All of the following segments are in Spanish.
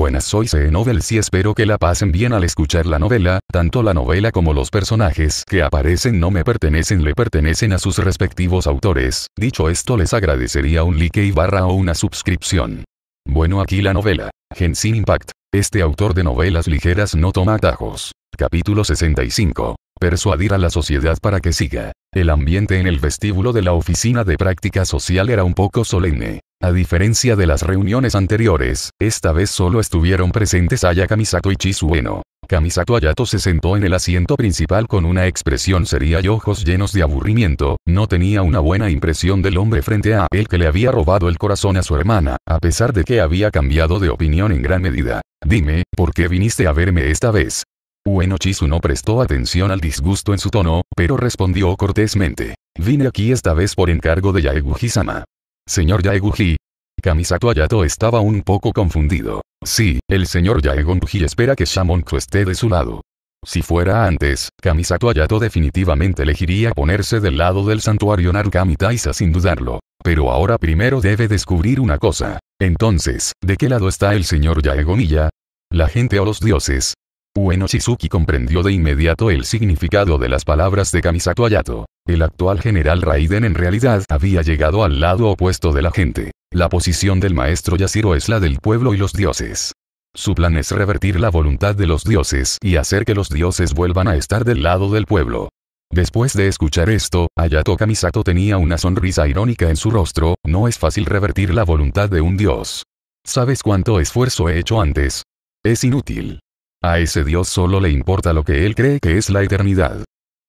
buenas soy C e novel. y espero que la pasen bien al escuchar la novela, tanto la novela como los personajes que aparecen no me pertenecen le pertenecen a sus respectivos autores, dicho esto les agradecería un like y barra o una suscripción. Bueno aquí la novela, Genshin Impact, este autor de novelas ligeras no toma atajos. Capítulo 65. Persuadir a la sociedad para que siga. El ambiente en el vestíbulo de la oficina de práctica social era un poco solemne. A diferencia de las reuniones anteriores, esta vez solo estuvieron presentes Aya Kamisato y Eno. Kamisato Ayato se sentó en el asiento principal con una expresión seria y ojos llenos de aburrimiento, no tenía una buena impresión del hombre frente a él que le había robado el corazón a su hermana, a pesar de que había cambiado de opinión en gran medida. Dime, ¿por qué viniste a verme esta vez? Ueno Chisu no prestó atención al disgusto en su tono, pero respondió cortésmente. Vine aquí esta vez por encargo de Yaegu Hisama. Señor Yaeguji. Kamisato Ayato estaba un poco confundido. Sí, el señor Yaeguji espera que Shamonku esté de su lado. Si fuera antes, Kamisato Ayato definitivamente elegiría ponerse del lado del santuario Narukami sin dudarlo. Pero ahora primero debe descubrir una cosa. Entonces, ¿de qué lado está el señor Yaegonilla? ¿La gente o los dioses? Ueno Shizuki comprendió de inmediato el significado de las palabras de Kamisato Ayato. El actual general Raiden en realidad había llegado al lado opuesto de la gente. La posición del maestro Yashiro es la del pueblo y los dioses. Su plan es revertir la voluntad de los dioses y hacer que los dioses vuelvan a estar del lado del pueblo. Después de escuchar esto, Ayato Kamisato tenía una sonrisa irónica en su rostro, no es fácil revertir la voluntad de un dios. ¿Sabes cuánto esfuerzo he hecho antes? Es inútil. A ese dios solo le importa lo que él cree que es la eternidad.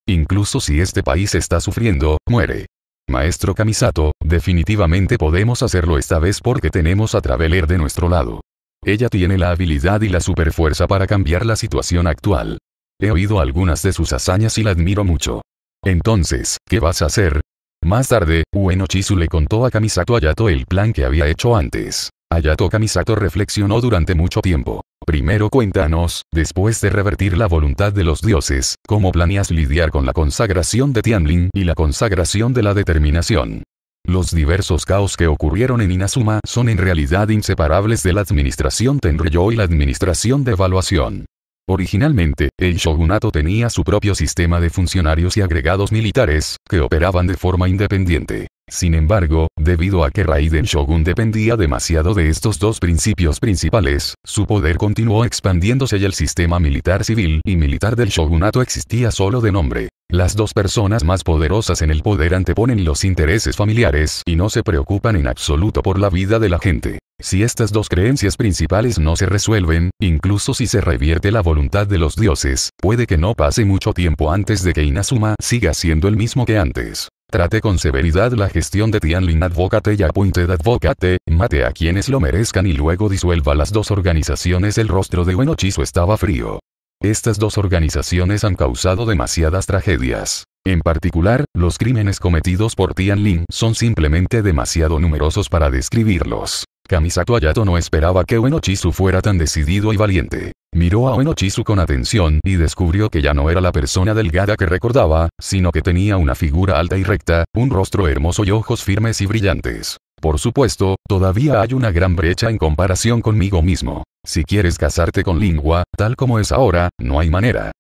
Incluso si este país está sufriendo, muere. Maestro Kamisato, definitivamente podemos hacerlo esta vez porque tenemos a Traveler de nuestro lado. Ella tiene la habilidad y la superfuerza para cambiar la situación actual. He oído algunas de sus hazañas y la admiro mucho. Entonces, ¿qué vas a hacer? Más tarde, Chizu le contó a Kamisato Ayato el plan que había hecho antes. Hayato Kamisato reflexionó durante mucho tiempo. Primero cuéntanos, después de revertir la voluntad de los dioses, cómo planeas lidiar con la consagración de Tianlin y la consagración de la determinación. Los diversos caos que ocurrieron en Inazuma son en realidad inseparables de la administración Tenryo y la administración de evaluación. Originalmente, el shogunato tenía su propio sistema de funcionarios y agregados militares, que operaban de forma independiente. Sin embargo, debido a que Raiden Shogun dependía demasiado de estos dos principios principales, su poder continuó expandiéndose y el sistema militar civil y militar del shogunato existía solo de nombre. Las dos personas más poderosas en el poder anteponen los intereses familiares y no se preocupan en absoluto por la vida de la gente. Si estas dos creencias principales no se resuelven, incluso si se revierte la voluntad de los dioses, puede que no pase mucho tiempo antes de que Inazuma siga siendo el mismo que antes. Trate con severidad la gestión de Tianlin Advocate y Appointed Advocate, mate a quienes lo merezcan y luego disuelva las dos organizaciones. El rostro de Chisu estaba frío. Estas dos organizaciones han causado demasiadas tragedias. En particular, los crímenes cometidos por Tianlin son simplemente demasiado numerosos para describirlos. Kamisato Ayato no esperaba que Chisu fuera tan decidido y valiente. Miró a Uenochizu con atención y descubrió que ya no era la persona delgada que recordaba, sino que tenía una figura alta y recta, un rostro hermoso y ojos firmes y brillantes. Por supuesto, todavía hay una gran brecha en comparación conmigo mismo. Si quieres casarte con Lingua, tal como es ahora, no hay manera.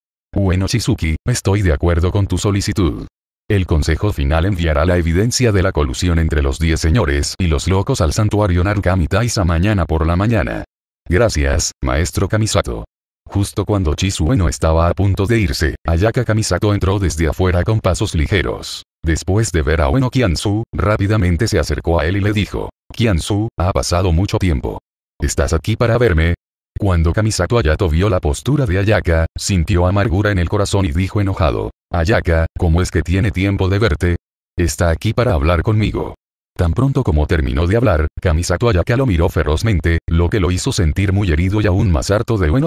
Chisuki, estoy de acuerdo con tu solicitud. El consejo final enviará la evidencia de la colusión entre los diez señores y los locos al santuario Narukami Taisa mañana por la mañana. Gracias, maestro Kamisato. Justo cuando Chisueno estaba a punto de irse, Ayaka Kamisato entró desde afuera con pasos ligeros. Después de ver a Ueno Kiansu, rápidamente se acercó a él y le dijo, Kiansu, ha pasado mucho tiempo. ¿Estás aquí para verme? Cuando Kamisato Ayato vio la postura de Ayaka, sintió amargura en el corazón y dijo enojado, Ayaka, ¿cómo es que tiene tiempo de verte? Está aquí para hablar conmigo. Tan pronto como terminó de hablar, Kamisato Ayaka lo miró ferozmente, lo que lo hizo sentir muy herido y aún más harto de buen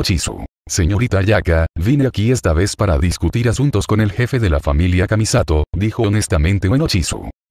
Señorita Ayaka, vine aquí esta vez para discutir asuntos con el jefe de la familia Kamisato, dijo honestamente buen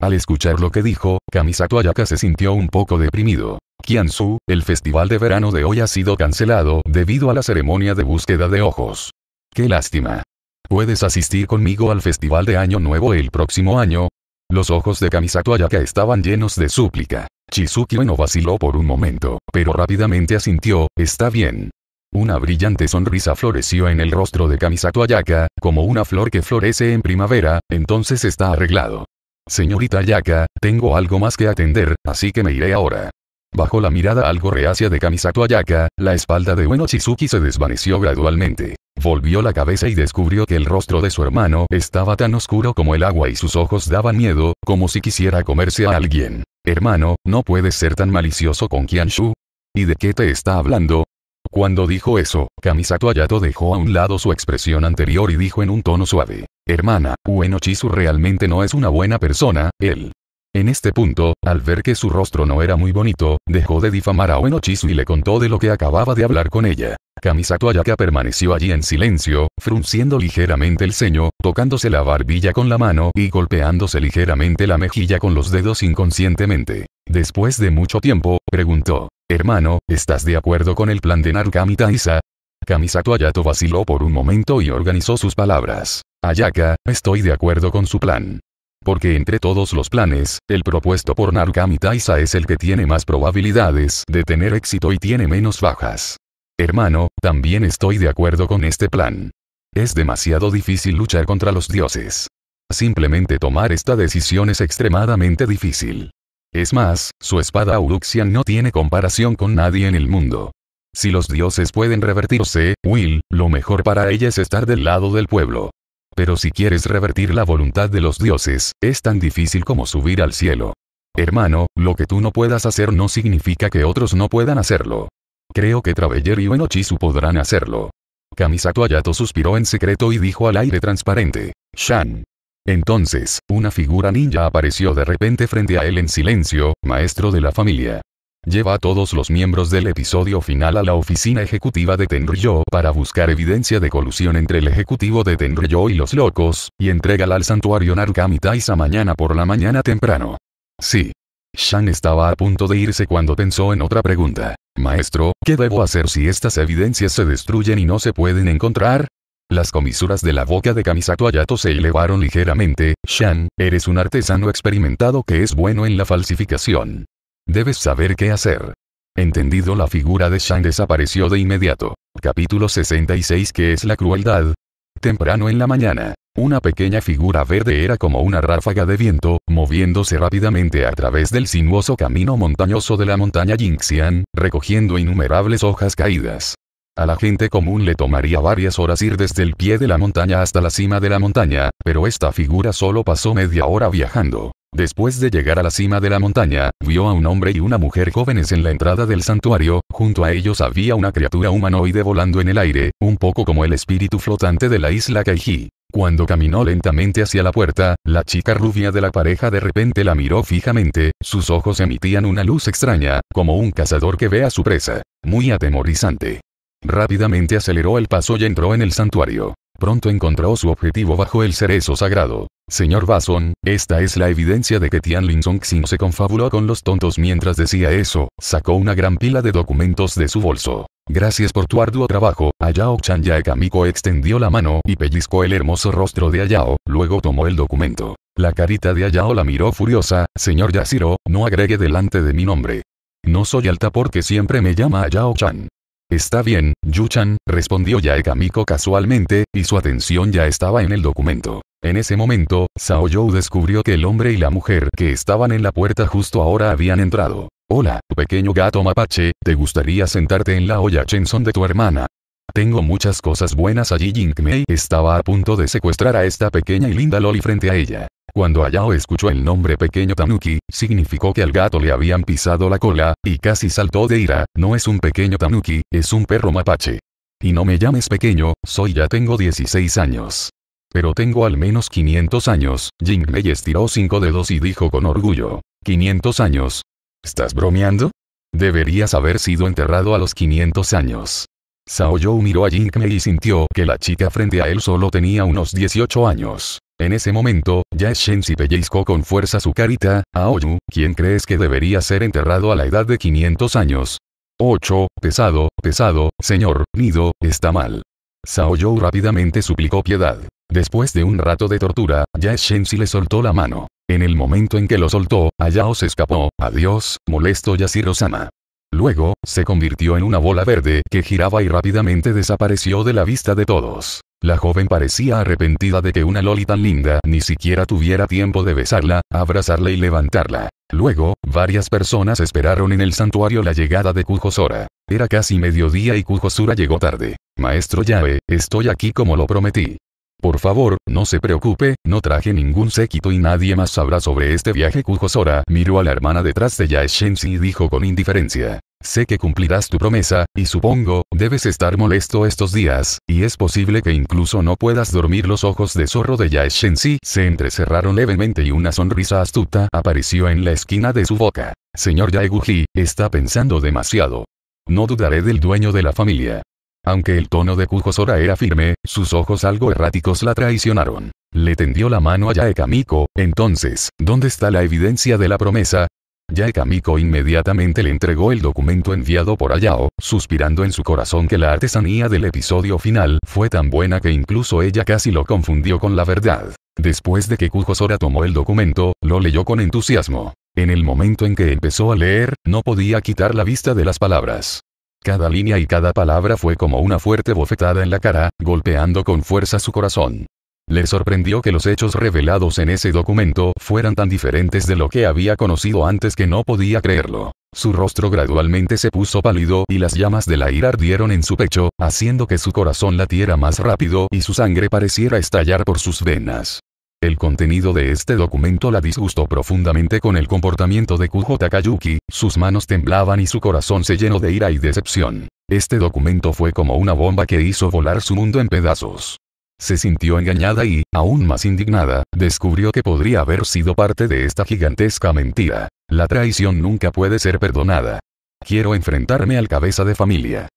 Al escuchar lo que dijo, Kamisato Ayaka se sintió un poco deprimido. Kiansu, el festival de verano de hoy ha sido cancelado debido a la ceremonia de búsqueda de ojos. Qué lástima. Puedes asistir conmigo al festival de Año Nuevo el próximo año, los ojos de Kamisato Ayaka estaban llenos de súplica. Chizuki Ueno vaciló por un momento, pero rápidamente asintió, está bien. Una brillante sonrisa floreció en el rostro de Kamisato Ayaka, como una flor que florece en primavera, entonces está arreglado. Señorita Ayaka, tengo algo más que atender, así que me iré ahora. Bajo la mirada algo reacia de Kamisato Ayaka, la espalda de Ueno Chizuki se desvaneció gradualmente. Volvió la cabeza y descubrió que el rostro de su hermano estaba tan oscuro como el agua y sus ojos daban miedo, como si quisiera comerse a alguien. Hermano, no puedes ser tan malicioso con Kianshu? ¿Y de qué te está hablando? Cuando dijo eso, Kamisato Ayato dejó a un lado su expresión anterior y dijo en un tono suave, Hermana, Chisu realmente no es una buena persona, él. En este punto, al ver que su rostro no era muy bonito, dejó de difamar a Uenochisu y le contó de lo que acababa de hablar con ella. Kamisato Ayaka permaneció allí en silencio, frunciendo ligeramente el ceño, tocándose la barbilla con la mano y golpeándose ligeramente la mejilla con los dedos inconscientemente. Después de mucho tiempo, preguntó, Hermano, ¿estás de acuerdo con el plan de Narukami Taisa? Kamisato Ayato vaciló por un momento y organizó sus palabras. Ayaka, estoy de acuerdo con su plan. Porque entre todos los planes, el propuesto por Narukami Taisa es el que tiene más probabilidades de tener éxito y tiene menos bajas. Hermano, también estoy de acuerdo con este plan. Es demasiado difícil luchar contra los dioses. Simplemente tomar esta decisión es extremadamente difícil. Es más, su espada Auruxian no tiene comparación con nadie en el mundo. Si los dioses pueden revertirse, Will, lo mejor para ella es estar del lado del pueblo. Pero si quieres revertir la voluntad de los dioses, es tan difícil como subir al cielo. Hermano, lo que tú no puedas hacer no significa que otros no puedan hacerlo. Creo que Traveller y Uenochisu podrán hacerlo. Kamisato Ayato suspiró en secreto y dijo al aire transparente. Shan. Entonces, una figura ninja apareció de repente frente a él en silencio, maestro de la familia lleva a todos los miembros del episodio final a la oficina ejecutiva de Tenryo para buscar evidencia de colusión entre el ejecutivo de Tenryo y los locos, y entrégala al santuario Narukami mañana por la mañana temprano. Sí. Shan estaba a punto de irse cuando pensó en otra pregunta. Maestro, ¿qué debo hacer si estas evidencias se destruyen y no se pueden encontrar? Las comisuras de la boca de Kamisato Ayato se elevaron ligeramente. Shan, eres un artesano experimentado que es bueno en la falsificación. Debes saber qué hacer. Entendido la figura de Shang desapareció de inmediato. Capítulo 66 ¿Qué es la crueldad? Temprano en la mañana, una pequeña figura verde era como una ráfaga de viento, moviéndose rápidamente a través del sinuoso camino montañoso de la montaña Jinxian, recogiendo innumerables hojas caídas. A la gente común le tomaría varias horas ir desde el pie de la montaña hasta la cima de la montaña, pero esta figura solo pasó media hora viajando. Después de llegar a la cima de la montaña, vio a un hombre y una mujer jóvenes en la entrada del santuario, junto a ellos había una criatura humanoide volando en el aire, un poco como el espíritu flotante de la isla Kaiji. Cuando caminó lentamente hacia la puerta, la chica rubia de la pareja de repente la miró fijamente, sus ojos emitían una luz extraña, como un cazador que ve a su presa. Muy atemorizante. Rápidamente aceleró el paso y entró en el santuario pronto encontró su objetivo bajo el cerezo sagrado. Señor Bason, esta es la evidencia de que Tianling Songxin se confabuló con los tontos mientras decía eso, sacó una gran pila de documentos de su bolso. Gracias por tu arduo trabajo, Ayao Chan Yaekamiko extendió la mano y pellizcó el hermoso rostro de Ayao, luego tomó el documento. La carita de Ayao la miró furiosa, señor Yashiro, no agregue delante de mi nombre. No soy alta porque siempre me llama Ayao Chan. Está bien, Yuchan, respondió Yaekamiko casualmente, y su atención ya estaba en el documento. En ese momento, Saoyou descubrió que el hombre y la mujer que estaban en la puerta justo ahora habían entrado. Hola, pequeño gato mapache, ¿te gustaría sentarte en la olla Chenson de tu hermana? Tengo muchas cosas buenas allí. Jinkmei estaba a punto de secuestrar a esta pequeña y linda Loli frente a ella. Cuando Ayao escuchó el nombre pequeño tanuki, significó que al gato le habían pisado la cola, y casi saltó de ira, no es un pequeño tanuki, es un perro mapache. Y no me llames pequeño, soy ya tengo 16 años. Pero tengo al menos 500 años, Mei estiró cinco dedos y dijo con orgullo. 500 años. ¿Estás bromeando? Deberías haber sido enterrado a los 500 años. Saoyou miró a Jinkme y sintió que la chica frente a él solo tenía unos 18 años. En ese momento, ya Shensi pellizcó con fuerza su carita, Oyu, ¿quién crees que debería ser enterrado a la edad de 500 años? 8. Pesado, pesado, señor, Nido, está mal. Saoyou rápidamente suplicó piedad. Después de un rato de tortura, ya Shensi le soltó la mano. En el momento en que lo soltó, Ayao se escapó, adiós, molesto Yashiro-sama. Luego, se convirtió en una bola verde que giraba y rápidamente desapareció de la vista de todos. La joven parecía arrepentida de que una Loli tan linda ni siquiera tuviera tiempo de besarla, abrazarla y levantarla. Luego, varias personas esperaron en el santuario la llegada de Kujosura. Era casi mediodía y Kujosura llegó tarde. Maestro Yae, estoy aquí como lo prometí. Por favor, no se preocupe, no traje ningún séquito y nadie más sabrá sobre este viaje. Kujosora miró a la hermana detrás de Yaeshensi y dijo con indiferencia. Sé que cumplirás tu promesa, y supongo, debes estar molesto estos días, y es posible que incluso no puedas dormir. Los ojos de zorro de Yaeshensi se entrecerraron levemente y una sonrisa astuta apareció en la esquina de su boca. Señor Yaeguji, está pensando demasiado. No dudaré del dueño de la familia. Aunque el tono de Kujosora era firme, sus ojos algo erráticos la traicionaron. Le tendió la mano a Yaekamiko, entonces, ¿dónde está la evidencia de la promesa? Yaekamiko inmediatamente le entregó el documento enviado por Ayao, suspirando en su corazón que la artesanía del episodio final fue tan buena que incluso ella casi lo confundió con la verdad. Después de que Kujosora tomó el documento, lo leyó con entusiasmo. En el momento en que empezó a leer, no podía quitar la vista de las palabras. Cada línea y cada palabra fue como una fuerte bofetada en la cara, golpeando con fuerza su corazón. Le sorprendió que los hechos revelados en ese documento fueran tan diferentes de lo que había conocido antes que no podía creerlo. Su rostro gradualmente se puso pálido y las llamas de la ira ardieron en su pecho, haciendo que su corazón latiera más rápido y su sangre pareciera estallar por sus venas. El contenido de este documento la disgustó profundamente con el comportamiento de Kujo Takayuki, sus manos temblaban y su corazón se llenó de ira y decepción. Este documento fue como una bomba que hizo volar su mundo en pedazos. Se sintió engañada y, aún más indignada, descubrió que podría haber sido parte de esta gigantesca mentira. La traición nunca puede ser perdonada. Quiero enfrentarme al cabeza de familia.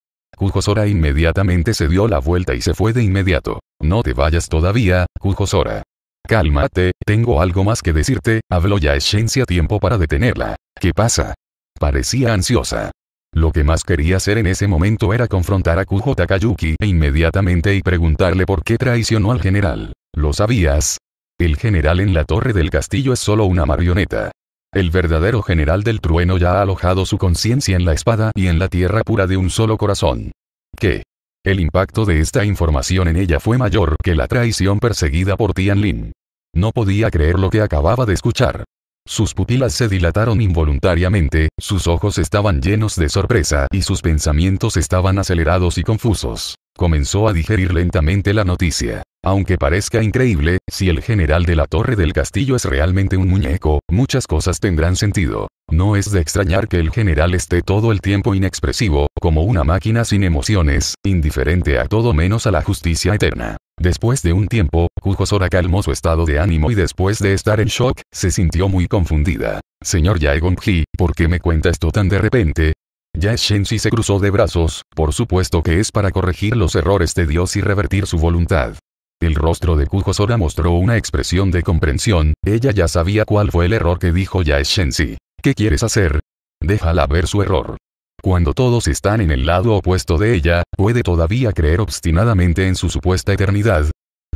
Sora inmediatamente se dio la vuelta y se fue de inmediato. No te vayas todavía, Sora. Cálmate, tengo algo más que decirte, habló ya esencia tiempo para detenerla. ¿Qué pasa? Parecía ansiosa. Lo que más quería hacer en ese momento era confrontar a Kujo Takayuki e inmediatamente y preguntarle por qué traicionó al general. ¿Lo sabías? El general en la torre del castillo es solo una marioneta. El verdadero general del trueno ya ha alojado su conciencia en la espada y en la tierra pura de un solo corazón. ¿Qué? El impacto de esta información en ella fue mayor que la traición perseguida por Tian Lin. No podía creer lo que acababa de escuchar. Sus pupilas se dilataron involuntariamente, sus ojos estaban llenos de sorpresa y sus pensamientos estaban acelerados y confusos comenzó a digerir lentamente la noticia. Aunque parezca increíble, si el general de la torre del castillo es realmente un muñeco, muchas cosas tendrán sentido. No es de extrañar que el general esté todo el tiempo inexpresivo, como una máquina sin emociones, indiferente a todo menos a la justicia eterna. Después de un tiempo, Sora calmó su estado de ánimo y después de estar en shock, se sintió muy confundida. Señor yaegong ji ¿por qué me cuenta esto tan de repente? Ya se cruzó de brazos, por supuesto que es para corregir los errores de Dios y revertir su voluntad. El rostro de Kujo mostró una expresión de comprensión, ella ya sabía cuál fue el error que dijo ya Shenzi. ¿Qué quieres hacer? Déjala ver su error. Cuando todos están en el lado opuesto de ella, puede todavía creer obstinadamente en su supuesta eternidad.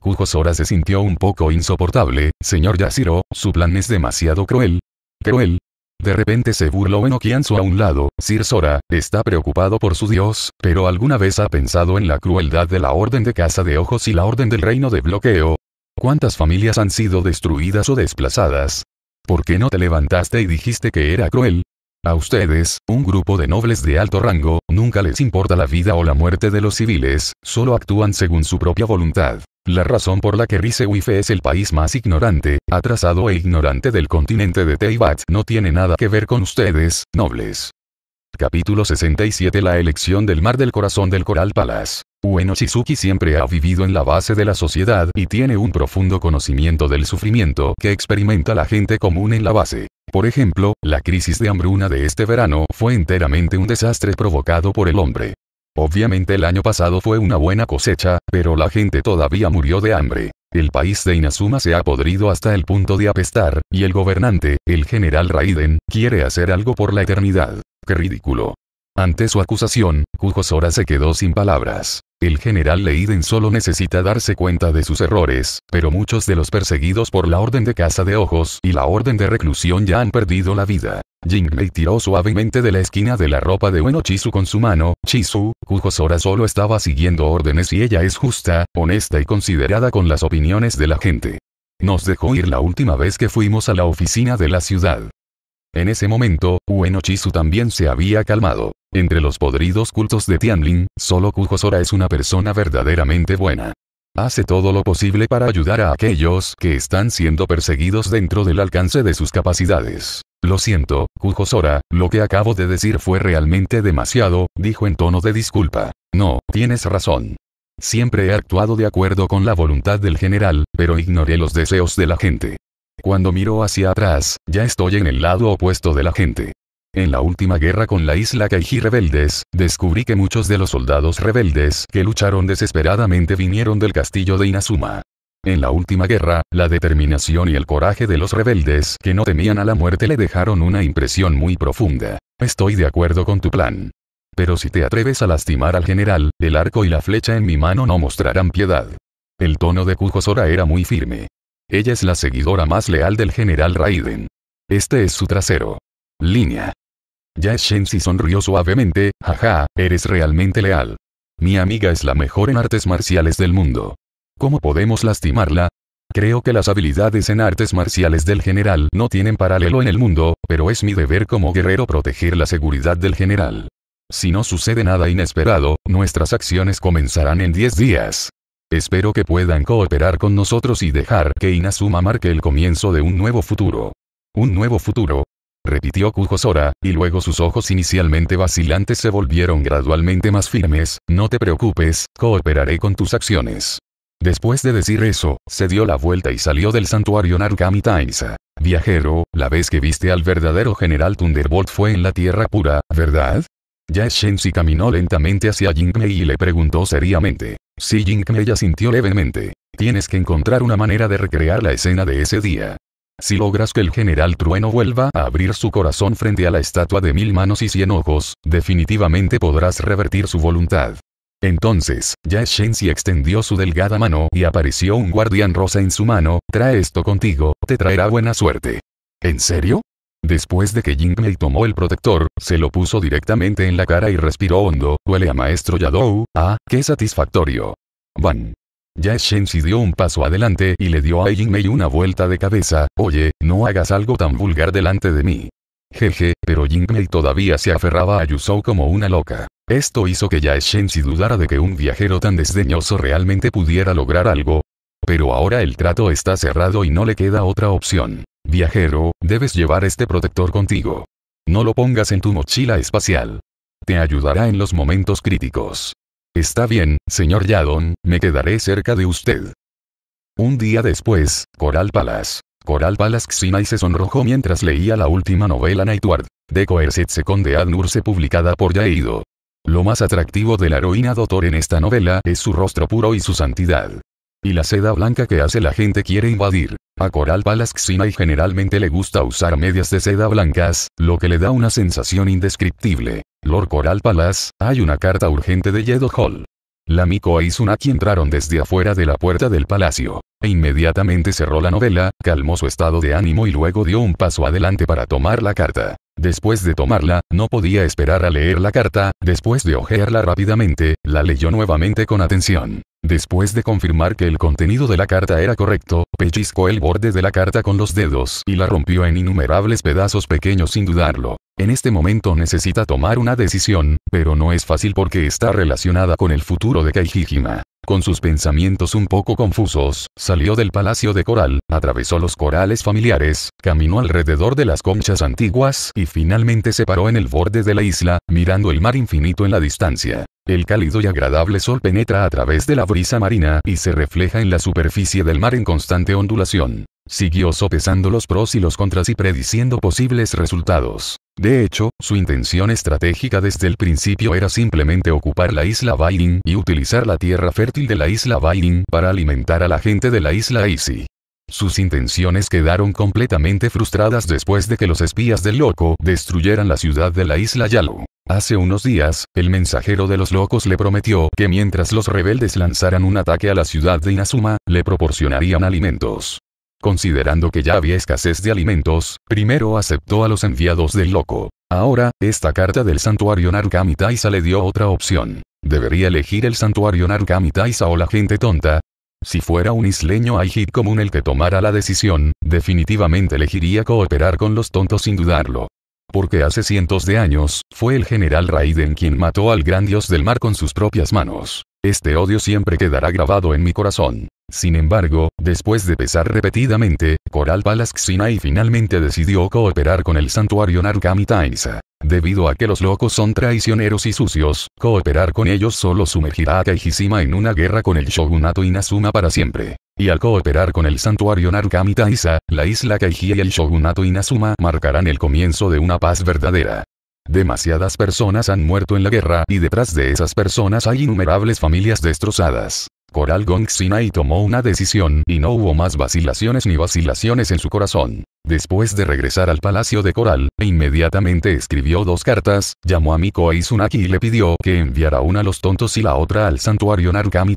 Kujo se sintió un poco insoportable, señor Yashiro, su plan es demasiado cruel. Cruel, de repente se burló Okiansu a un lado, Sir Sora, está preocupado por su dios, pero alguna vez ha pensado en la crueldad de la Orden de Casa de Ojos y la Orden del Reino de Bloqueo. ¿Cuántas familias han sido destruidas o desplazadas? ¿Por qué no te levantaste y dijiste que era cruel? A ustedes, un grupo de nobles de alto rango, nunca les importa la vida o la muerte de los civiles, solo actúan según su propia voluntad. La razón por la que wife es el país más ignorante, atrasado e ignorante del continente de Teibat no tiene nada que ver con ustedes, nobles. Capítulo 67 La elección del mar del corazón del Coral Palace. Ueno Shizuki siempre ha vivido en la base de la sociedad y tiene un profundo conocimiento del sufrimiento que experimenta la gente común en la base. Por ejemplo, la crisis de hambruna de este verano fue enteramente un desastre provocado por el hombre. Obviamente el año pasado fue una buena cosecha, pero la gente todavía murió de hambre. El país de Inazuma se ha podrido hasta el punto de apestar, y el gobernante, el general Raiden, quiere hacer algo por la eternidad. ¡Qué ridículo! Ante su acusación, Kujosora se quedó sin palabras. El general Leiden solo necesita darse cuenta de sus errores, pero muchos de los perseguidos por la orden de caza de ojos y la orden de reclusión ya han perdido la vida. Jinglei tiró suavemente de la esquina de la ropa de Ueno Chisu con su mano, Chisu, cujo Sora solo estaba siguiendo órdenes y ella es justa, honesta y considerada con las opiniones de la gente. Nos dejó ir la última vez que fuimos a la oficina de la ciudad. En ese momento, Ueno Chisu también se había calmado. Entre los podridos cultos de Tianlin, solo Kujosora es una persona verdaderamente buena. Hace todo lo posible para ayudar a aquellos que están siendo perseguidos dentro del alcance de sus capacidades. Lo siento, Kujosora, lo que acabo de decir fue realmente demasiado, dijo en tono de disculpa. No, tienes razón. Siempre he actuado de acuerdo con la voluntad del general, pero ignoré los deseos de la gente. Cuando miro hacia atrás, ya estoy en el lado opuesto de la gente. En la última guerra con la isla Kaiji rebeldes, descubrí que muchos de los soldados rebeldes que lucharon desesperadamente vinieron del castillo de Inazuma. En la última guerra, la determinación y el coraje de los rebeldes que no temían a la muerte le dejaron una impresión muy profunda. Estoy de acuerdo con tu plan. Pero si te atreves a lastimar al general, el arco y la flecha en mi mano no mostrarán piedad. El tono de Kujosora era muy firme. Ella es la seguidora más leal del general Raiden. Este es su trasero. Línea. Ya sonrió suavemente, jaja, eres realmente leal. Mi amiga es la mejor en artes marciales del mundo. ¿Cómo podemos lastimarla? Creo que las habilidades en artes marciales del general no tienen paralelo en el mundo, pero es mi deber como guerrero proteger la seguridad del general. Si no sucede nada inesperado, nuestras acciones comenzarán en 10 días. Espero que puedan cooperar con nosotros y dejar que Inazuma marque el comienzo de un nuevo futuro. Un nuevo futuro, repitió Kujosora, y luego sus ojos inicialmente vacilantes se volvieron gradualmente más firmes, no te preocupes, cooperaré con tus acciones. Después de decir eso, se dio la vuelta y salió del santuario Narukami Tainsa. Viajero, la vez que viste al verdadero general Thunderbolt fue en la Tierra Pura, ¿verdad? Ya shenzi caminó lentamente hacia Jinkmei y le preguntó seriamente. Si ya asintió levemente. Tienes que encontrar una manera de recrear la escena de ese día. Si logras que el general Trueno vuelva a abrir su corazón frente a la estatua de mil manos y cien ojos, definitivamente podrás revertir su voluntad. Entonces, ya si extendió su delgada mano y apareció un guardián rosa en su mano, trae esto contigo, te traerá buena suerte. ¿En serio? Después de que Mei tomó el protector, se lo puso directamente en la cara y respiró hondo, huele a maestro Yadou, ah, qué satisfactorio. Van. Ya Shensi dio un paso adelante y le dio a Jinmei una vuelta de cabeza, oye, no hagas algo tan vulgar delante de mí. Jeje, pero Jinmei todavía se aferraba a Yusou como una loca. Esto hizo que ya si dudara de que un viajero tan desdeñoso realmente pudiera lograr algo. Pero ahora el trato está cerrado y no le queda otra opción. Viajero, debes llevar este protector contigo. No lo pongas en tu mochila espacial. Te ayudará en los momentos críticos. Está bien, señor Yadon, me quedaré cerca de usted. Un día después, Coral Palace. Coral Palace Xinai se sonrojó mientras leía la última novela Nightward, de Coerced Second de Adnurse publicada por Yaido. Lo más atractivo de la heroína Doctor en esta novela es su rostro puro y su santidad. Y la seda blanca que hace la gente quiere invadir. A Coral Palace Xinai generalmente le gusta usar medias de seda blancas, lo que le da una sensación indescriptible. Lord Coral Palace, hay una carta urgente de Yedo Hall. La Miko e Izunaki entraron desde afuera de la puerta del palacio, e inmediatamente cerró la novela, calmó su estado de ánimo y luego dio un paso adelante para tomar la carta. Después de tomarla, no podía esperar a leer la carta, después de hojearla rápidamente, la leyó nuevamente con atención. Después de confirmar que el contenido de la carta era correcto, pellizcó el borde de la carta con los dedos y la rompió en innumerables pedazos pequeños sin dudarlo. En este momento necesita tomar una decisión, pero no es fácil porque está relacionada con el futuro de Kaijijima. Con sus pensamientos un poco confusos, salió del palacio de coral, atravesó los corales familiares, caminó alrededor de las conchas antiguas y finalmente se paró en el borde de la isla, mirando el mar infinito en la distancia. El cálido y agradable sol penetra a través de la brisa marina y se refleja en la superficie del mar en constante ondulación. Siguió sopesando los pros y los contras y prediciendo posibles resultados. De hecho, su intención estratégica desde el principio era simplemente ocupar la isla Bairin y utilizar la tierra fértil de la isla Bairin para alimentar a la gente de la isla Isi. Sus intenciones quedaron completamente frustradas después de que los espías del loco destruyeran la ciudad de la isla Yalu. Hace unos días, el mensajero de los locos le prometió que mientras los rebeldes lanzaran un ataque a la ciudad de Inazuma, le proporcionarían alimentos. Considerando que ya había escasez de alimentos, primero aceptó a los enviados del loco. Ahora, esta carta del santuario Narukamitaisa le dio otra opción. ¿Debería elegir el santuario Narukamitaisa o la gente tonta? Si fuera un isleño hay común el que tomara la decisión, definitivamente elegiría cooperar con los tontos sin dudarlo. Porque hace cientos de años, fue el general Raiden quien mató al gran dios del mar con sus propias manos. Este odio siempre quedará grabado en mi corazón. Sin embargo, después de pesar repetidamente, Coral Palace y finalmente decidió cooperar con el santuario Narukami Taisha, Debido a que los locos son traicioneros y sucios, cooperar con ellos solo sumergirá a Kaijishima en una guerra con el shogunato Inazuma para siempre. Y al cooperar con el santuario Narukami Taisa, la isla Kaiji y el shogunato Inazuma marcarán el comienzo de una paz verdadera. Demasiadas personas han muerto en la guerra y detrás de esas personas hay innumerables familias destrozadas. Coral Gong tomó una decisión y no hubo más vacilaciones ni vacilaciones en su corazón. Después de regresar al palacio de Coral, e inmediatamente escribió dos cartas, llamó a Miko Aizunaki e y le pidió que enviara una a los tontos y la otra al santuario Narukami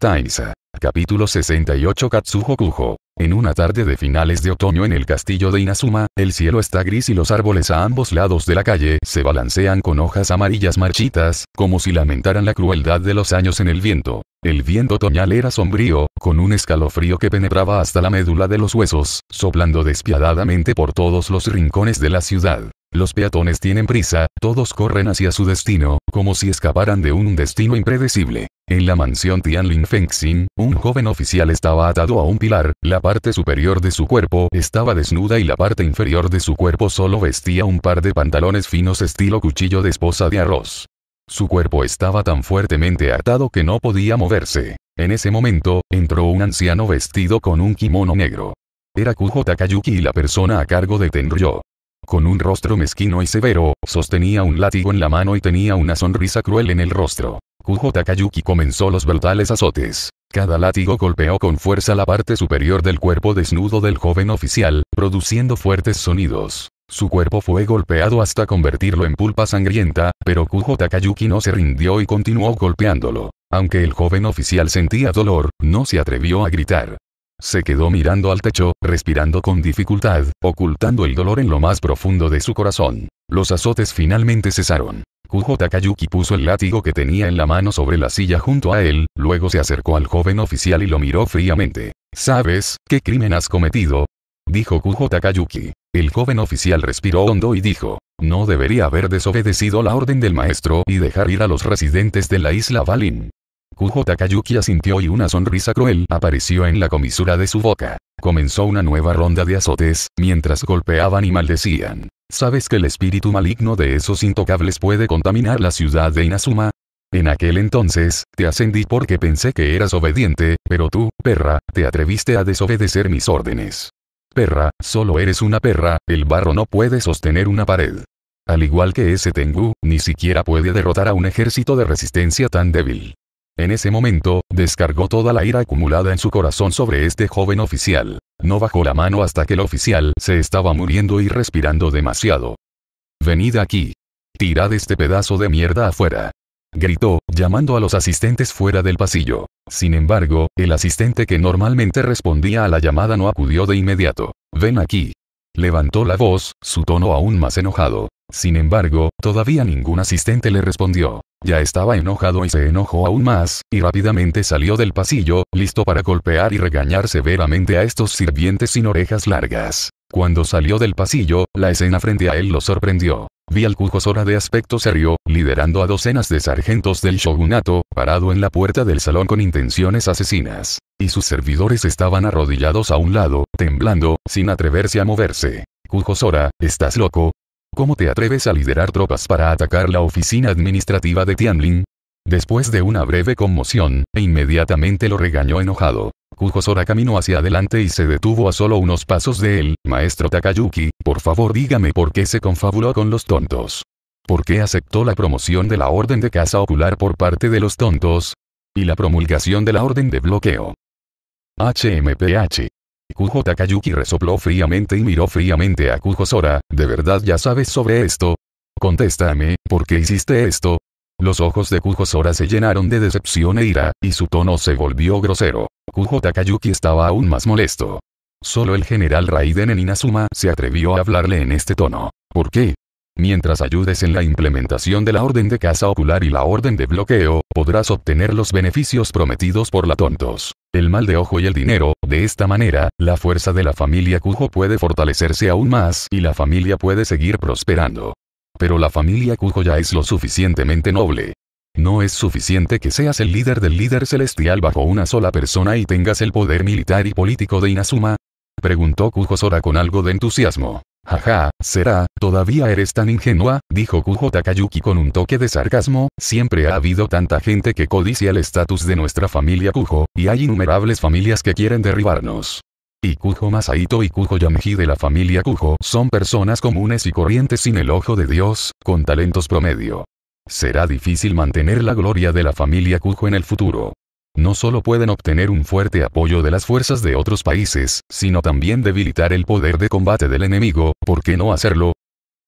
Capítulo 68 Katsuho En una tarde de finales de otoño en el castillo de Inazuma, el cielo está gris y los árboles a ambos lados de la calle se balancean con hojas amarillas marchitas, como si lamentaran la crueldad de los años en el viento. El viento toñal era sombrío, con un escalofrío que penetraba hasta la médula de los huesos, soplando despiadadamente por todos los rincones de la ciudad. Los peatones tienen prisa, todos corren hacia su destino, como si escaparan de un destino impredecible. En la mansión Tianlin Fengxin, un joven oficial estaba atado a un pilar, la parte superior de su cuerpo estaba desnuda y la parte inferior de su cuerpo solo vestía un par de pantalones finos estilo cuchillo de esposa de arroz. Su cuerpo estaba tan fuertemente atado que no podía moverse. En ese momento, entró un anciano vestido con un kimono negro. Era Kujo Takayuki la persona a cargo de Tenryo. Con un rostro mezquino y severo, sostenía un látigo en la mano y tenía una sonrisa cruel en el rostro. Kujo Takayuki comenzó los brutales azotes. Cada látigo golpeó con fuerza la parte superior del cuerpo desnudo del joven oficial, produciendo fuertes sonidos. Su cuerpo fue golpeado hasta convertirlo en pulpa sangrienta, pero Kujo Takayuki no se rindió y continuó golpeándolo. Aunque el joven oficial sentía dolor, no se atrevió a gritar. Se quedó mirando al techo, respirando con dificultad, ocultando el dolor en lo más profundo de su corazón. Los azotes finalmente cesaron. Kujo Takayuki puso el látigo que tenía en la mano sobre la silla junto a él, luego se acercó al joven oficial y lo miró fríamente. ¿Sabes qué crimen has cometido? dijo Kujo Takayuki. El joven oficial respiró hondo y dijo, no debería haber desobedecido la orden del maestro y dejar ir a los residentes de la isla Balin. Kujo Takayuki asintió y una sonrisa cruel apareció en la comisura de su boca. Comenzó una nueva ronda de azotes, mientras golpeaban y maldecían. ¿Sabes que el espíritu maligno de esos intocables puede contaminar la ciudad de Inazuma? En aquel entonces, te ascendí porque pensé que eras obediente, pero tú, perra, te atreviste a desobedecer mis órdenes. Perra, solo eres una perra, el barro no puede sostener una pared. Al igual que ese Tengu, ni siquiera puede derrotar a un ejército de resistencia tan débil. En ese momento, descargó toda la ira acumulada en su corazón sobre este joven oficial. No bajó la mano hasta que el oficial se estaba muriendo y respirando demasiado. Venid aquí. Tirad este pedazo de mierda afuera gritó, llamando a los asistentes fuera del pasillo. Sin embargo, el asistente que normalmente respondía a la llamada no acudió de inmediato. Ven aquí. Levantó la voz, su tono aún más enojado. Sin embargo, todavía ningún asistente le respondió. Ya estaba enojado y se enojó aún más, y rápidamente salió del pasillo, listo para golpear y regañar severamente a estos sirvientes sin orejas largas. Cuando salió del pasillo, la escena frente a él lo sorprendió. Vi al Kujosora de aspecto serio, liderando a docenas de sargentos del shogunato, parado en la puerta del salón con intenciones asesinas. Y sus servidores estaban arrodillados a un lado, temblando, sin atreverse a moverse. Kujosora, ¿estás loco? ¿Cómo te atreves a liderar tropas para atacar la oficina administrativa de Tianlin? Después de una breve conmoción, e inmediatamente lo regañó enojado. Sora caminó hacia adelante y se detuvo a solo unos pasos de él. Maestro Takayuki, por favor dígame por qué se confabuló con los tontos. ¿Por qué aceptó la promoción de la orden de casa ocular por parte de los tontos? Y la promulgación de la orden de bloqueo. HMPH. Kujo Takayuki resopló fríamente y miró fríamente a Kujosora, ¿de verdad ya sabes sobre esto? Contéstame, ¿por qué hiciste esto? Los ojos de Sora se llenaron de decepción e ira, y su tono se volvió grosero. Kujo Takayuki estaba aún más molesto. Solo el general Raiden en Inazuma se atrevió a hablarle en este tono. ¿Por qué? Mientras ayudes en la implementación de la orden de caza ocular y la orden de bloqueo, podrás obtener los beneficios prometidos por la tontos. El mal de ojo y el dinero, de esta manera, la fuerza de la familia Kujo puede fortalecerse aún más y la familia puede seguir prosperando. Pero la familia Kujo ya es lo suficientemente noble. No es suficiente que seas el líder del líder celestial bajo una sola persona y tengas el poder militar y político de Inazuma. Preguntó Sora con algo de entusiasmo. Jaja, será, todavía eres tan ingenua, dijo Kujo Takayuki con un toque de sarcasmo, siempre ha habido tanta gente que codicia el estatus de nuestra familia Kujo, y hay innumerables familias que quieren derribarnos. Y Kujo Masaito y Kujo Yamji de la familia Kujo son personas comunes y corrientes sin el ojo de Dios, con talentos promedio. Será difícil mantener la gloria de la familia Kujo en el futuro. No solo pueden obtener un fuerte apoyo de las fuerzas de otros países, sino también debilitar el poder de combate del enemigo, ¿por qué no hacerlo?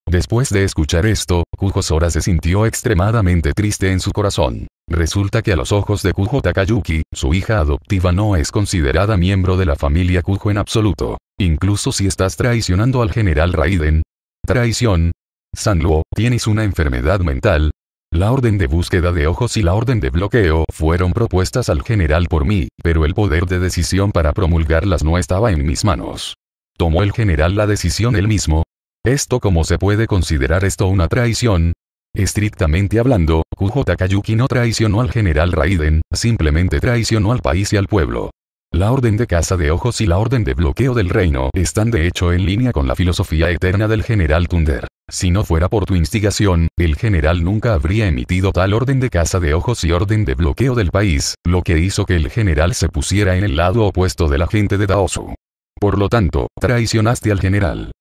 Después de escuchar esto, Kujo Sora se sintió extremadamente triste en su corazón. Resulta que a los ojos de Kujo Takayuki, su hija adoptiva no es considerada miembro de la familia Kujo en absoluto. Incluso si estás traicionando al general Raiden. Traición. Sanluo, tienes una enfermedad mental, la orden de búsqueda de ojos y la orden de bloqueo fueron propuestas al general por mí, pero el poder de decisión para promulgarlas no estaba en mis manos. ¿Tomó el general la decisión él mismo? ¿Esto cómo se puede considerar esto una traición? Estrictamente hablando, Kujo Takayuki no traicionó al general Raiden, simplemente traicionó al país y al pueblo. La orden de caza de ojos y la orden de bloqueo del reino están de hecho en línea con la filosofía eterna del general Tunder. Si no fuera por tu instigación, el general nunca habría emitido tal orden de caza de ojos y orden de bloqueo del país, lo que hizo que el general se pusiera en el lado opuesto de la gente de Daosu. Por lo tanto, traicionaste al general.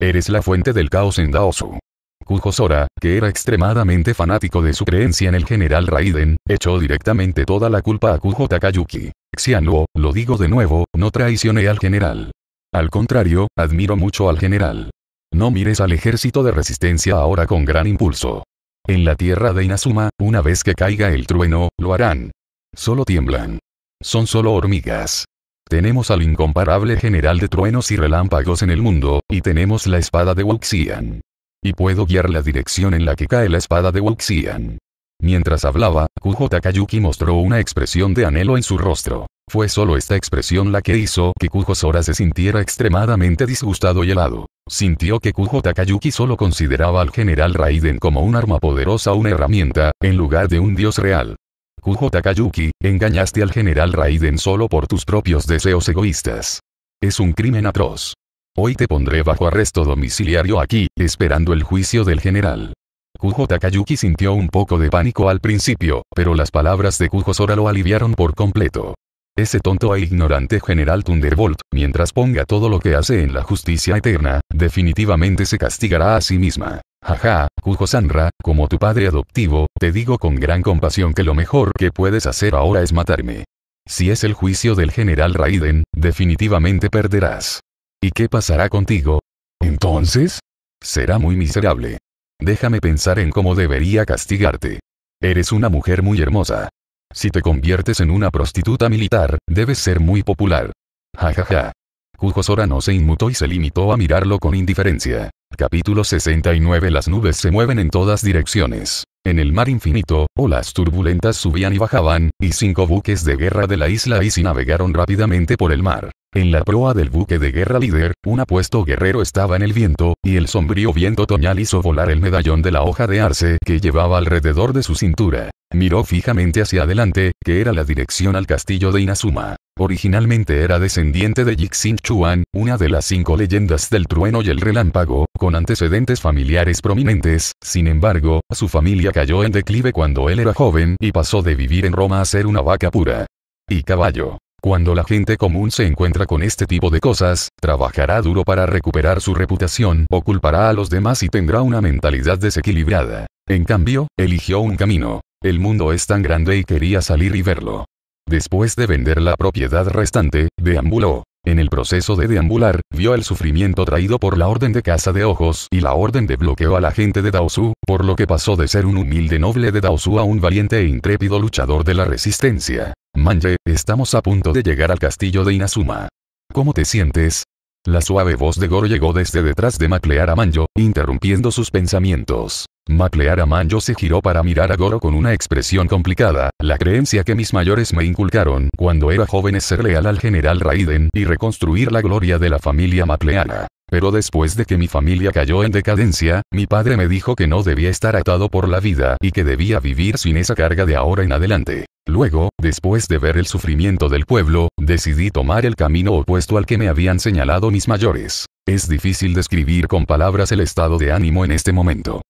Eres la fuente del caos en Daosu. Kujo Sora, que era extremadamente fanático de su creencia en el general Raiden, echó directamente toda la culpa a Kujo Takayuki. Xianuo, lo digo de nuevo, no traicioné al general. Al contrario, admiro mucho al general. No mires al ejército de resistencia ahora con gran impulso. En la tierra de Inazuma, una vez que caiga el trueno, lo harán. Solo tiemblan. Son solo hormigas. Tenemos al incomparable general de truenos y relámpagos en el mundo, y tenemos la espada de Wuxian. Y puedo guiar la dirección en la que cae la espada de Wuxian. Mientras hablaba, Kujo Takayuki mostró una expresión de anhelo en su rostro. Fue solo esta expresión la que hizo que Kujo Sora se sintiera extremadamente disgustado y helado sintió que Kujo Takayuki solo consideraba al general Raiden como un arma poderosa, una herramienta, en lugar de un dios real. Kujo Takayuki, engañaste al general Raiden solo por tus propios deseos egoístas. Es un crimen atroz. Hoy te pondré bajo arresto domiciliario aquí, esperando el juicio del general. Kujo Takayuki sintió un poco de pánico al principio, pero las palabras de Kujo Sora lo aliviaron por completo ese tonto e ignorante general Thunderbolt, mientras ponga todo lo que hace en la justicia eterna, definitivamente se castigará a sí misma. Jaja, Kujo Sanra, como tu padre adoptivo, te digo con gran compasión que lo mejor que puedes hacer ahora es matarme. Si es el juicio del general Raiden, definitivamente perderás. ¿Y qué pasará contigo? Entonces? Será muy miserable. Déjame pensar en cómo debería castigarte. Eres una mujer muy hermosa. Si te conviertes en una prostituta militar, debes ser muy popular. Jajaja. Ja, Cujo no se inmutó y se limitó a mirarlo con indiferencia. Capítulo 69 Las nubes se mueven en todas direcciones. En el mar infinito, olas turbulentas subían y bajaban, y cinco buques de guerra de la isla y navegaron rápidamente por el mar. En la proa del buque de guerra líder, un apuesto guerrero estaba en el viento, y el sombrío viento toñal hizo volar el medallón de la hoja de arce que llevaba alrededor de su cintura. Miró fijamente hacia adelante, que era la dirección al castillo de Inazuma. Originalmente era descendiente de Yixin Chuan, una de las cinco leyendas del trueno y el relámpago, con antecedentes familiares prominentes, sin embargo, su familia cayó en declive cuando él era joven y pasó de vivir en Roma a ser una vaca pura. Y caballo. Cuando la gente común se encuentra con este tipo de cosas, trabajará duro para recuperar su reputación o culpará a los demás y tendrá una mentalidad desequilibrada. En cambio, eligió un camino. El mundo es tan grande y quería salir y verlo. Después de vender la propiedad restante, deambuló. En el proceso de deambular, vio el sufrimiento traído por la orden de caza de ojos y la orden de bloqueo a la gente de Daosu, por lo que pasó de ser un humilde noble de Daosu a un valiente e intrépido luchador de la resistencia. Manje, estamos a punto de llegar al castillo de Inazuma. ¿Cómo te sientes? La suave voz de Goro llegó desde detrás de Maclear Manjo, interrumpiendo sus pensamientos. Maclear Manjo se giró para mirar a Goro con una expresión complicada, la creencia que mis mayores me inculcaron cuando era joven es ser leal al general Raiden y reconstruir la gloria de la familia Macleana. Pero después de que mi familia cayó en decadencia, mi padre me dijo que no debía estar atado por la vida y que debía vivir sin esa carga de ahora en adelante. Luego, después de ver el sufrimiento del pueblo, decidí tomar el camino opuesto al que me habían señalado mis mayores. Es difícil describir con palabras el estado de ánimo en este momento.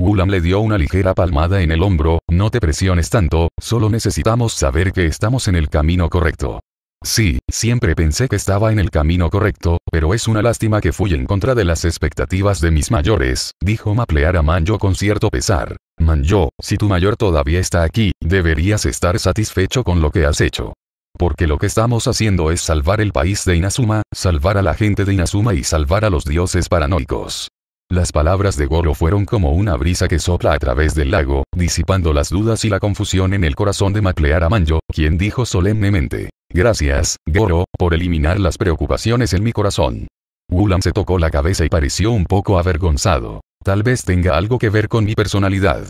Ulam le dio una ligera palmada en el hombro, no te presiones tanto, solo necesitamos saber que estamos en el camino correcto. Sí, siempre pensé que estaba en el camino correcto, pero es una lástima que fui en contra de las expectativas de mis mayores, dijo Maplear a Manjo con cierto pesar. Manjo, si tu mayor todavía está aquí, deberías estar satisfecho con lo que has hecho. Porque lo que estamos haciendo es salvar el país de Inazuma, salvar a la gente de Inazuma y salvar a los dioses paranoicos. Las palabras de Goro fueron como una brisa que sopla a través del lago, disipando las dudas y la confusión en el corazón de Macleara Manjo, quien dijo solemnemente, Gracias, Goro, por eliminar las preocupaciones en mi corazón. Gulam se tocó la cabeza y pareció un poco avergonzado. Tal vez tenga algo que ver con mi personalidad.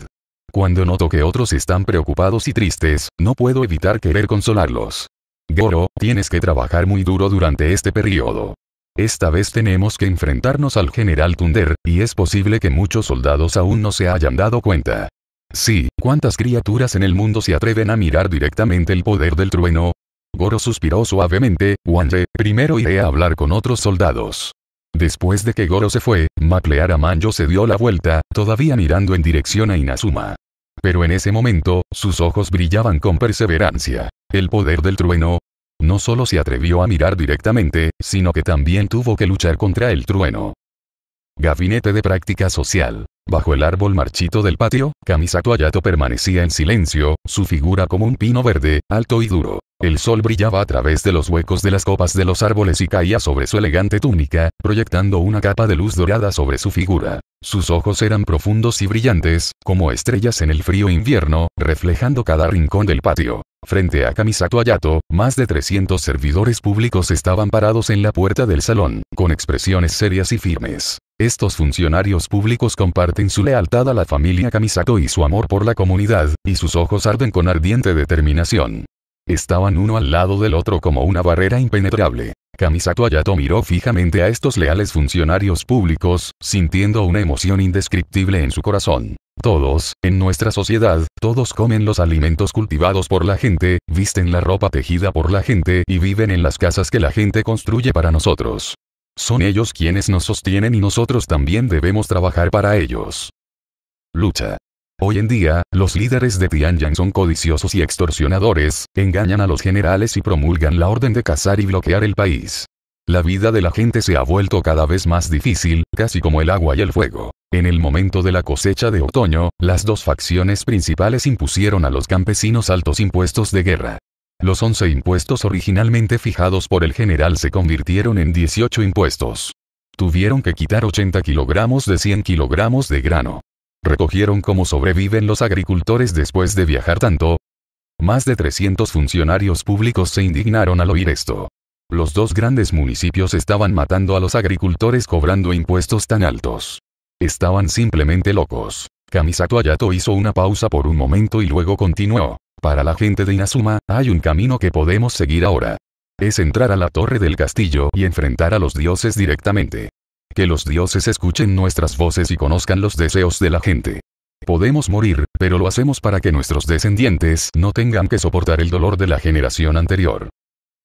Cuando noto que otros están preocupados y tristes, no puedo evitar querer consolarlos. Goro, tienes que trabajar muy duro durante este periodo. Esta vez tenemos que enfrentarnos al general Thunder, y es posible que muchos soldados aún no se hayan dado cuenta. Sí, ¿cuántas criaturas en el mundo se atreven a mirar directamente el poder del trueno? Goro suspiró suavemente, Wanje, primero iré a hablar con otros soldados. Después de que Goro se fue, a Manjo se dio la vuelta, todavía mirando en dirección a Inazuma. Pero en ese momento, sus ojos brillaban con perseverancia. El poder del trueno, no solo se atrevió a mirar directamente, sino que también tuvo que luchar contra el trueno. Gabinete de práctica social. Bajo el árbol marchito del patio, Kamisato Ayato permanecía en silencio, su figura como un pino verde, alto y duro. El sol brillaba a través de los huecos de las copas de los árboles y caía sobre su elegante túnica, proyectando una capa de luz dorada sobre su figura. Sus ojos eran profundos y brillantes, como estrellas en el frío invierno, reflejando cada rincón del patio. Frente a Kamisato Ayato, más de 300 servidores públicos estaban parados en la puerta del salón, con expresiones serias y firmes. Estos funcionarios públicos comparten su lealtad a la familia Kamisato y su amor por la comunidad, y sus ojos arden con ardiente determinación. Estaban uno al lado del otro como una barrera impenetrable. Kamisato Ayato miró fijamente a estos leales funcionarios públicos, sintiendo una emoción indescriptible en su corazón. Todos, en nuestra sociedad, todos comen los alimentos cultivados por la gente, visten la ropa tejida por la gente y viven en las casas que la gente construye para nosotros. Son ellos quienes nos sostienen y nosotros también debemos trabajar para ellos. Lucha. Hoy en día, los líderes de Tianyang son codiciosos y extorsionadores, engañan a los generales y promulgan la orden de cazar y bloquear el país. La vida de la gente se ha vuelto cada vez más difícil, casi como el agua y el fuego. En el momento de la cosecha de otoño, las dos facciones principales impusieron a los campesinos altos impuestos de guerra. Los 11 impuestos originalmente fijados por el general se convirtieron en 18 impuestos. Tuvieron que quitar 80 kilogramos de 100 kilogramos de grano recogieron cómo sobreviven los agricultores después de viajar tanto. Más de 300 funcionarios públicos se indignaron al oír esto. Los dos grandes municipios estaban matando a los agricultores cobrando impuestos tan altos. Estaban simplemente locos. Kamisato Ayato hizo una pausa por un momento y luego continuó. Para la gente de Inazuma, hay un camino que podemos seguir ahora. Es entrar a la torre del castillo y enfrentar a los dioses directamente que los dioses escuchen nuestras voces y conozcan los deseos de la gente. Podemos morir, pero lo hacemos para que nuestros descendientes no tengan que soportar el dolor de la generación anterior.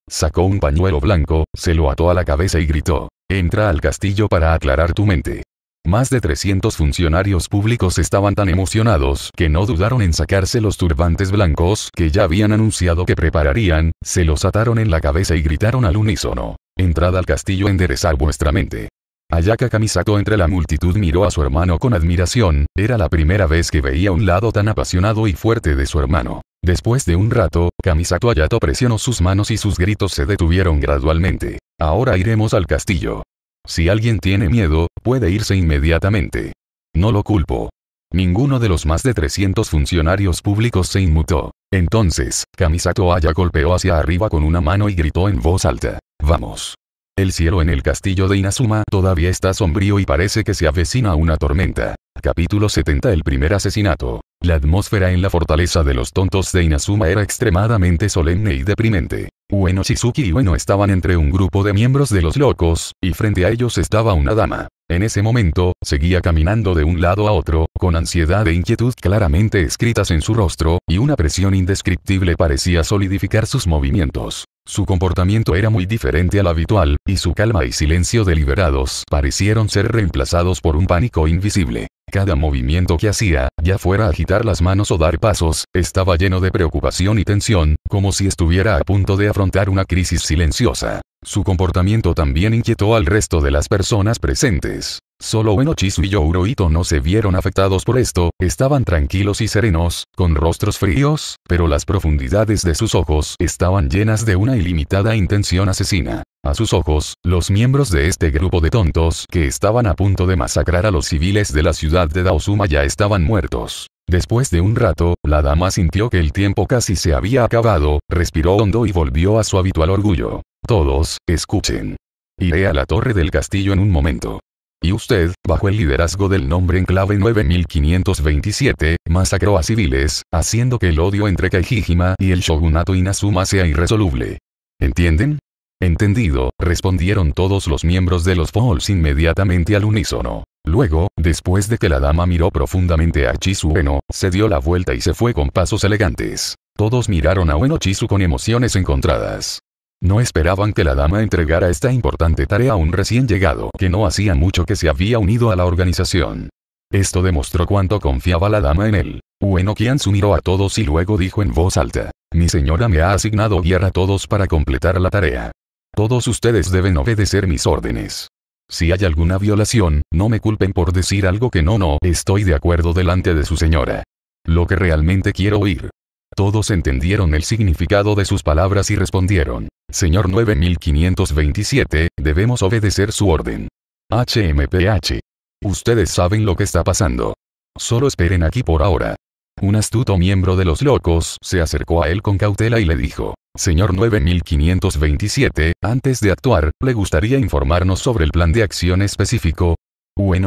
Sacó un pañuelo blanco, se lo ató a la cabeza y gritó, entra al castillo para aclarar tu mente. Más de 300 funcionarios públicos estaban tan emocionados que no dudaron en sacarse los turbantes blancos que ya habían anunciado que prepararían, se los ataron en la cabeza y gritaron al unísono. Entrad al castillo enderezar vuestra mente. Ayaka Kamisato entre la multitud miró a su hermano con admiración, era la primera vez que veía un lado tan apasionado y fuerte de su hermano. Después de un rato, Kamisato Ayato presionó sus manos y sus gritos se detuvieron gradualmente. Ahora iremos al castillo. Si alguien tiene miedo, puede irse inmediatamente. No lo culpo. Ninguno de los más de 300 funcionarios públicos se inmutó. Entonces, Kamisato Aya golpeó hacia arriba con una mano y gritó en voz alta. Vamos. El cielo en el castillo de Inazuma todavía está sombrío y parece que se avecina una tormenta. Capítulo 70 El primer asesinato. La atmósfera en la fortaleza de los tontos de Inazuma era extremadamente solemne y deprimente. Ueno Shizuki y Ueno estaban entre un grupo de miembros de los locos, y frente a ellos estaba una dama. En ese momento, seguía caminando de un lado a otro, con ansiedad e inquietud claramente escritas en su rostro, y una presión indescriptible parecía solidificar sus movimientos. Su comportamiento era muy diferente al habitual, y su calma y silencio deliberados parecieron ser reemplazados por un pánico invisible. Cada movimiento que hacía, ya fuera agitar las manos o dar pasos, estaba lleno de preocupación y tensión, como si estuviera a punto de afrontar una crisis silenciosa. Su comportamiento también inquietó al resto de las personas presentes. Solo Uenochisu y Yoruito no se vieron afectados por esto, estaban tranquilos y serenos, con rostros fríos, pero las profundidades de sus ojos estaban llenas de una ilimitada intención asesina. A sus ojos, los miembros de este grupo de tontos que estaban a punto de masacrar a los civiles de la ciudad de Daosuma ya estaban muertos. Después de un rato, la dama sintió que el tiempo casi se había acabado, respiró hondo y volvió a su habitual orgullo. Todos, escuchen. Iré a la torre del castillo en un momento. Y usted, bajo el liderazgo del nombre en clave 9527, masacró a civiles, haciendo que el odio entre Kaijijima y el shogunato Inazuma sea irresoluble. ¿Entienden? Entendido, respondieron todos los miembros de los Falls inmediatamente al unísono. Luego, después de que la dama miró profundamente a Chizueno, se dio la vuelta y se fue con pasos elegantes. Todos miraron a Ueno Chizu con emociones encontradas. No esperaban que la dama entregara esta importante tarea a un recién llegado que no hacía mucho que se había unido a la organización. Esto demostró cuánto confiaba la dama en él. Ueno se miró a todos y luego dijo en voz alta, mi señora me ha asignado guiar a todos para completar la tarea. Todos ustedes deben obedecer mis órdenes. Si hay alguna violación, no me culpen por decir algo que no no estoy de acuerdo delante de su señora. Lo que realmente quiero oír todos entendieron el significado de sus palabras y respondieron, Señor 9527, debemos obedecer su orden. HMPH. Ustedes saben lo que está pasando. Solo esperen aquí por ahora. Un astuto miembro de los locos se acercó a él con cautela y le dijo, Señor 9527, antes de actuar, ¿le gustaría informarnos sobre el plan de acción específico?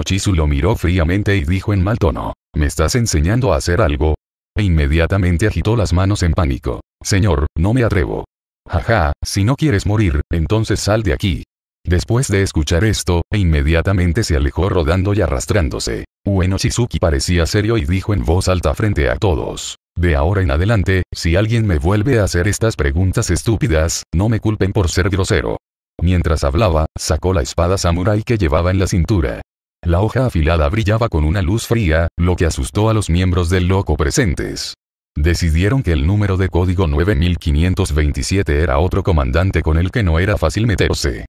Chisu lo miró fríamente y dijo en mal tono, ¿me estás enseñando a hacer algo? E inmediatamente agitó las manos en pánico. Señor, no me atrevo. Jaja, si no quieres morir, entonces sal de aquí. Después de escuchar esto, e inmediatamente se alejó rodando y arrastrándose. Ueno Shizuki parecía serio y dijo en voz alta frente a todos. De ahora en adelante, si alguien me vuelve a hacer estas preguntas estúpidas, no me culpen por ser grosero. Mientras hablaba, sacó la espada samurai que llevaba en la cintura. La hoja afilada brillaba con una luz fría, lo que asustó a los miembros del loco presentes. Decidieron que el número de código 9527 era otro comandante con el que no era fácil meterse.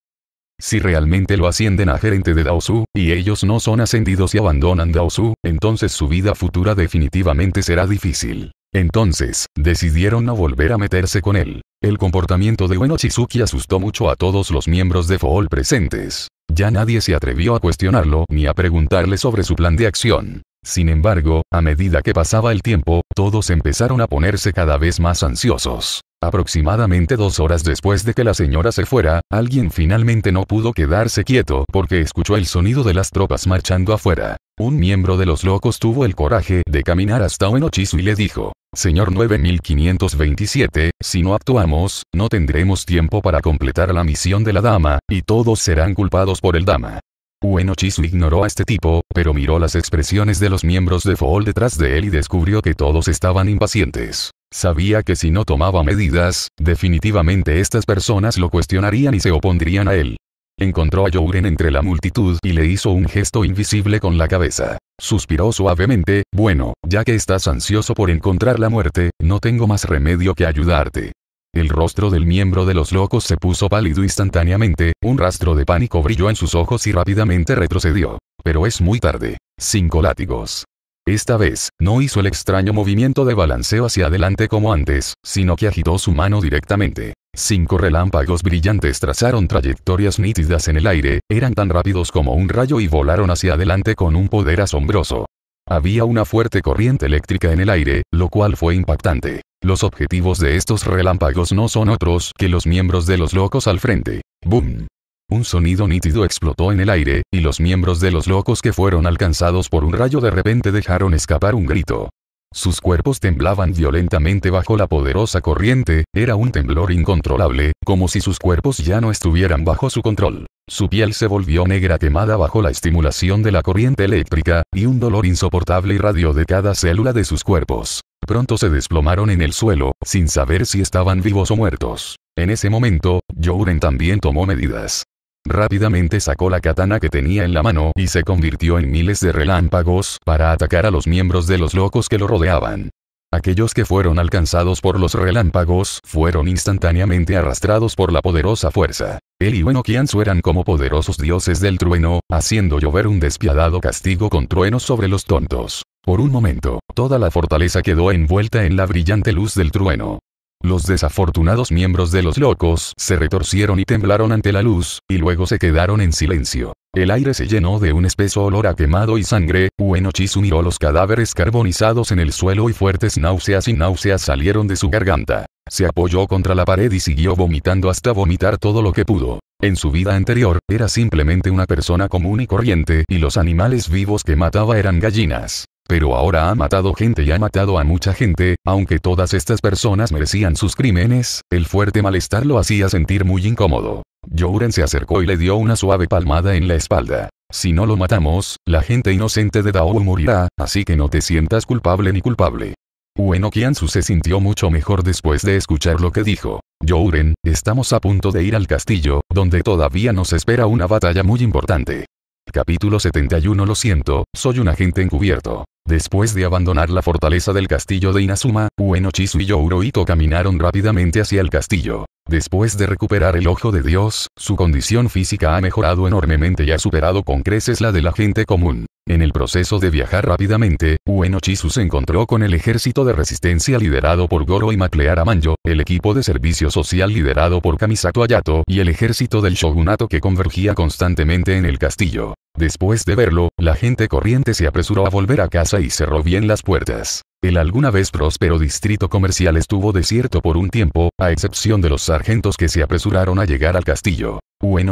Si realmente lo ascienden a gerente de Daosu, y ellos no son ascendidos y abandonan Daosu, entonces su vida futura definitivamente será difícil. Entonces, decidieron no volver a meterse con él. El comportamiento de Ueno asustó mucho a todos los miembros de Fool presentes. Ya nadie se atrevió a cuestionarlo ni a preguntarle sobre su plan de acción. Sin embargo, a medida que pasaba el tiempo, todos empezaron a ponerse cada vez más ansiosos. Aproximadamente dos horas después de que la señora se fuera, alguien finalmente no pudo quedarse quieto porque escuchó el sonido de las tropas marchando afuera. Un miembro de los locos tuvo el coraje de caminar hasta Uenochizu y le dijo, Señor 9527, si no actuamos, no tendremos tiempo para completar la misión de la dama, y todos serán culpados por el dama. Bueno Chisu ignoró a este tipo, pero miró las expresiones de los miembros de F.O.L. detrás de él y descubrió que todos estaban impacientes. Sabía que si no tomaba medidas, definitivamente estas personas lo cuestionarían y se opondrían a él. Encontró a Jouren entre la multitud y le hizo un gesto invisible con la cabeza. Suspiró suavemente, bueno, ya que estás ansioso por encontrar la muerte, no tengo más remedio que ayudarte. El rostro del miembro de los locos se puso pálido instantáneamente, un rastro de pánico brilló en sus ojos y rápidamente retrocedió. Pero es muy tarde. Cinco látigos. Esta vez, no hizo el extraño movimiento de balanceo hacia adelante como antes, sino que agitó su mano directamente. Cinco relámpagos brillantes trazaron trayectorias nítidas en el aire, eran tan rápidos como un rayo y volaron hacia adelante con un poder asombroso. Había una fuerte corriente eléctrica en el aire, lo cual fue impactante. Los objetivos de estos relámpagos no son otros que los miembros de los locos al frente. ¡Boom! Un sonido nítido explotó en el aire, y los miembros de los locos que fueron alcanzados por un rayo de repente dejaron escapar un grito. Sus cuerpos temblaban violentamente bajo la poderosa corriente, era un temblor incontrolable, como si sus cuerpos ya no estuvieran bajo su control. Su piel se volvió negra quemada bajo la estimulación de la corriente eléctrica, y un dolor insoportable irradió de cada célula de sus cuerpos. Pronto se desplomaron en el suelo, sin saber si estaban vivos o muertos. En ese momento, Jouren también tomó medidas. Rápidamente sacó la katana que tenía en la mano y se convirtió en miles de relámpagos para atacar a los miembros de los locos que lo rodeaban. Aquellos que fueron alcanzados por los relámpagos fueron instantáneamente arrastrados por la poderosa fuerza. Él y Bueno Kianzu eran como poderosos dioses del trueno, haciendo llover un despiadado castigo con truenos sobre los tontos. Por un momento, toda la fortaleza quedó envuelta en la brillante luz del trueno. Los desafortunados miembros de los locos se retorcieron y temblaron ante la luz, y luego se quedaron en silencio. El aire se llenó de un espeso olor a quemado y sangre, Uenochi miró los cadáveres carbonizados en el suelo y fuertes náuseas y náuseas salieron de su garganta. Se apoyó contra la pared y siguió vomitando hasta vomitar todo lo que pudo. En su vida anterior, era simplemente una persona común y corriente y los animales vivos que mataba eran gallinas. Pero ahora ha matado gente y ha matado a mucha gente, aunque todas estas personas merecían sus crímenes, el fuerte malestar lo hacía sentir muy incómodo. Jouren se acercó y le dio una suave palmada en la espalda. Si no lo matamos, la gente inocente de Daou morirá, así que no te sientas culpable ni culpable. Ueno Kiansu se sintió mucho mejor después de escuchar lo que dijo. Jouren, estamos a punto de ir al castillo, donde todavía nos espera una batalla muy importante. Capítulo 71 Lo siento, soy un agente encubierto. Después de abandonar la fortaleza del castillo de Inazuma, Uenochizu y Yoroito caminaron rápidamente hacia el castillo. Después de recuperar el ojo de Dios, su condición física ha mejorado enormemente y ha superado con creces la de la gente común. En el proceso de viajar rápidamente, Uenochisu se encontró con el ejército de resistencia liderado por Goro y Macleara el equipo de servicio social liderado por Kamisato Ayato y el ejército del shogunato que convergía constantemente en el castillo. Después de verlo, la gente corriente se apresuró a volver a casa y cerró bien las puertas. El alguna vez próspero distrito comercial estuvo desierto por un tiempo, a excepción de los sargentos que se apresuraron a llegar al castillo.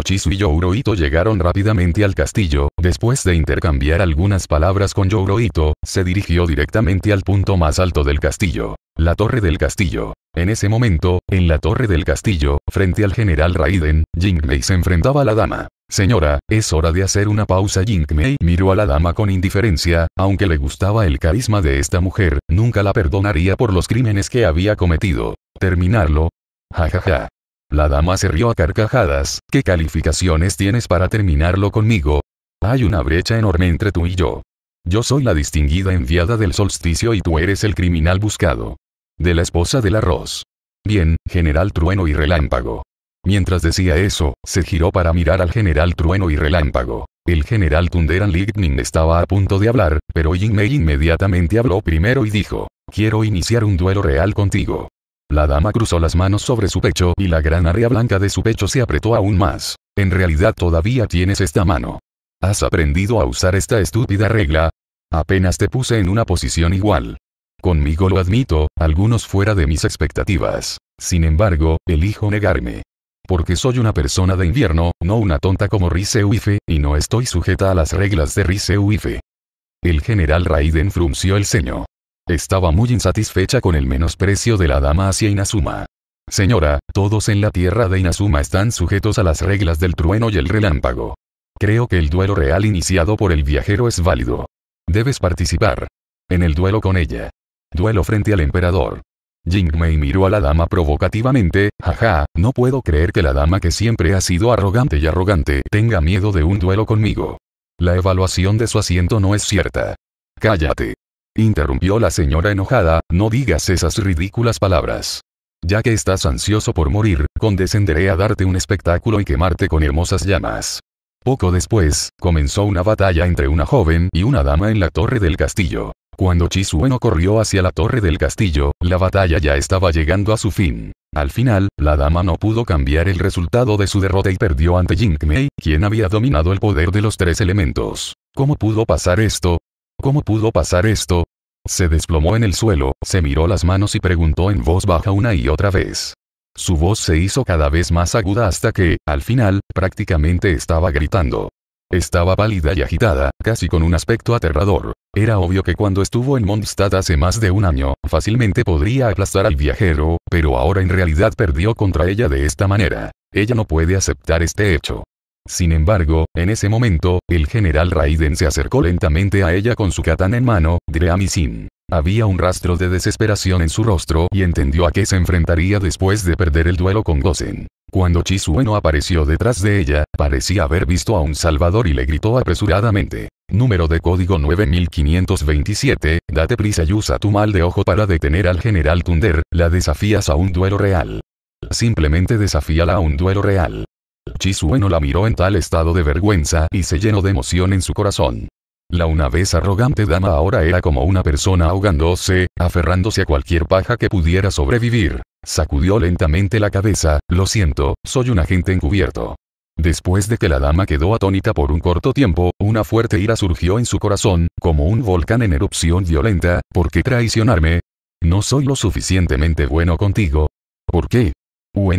chisu y youroito llegaron rápidamente al castillo, después de intercambiar algunas palabras con youroito se dirigió directamente al punto más alto del castillo, la torre del castillo. En ese momento, en la torre del castillo, frente al general Raiden, Jingle se enfrentaba a la dama. Señora, es hora de hacer una pausa. Jinkmei miró a la dama con indiferencia, aunque le gustaba el carisma de esta mujer, nunca la perdonaría por los crímenes que había cometido. ¿Terminarlo? Jajaja. Ja, ja. La dama se rió a carcajadas. ¿Qué calificaciones tienes para terminarlo conmigo? Hay una brecha enorme entre tú y yo. Yo soy la distinguida enviada del solsticio y tú eres el criminal buscado. De la esposa del arroz. Bien, general trueno y relámpago. Mientras decía eso, se giró para mirar al general Trueno y Relámpago. El general Tunderan Lightning estaba a punto de hablar, pero Mei inmediatamente habló primero y dijo, quiero iniciar un duelo real contigo. La dama cruzó las manos sobre su pecho y la gran área blanca de su pecho se apretó aún más. En realidad todavía tienes esta mano. ¿Has aprendido a usar esta estúpida regla? Apenas te puse en una posición igual. Conmigo lo admito, algunos fuera de mis expectativas. Sin embargo, elijo negarme. Porque soy una persona de invierno, no una tonta como Rise y no estoy sujeta a las reglas de Rise El general Raiden frunció el ceño. Estaba muy insatisfecha con el menosprecio de la dama hacia Inazuma. Señora, todos en la tierra de Inazuma están sujetos a las reglas del trueno y el relámpago. Creo que el duelo real iniciado por el viajero es válido. Debes participar. En el duelo con ella. Duelo frente al emperador. Jingmei miró a la dama provocativamente, jaja, no puedo creer que la dama que siempre ha sido arrogante y arrogante tenga miedo de un duelo conmigo. La evaluación de su asiento no es cierta. Cállate. Interrumpió la señora enojada, no digas esas ridículas palabras. Ya que estás ansioso por morir, condescenderé a darte un espectáculo y quemarte con hermosas llamas. Poco después, comenzó una batalla entre una joven y una dama en la torre del castillo. Cuando Chisueno corrió hacia la torre del castillo, la batalla ya estaba llegando a su fin. Al final, la dama no pudo cambiar el resultado de su derrota y perdió ante Mei, quien había dominado el poder de los tres elementos. ¿Cómo pudo pasar esto? ¿Cómo pudo pasar esto? Se desplomó en el suelo, se miró las manos y preguntó en voz baja una y otra vez. Su voz se hizo cada vez más aguda hasta que, al final, prácticamente estaba gritando. Estaba pálida y agitada, casi con un aspecto aterrador. Era obvio que cuando estuvo en Mondstadt hace más de un año, fácilmente podría aplastar al viajero, pero ahora en realidad perdió contra ella de esta manera. Ella no puede aceptar este hecho. Sin embargo, en ese momento, el general Raiden se acercó lentamente a ella con su katana en mano, Dreamisin. Había un rastro de desesperación en su rostro y entendió a qué se enfrentaría después de perder el duelo con Gosen. Cuando Chisueno apareció detrás de ella, parecía haber visto a un salvador y le gritó apresuradamente. Número de código 9527, date prisa y usa tu mal de ojo para detener al general Tunder, la desafías a un duelo real. Simplemente desafíala a un duelo real. Chisueno la miró en tal estado de vergüenza y se llenó de emoción en su corazón. La una vez arrogante dama ahora era como una persona ahogándose, aferrándose a cualquier paja que pudiera sobrevivir. Sacudió lentamente la cabeza, lo siento, soy un agente encubierto. Después de que la dama quedó atónita por un corto tiempo, una fuerte ira surgió en su corazón, como un volcán en erupción violenta, ¿por qué traicionarme? No soy lo suficientemente bueno contigo. ¿Por qué?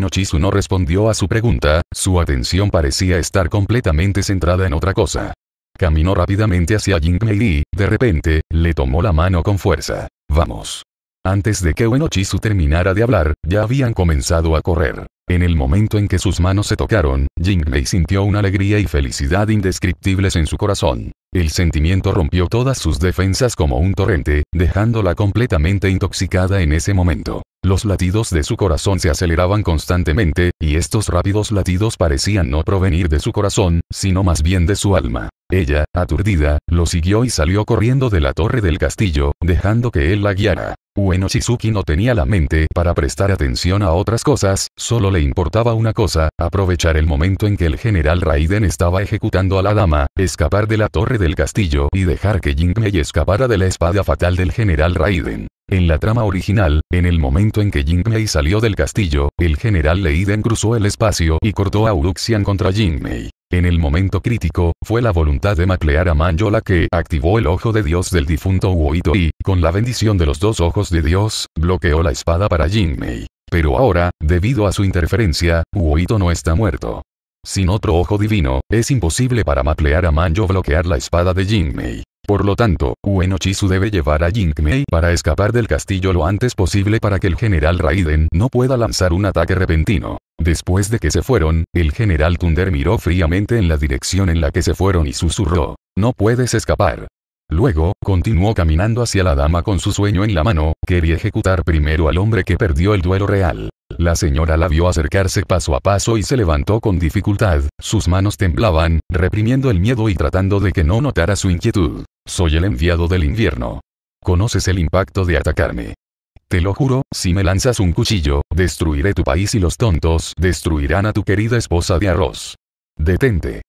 Chisu no respondió a su pregunta, su atención parecía estar completamente centrada en otra cosa. Caminó rápidamente hacia Jingmei y, de repente, le tomó la mano con fuerza. Vamos. Antes de que Uenochisu terminara de hablar, ya habían comenzado a correr. En el momento en que sus manos se tocaron, Jinglei sintió una alegría y felicidad indescriptibles en su corazón. El sentimiento rompió todas sus defensas como un torrente, dejándola completamente intoxicada en ese momento. Los latidos de su corazón se aceleraban constantemente, y estos rápidos latidos parecían no provenir de su corazón, sino más bien de su alma. Ella, aturdida, lo siguió y salió corriendo de la torre del castillo, dejando que él la guiara. Ueno Shizuki no tenía la mente para prestar atención a otras cosas, solo le importaba una cosa, aprovechar el momento en que el general Raiden estaba ejecutando a la dama, escapar de la torre del castillo y dejar que Mei escapara de la espada fatal del general Raiden. En la trama original, en el momento en que Mei salió del castillo, el general Leiden cruzó el espacio y cortó a Uruxian contra Mei. En el momento crítico, fue la voluntad de maclear a Manjola que activó el ojo de Dios del difunto Uoito y, con la bendición de los dos ojos de Dios, bloqueó la espada para Mei. Pero ahora, debido a su interferencia, Uoito no está muerto. Sin otro ojo divino, es imposible para maplear a Manjo bloquear la espada de Jingmei. Por lo tanto, Uenochisu debe llevar a Jingmei para escapar del castillo lo antes posible para que el general Raiden no pueda lanzar un ataque repentino. Después de que se fueron, el general Thunder miró fríamente en la dirección en la que se fueron y susurró. No puedes escapar. Luego, continuó caminando hacia la dama con su sueño en la mano, quería ejecutar primero al hombre que perdió el duelo real. La señora la vio acercarse paso a paso y se levantó con dificultad, sus manos temblaban, reprimiendo el miedo y tratando de que no notara su inquietud. Soy el enviado del invierno. Conoces el impacto de atacarme. Te lo juro, si me lanzas un cuchillo, destruiré tu país y los tontos destruirán a tu querida esposa de arroz. Detente.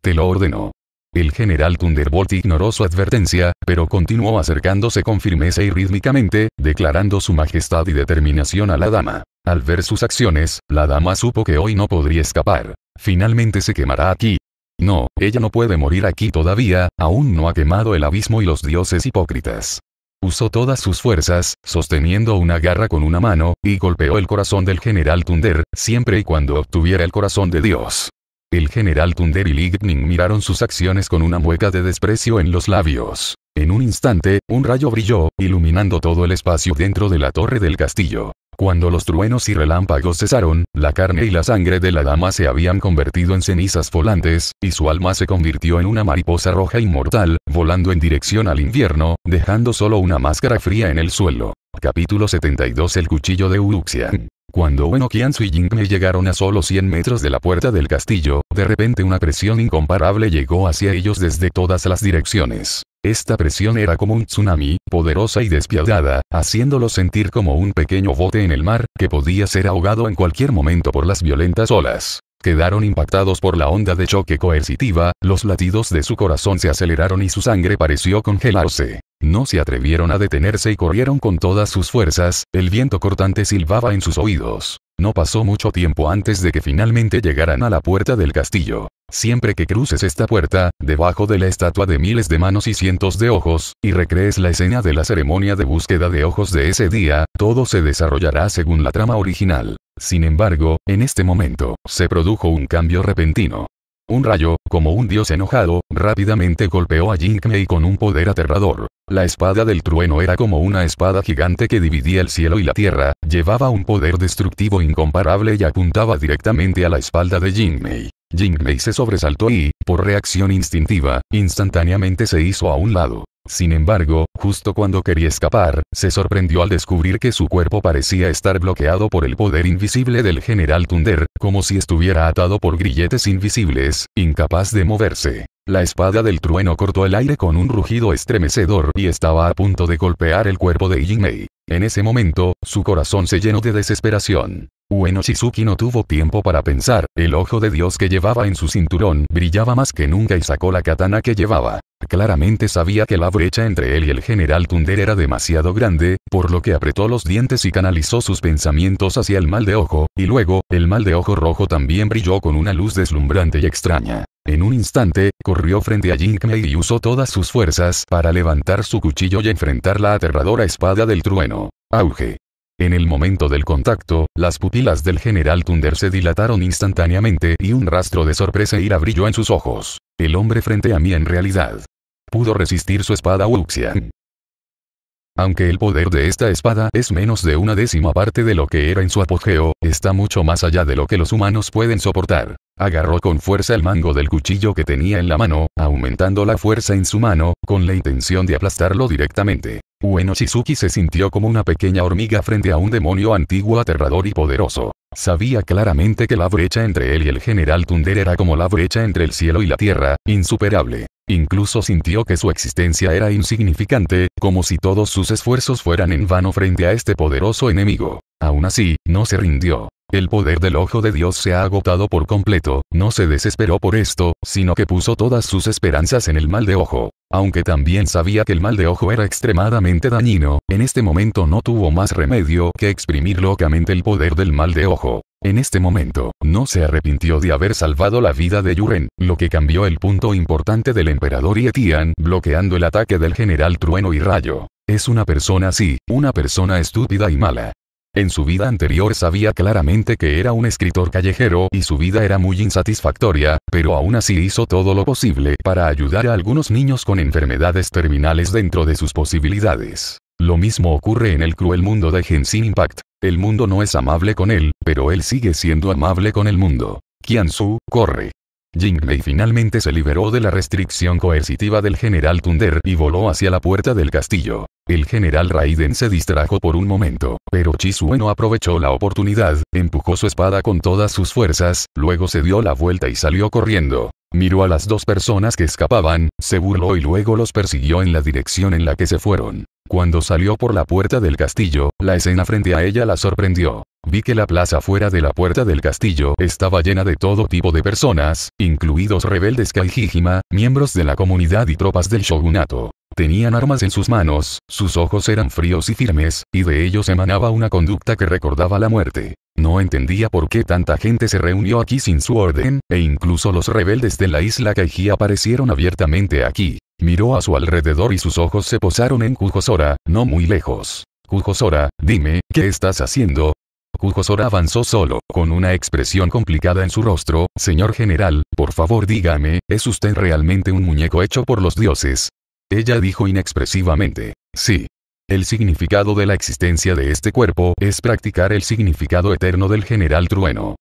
Te lo ordeno. El general Thunderbolt ignoró su advertencia, pero continuó acercándose con firmeza y rítmicamente, declarando su majestad y determinación a la dama. Al ver sus acciones, la dama supo que hoy no podría escapar. Finalmente se quemará aquí. No, ella no puede morir aquí todavía, aún no ha quemado el abismo y los dioses hipócritas. Usó todas sus fuerzas, sosteniendo una garra con una mano, y golpeó el corazón del general Thunder, siempre y cuando obtuviera el corazón de Dios. El general Tunder y Lightning miraron sus acciones con una mueca de desprecio en los labios. En un instante, un rayo brilló, iluminando todo el espacio dentro de la torre del castillo. Cuando los truenos y relámpagos cesaron, la carne y la sangre de la dama se habían convertido en cenizas volantes, y su alma se convirtió en una mariposa roja inmortal, volando en dirección al invierno, dejando solo una máscara fría en el suelo. Capítulo 72 El cuchillo de Uruxian cuando Bueno Qianzu y Jingme llegaron a solo 100 metros de la puerta del castillo, de repente una presión incomparable llegó hacia ellos desde todas las direcciones. Esta presión era como un tsunami, poderosa y despiadada, haciéndolos sentir como un pequeño bote en el mar, que podía ser ahogado en cualquier momento por las violentas olas. Quedaron impactados por la onda de choque coercitiva, los latidos de su corazón se aceleraron y su sangre pareció congelarse. No se atrevieron a detenerse y corrieron con todas sus fuerzas, el viento cortante silbaba en sus oídos. No pasó mucho tiempo antes de que finalmente llegaran a la puerta del castillo. Siempre que cruces esta puerta, debajo de la estatua de miles de manos y cientos de ojos, y recrees la escena de la ceremonia de búsqueda de ojos de ese día, todo se desarrollará según la trama original. Sin embargo, en este momento, se produjo un cambio repentino. Un rayo, como un dios enojado, rápidamente golpeó a Jingmei con un poder aterrador. La espada del trueno era como una espada gigante que dividía el cielo y la tierra, llevaba un poder destructivo incomparable y apuntaba directamente a la espalda de Jingmei. Jingmei se sobresaltó y, por reacción instintiva, instantáneamente se hizo a un lado. Sin embargo, justo cuando quería escapar, se sorprendió al descubrir que su cuerpo parecía estar bloqueado por el poder invisible del general Thunder, como si estuviera atado por grilletes invisibles, incapaz de moverse. La espada del trueno cortó el aire con un rugido estremecedor y estaba a punto de golpear el cuerpo de Jinmei. En ese momento, su corazón se llenó de desesperación. Ueno Shizuki no tuvo tiempo para pensar, el ojo de Dios que llevaba en su cinturón brillaba más que nunca y sacó la katana que llevaba. Claramente sabía que la brecha entre él y el general Tunder era demasiado grande, por lo que apretó los dientes y canalizó sus pensamientos hacia el mal de ojo, y luego, el mal de ojo rojo también brilló con una luz deslumbrante y extraña. En un instante, corrió frente a Jinkmei y usó todas sus fuerzas para levantar su cuchillo y enfrentar la aterradora espada del trueno. Auge. En el momento del contacto, las pupilas del general Thunder se dilataron instantáneamente y un rastro de sorpresa ira brilló en sus ojos. El hombre frente a mí en realidad. Pudo resistir su espada Wuxian. Aunque el poder de esta espada es menos de una décima parte de lo que era en su apogeo, está mucho más allá de lo que los humanos pueden soportar. Agarró con fuerza el mango del cuchillo que tenía en la mano, aumentando la fuerza en su mano, con la intención de aplastarlo directamente. Ueno Shizuki se sintió como una pequeña hormiga frente a un demonio antiguo aterrador y poderoso. Sabía claramente que la brecha entre él y el general Tunder era como la brecha entre el cielo y la tierra, insuperable. Incluso sintió que su existencia era insignificante, como si todos sus esfuerzos fueran en vano frente a este poderoso enemigo. Aún así, no se rindió. El poder del ojo de Dios se ha agotado por completo, no se desesperó por esto, sino que puso todas sus esperanzas en el mal de ojo. Aunque también sabía que el mal de ojo era extremadamente dañino, en este momento no tuvo más remedio que exprimir locamente el poder del mal de ojo. En este momento, no se arrepintió de haber salvado la vida de Yuren, lo que cambió el punto importante del emperador y bloqueando el ataque del general Trueno y Rayo. Es una persona así, una persona estúpida y mala. En su vida anterior sabía claramente que era un escritor callejero y su vida era muy insatisfactoria, pero aún así hizo todo lo posible para ayudar a algunos niños con enfermedades terminales dentro de sus posibilidades. Lo mismo ocurre en el cruel mundo de Genshin Impact. El mundo no es amable con él, pero él sigue siendo amable con el mundo. Kian-Su, corre. Jinglei finalmente se liberó de la restricción coercitiva del general Tunder y voló hacia la puerta del castillo. El general Raiden se distrajo por un momento, pero Chizue no aprovechó la oportunidad, empujó su espada con todas sus fuerzas, luego se dio la vuelta y salió corriendo. Miró a las dos personas que escapaban, se burló y luego los persiguió en la dirección en la que se fueron. Cuando salió por la puerta del castillo, la escena frente a ella la sorprendió. Vi que la plaza fuera de la puerta del castillo estaba llena de todo tipo de personas, incluidos rebeldes Kaijijima, miembros de la comunidad y tropas del shogunato. Tenían armas en sus manos, sus ojos eran fríos y firmes, y de ellos emanaba una conducta que recordaba la muerte. No entendía por qué tanta gente se reunió aquí sin su orden, e incluso los rebeldes de la isla Kaiji aparecieron abiertamente aquí. Miró a su alrededor y sus ojos se posaron en Kujosora, no muy lejos. Kujosora, dime, ¿qué estás haciendo? Kujosora avanzó solo, con una expresión complicada en su rostro, señor general, por favor dígame, ¿es usted realmente un muñeco hecho por los dioses? Ella dijo inexpresivamente, sí. El significado de la existencia de este cuerpo es practicar el significado eterno del general trueno.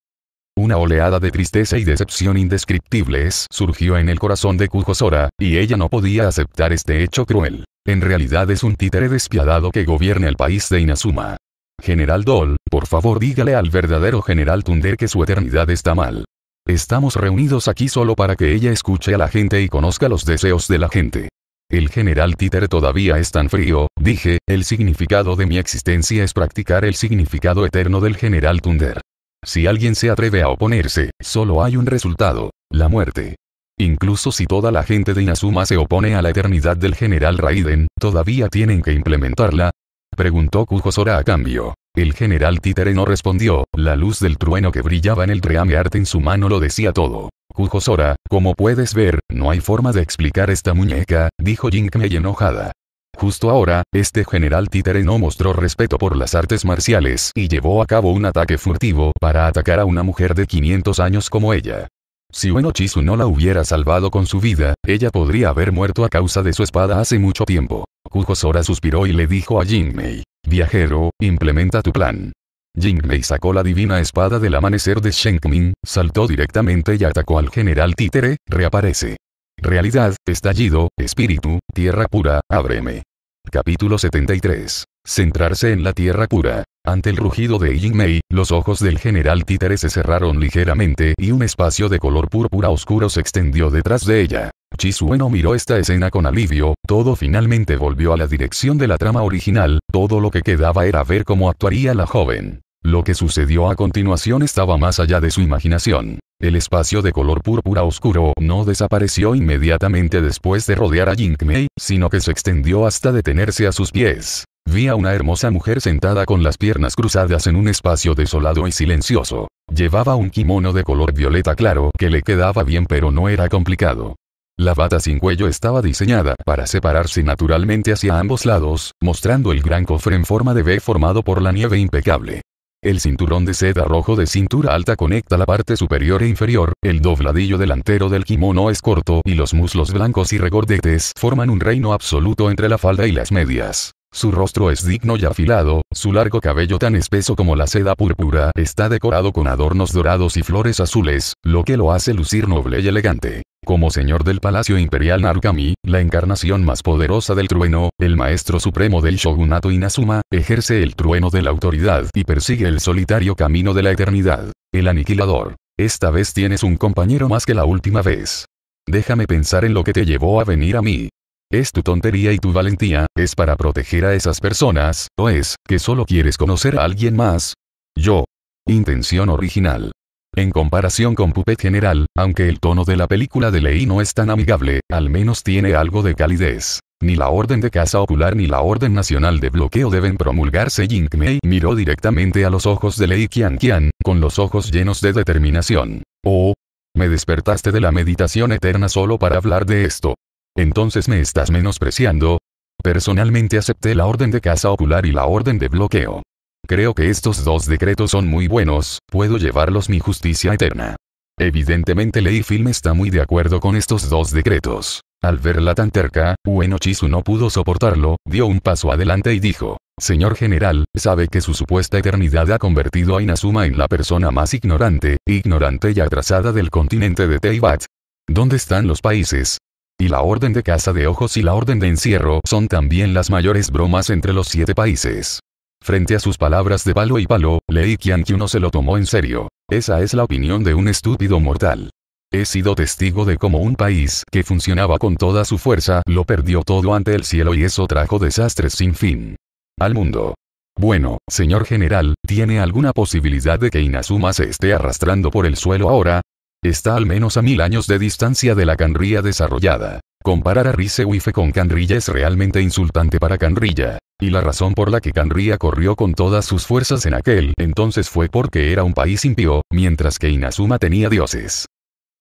Una oleada de tristeza y decepción indescriptibles surgió en el corazón de Kujosora, y ella no podía aceptar este hecho cruel. En realidad es un títere despiadado que gobierna el país de Inazuma. General Doll, por favor dígale al verdadero general Tunder que su eternidad está mal. Estamos reunidos aquí solo para que ella escuche a la gente y conozca los deseos de la gente. El general Títer todavía es tan frío, dije, el significado de mi existencia es practicar el significado eterno del general Tunder. Si alguien se atreve a oponerse, solo hay un resultado, la muerte. Incluso si toda la gente de Inazuma se opone a la eternidad del general Raiden, ¿todavía tienen que implementarla? Preguntó Kujosora a cambio. El general títere no respondió, la luz del trueno que brillaba en el Dream en su mano lo decía todo. Kujosora, como puedes ver, no hay forma de explicar esta muñeca, dijo Jinkmei enojada. Justo ahora, este general títere no mostró respeto por las artes marciales y llevó a cabo un ataque furtivo para atacar a una mujer de 500 años como ella. Si chisu no la hubiera salvado con su vida, ella podría haber muerto a causa de su espada hace mucho tiempo. Kujosora suspiró y le dijo a Jingmei. viajero, implementa tu plan. Jingmei sacó la divina espada del amanecer de Shenkmin, saltó directamente y atacó al general títere, reaparece. Realidad, estallido, espíritu, tierra pura, ábreme. Capítulo 73. Centrarse en la tierra pura. Ante el rugido de Mei, los ojos del general títere se cerraron ligeramente y un espacio de color púrpura oscuro se extendió detrás de ella. Chisueno miró esta escena con alivio, todo finalmente volvió a la dirección de la trama original, todo lo que quedaba era ver cómo actuaría la joven. Lo que sucedió a continuación estaba más allá de su imaginación. El espacio de color púrpura oscuro no desapareció inmediatamente después de rodear a Jinkmei, sino que se extendió hasta detenerse a sus pies. Vi a una hermosa mujer sentada con las piernas cruzadas en un espacio desolado y silencioso. Llevaba un kimono de color violeta claro que le quedaba bien pero no era complicado. La bata sin cuello estaba diseñada para separarse naturalmente hacia ambos lados, mostrando el gran cofre en forma de B formado por la nieve impecable. El cinturón de seda rojo de cintura alta conecta la parte superior e inferior, el dobladillo delantero del kimono es corto y los muslos blancos y regordetes forman un reino absoluto entre la falda y las medias. Su rostro es digno y afilado, su largo cabello tan espeso como la seda púrpura está decorado con adornos dorados y flores azules, lo que lo hace lucir noble y elegante. Como señor del Palacio Imperial Narukami, la encarnación más poderosa del trueno, el maestro supremo del shogunato Inazuma, ejerce el trueno de la autoridad y persigue el solitario camino de la eternidad. El aniquilador. Esta vez tienes un compañero más que la última vez. Déjame pensar en lo que te llevó a venir a mí. ¿Es tu tontería y tu valentía, es para proteger a esas personas, o es que solo quieres conocer a alguien más? Yo. Intención original. En comparación con Puppet General, aunque el tono de la película de Lei no es tan amigable, al menos tiene algo de calidez. Ni la Orden de Casa Ocular ni la Orden Nacional de Bloqueo deben promulgarse. Mei miró directamente a los ojos de Lei Qian con los ojos llenos de determinación. Oh. Me despertaste de la meditación eterna solo para hablar de esto. Entonces me estás menospreciando. Personalmente acepté la orden de casa ocular y la orden de bloqueo. Creo que estos dos decretos son muy buenos, puedo llevarlos mi justicia eterna. Evidentemente Lei Film está muy de acuerdo con estos dos decretos. Al verla tan terca, Ueno chisu no pudo soportarlo, dio un paso adelante y dijo, Señor general, sabe que su supuesta eternidad ha convertido a Inazuma en la persona más ignorante, ignorante y atrasada del continente de Teibat. ¿Dónde están los países, y la orden de caza de ojos y la orden de encierro son también las mayores bromas entre los siete países. Frente a sus palabras de palo y palo, Lei Qianqiu se lo tomó en serio. Esa es la opinión de un estúpido mortal. He sido testigo de cómo un país que funcionaba con toda su fuerza lo perdió todo ante el cielo y eso trajo desastres sin fin. Al mundo. Bueno, señor general, ¿tiene alguna posibilidad de que Inazuma se esté arrastrando por el suelo ahora? Está al menos a mil años de distancia de la Canría desarrollada. Comparar a Risewife con Canrilla es realmente insultante para Canrilla. Y la razón por la que Canría corrió con todas sus fuerzas en aquel entonces fue porque era un país impío, mientras que Inazuma tenía dioses.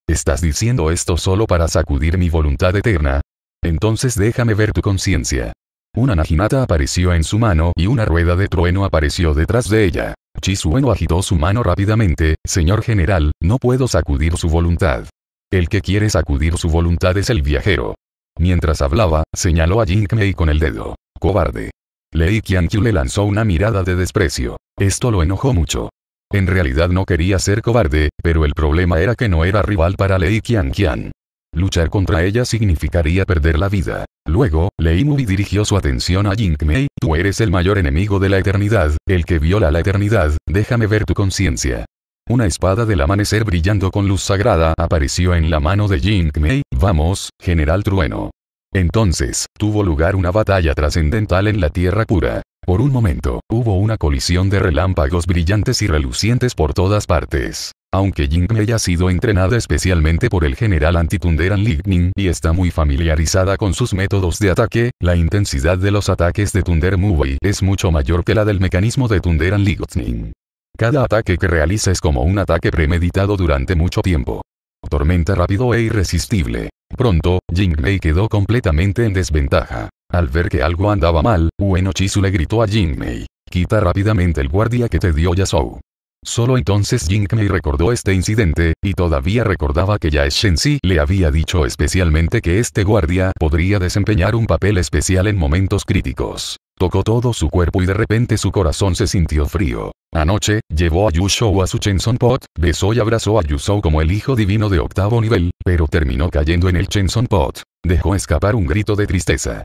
¿Estás diciendo esto solo para sacudir mi voluntad eterna? Entonces déjame ver tu conciencia. Una najimata apareció en su mano y una rueda de trueno apareció detrás de ella. Chisueno agitó su mano rápidamente, señor general, no puedo sacudir su voluntad. El que quiere sacudir su voluntad es el viajero. Mientras hablaba, señaló a Mei con el dedo. Cobarde. Lei Qianqiu le lanzó una mirada de desprecio. Esto lo enojó mucho. En realidad no quería ser cobarde, pero el problema era que no era rival para Lei Qianqian. Luchar contra ella significaría perder la vida. Luego, Leimubi dirigió su atención a Mei, tú eres el mayor enemigo de la eternidad, el que viola la eternidad, déjame ver tu conciencia. Una espada del amanecer brillando con luz sagrada apareció en la mano de Mei, vamos, general trueno. Entonces, tuvo lugar una batalla trascendental en la Tierra Pura. Por un momento, hubo una colisión de relámpagos brillantes y relucientes por todas partes. Aunque Jingmei ha sido entrenada especialmente por el general antitunderan Lightning y está muy familiarizada con sus métodos de ataque, la intensidad de los ataques de Tunder Movie es mucho mayor que la del mecanismo de Tunderan Lightning. Cada ataque que realiza es como un ataque premeditado durante mucho tiempo. Tormenta rápido e irresistible. Pronto, Jingmei quedó completamente en desventaja. Al ver que algo andaba mal, Ueno chisu le gritó a Jingmei. Quita rápidamente el guardia que te dio Yasou. Solo entonces Jinkmei recordó este incidente, y todavía recordaba que ya Shin-si le había dicho especialmente que este guardia podría desempeñar un papel especial en momentos críticos. Tocó todo su cuerpo y de repente su corazón se sintió frío. Anoche, llevó a Yushou a su Chenson Pot, besó y abrazó a Yushou como el hijo divino de octavo nivel, pero terminó cayendo en el Chenson Pot. Dejó escapar un grito de tristeza.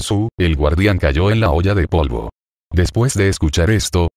Su, el guardián cayó en la olla de polvo. Después de escuchar esto,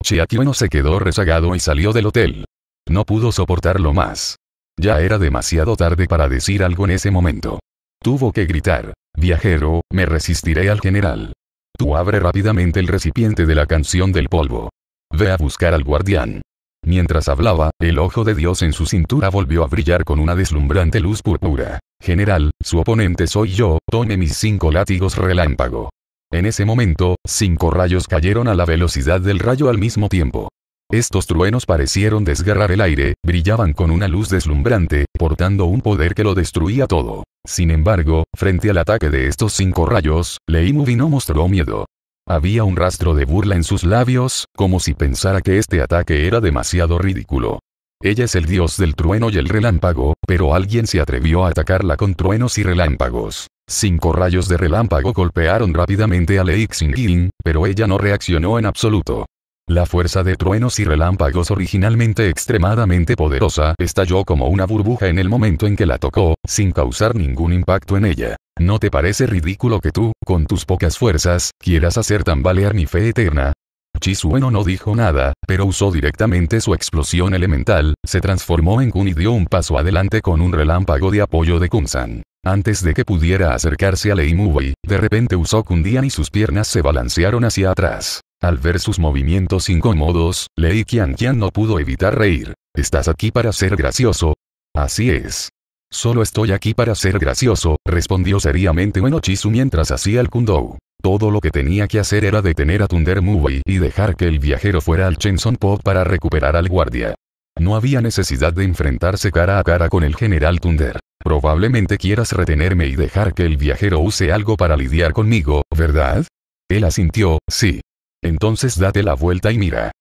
no se quedó rezagado y salió del hotel. No pudo soportarlo más. Ya era demasiado tarde para decir algo en ese momento. Tuvo que gritar, viajero, me resistiré al general. Tú abre rápidamente el recipiente de la canción del polvo. Ve a buscar al guardián. Mientras hablaba, el ojo de Dios en su cintura volvió a brillar con una deslumbrante luz púrpura. General, su oponente soy yo, tome mis cinco látigos relámpago. En ese momento, cinco rayos cayeron a la velocidad del rayo al mismo tiempo. Estos truenos parecieron desgarrar el aire, brillaban con una luz deslumbrante, portando un poder que lo destruía todo. Sin embargo, frente al ataque de estos cinco rayos, Leimuvi no mostró miedo. Había un rastro de burla en sus labios, como si pensara que este ataque era demasiado ridículo. Ella es el dios del trueno y el relámpago, pero alguien se atrevió a atacarla con truenos y relámpagos. Cinco rayos de relámpago golpearon rápidamente a Lei Xingyin, pero ella no reaccionó en absoluto. La fuerza de truenos y relámpagos originalmente extremadamente poderosa estalló como una burbuja en el momento en que la tocó, sin causar ningún impacto en ella. ¿No te parece ridículo que tú, con tus pocas fuerzas, quieras hacer tambalear mi fe eterna? Eno no dijo nada, pero usó directamente su explosión elemental, se transformó en Kun y dio un paso adelante con un relámpago de apoyo de kun Antes de que pudiera acercarse a Lei Muwei, de repente usó Kundian y sus piernas se balancearon hacia atrás. Al ver sus movimientos incómodos, Lei Qianqian no pudo evitar reír. ¿Estás aquí para ser gracioso? Así es. Solo estoy aquí para ser gracioso, respondió seriamente Chisu mientras hacía el kundou. Todo lo que tenía que hacer era detener a Thunder Movie y dejar que el viajero fuera al Chenson Pod para recuperar al guardia. No había necesidad de enfrentarse cara a cara con el general Thunder. Probablemente quieras retenerme y dejar que el viajero use algo para lidiar conmigo, ¿verdad? Él asintió, sí. Entonces date la vuelta y mira.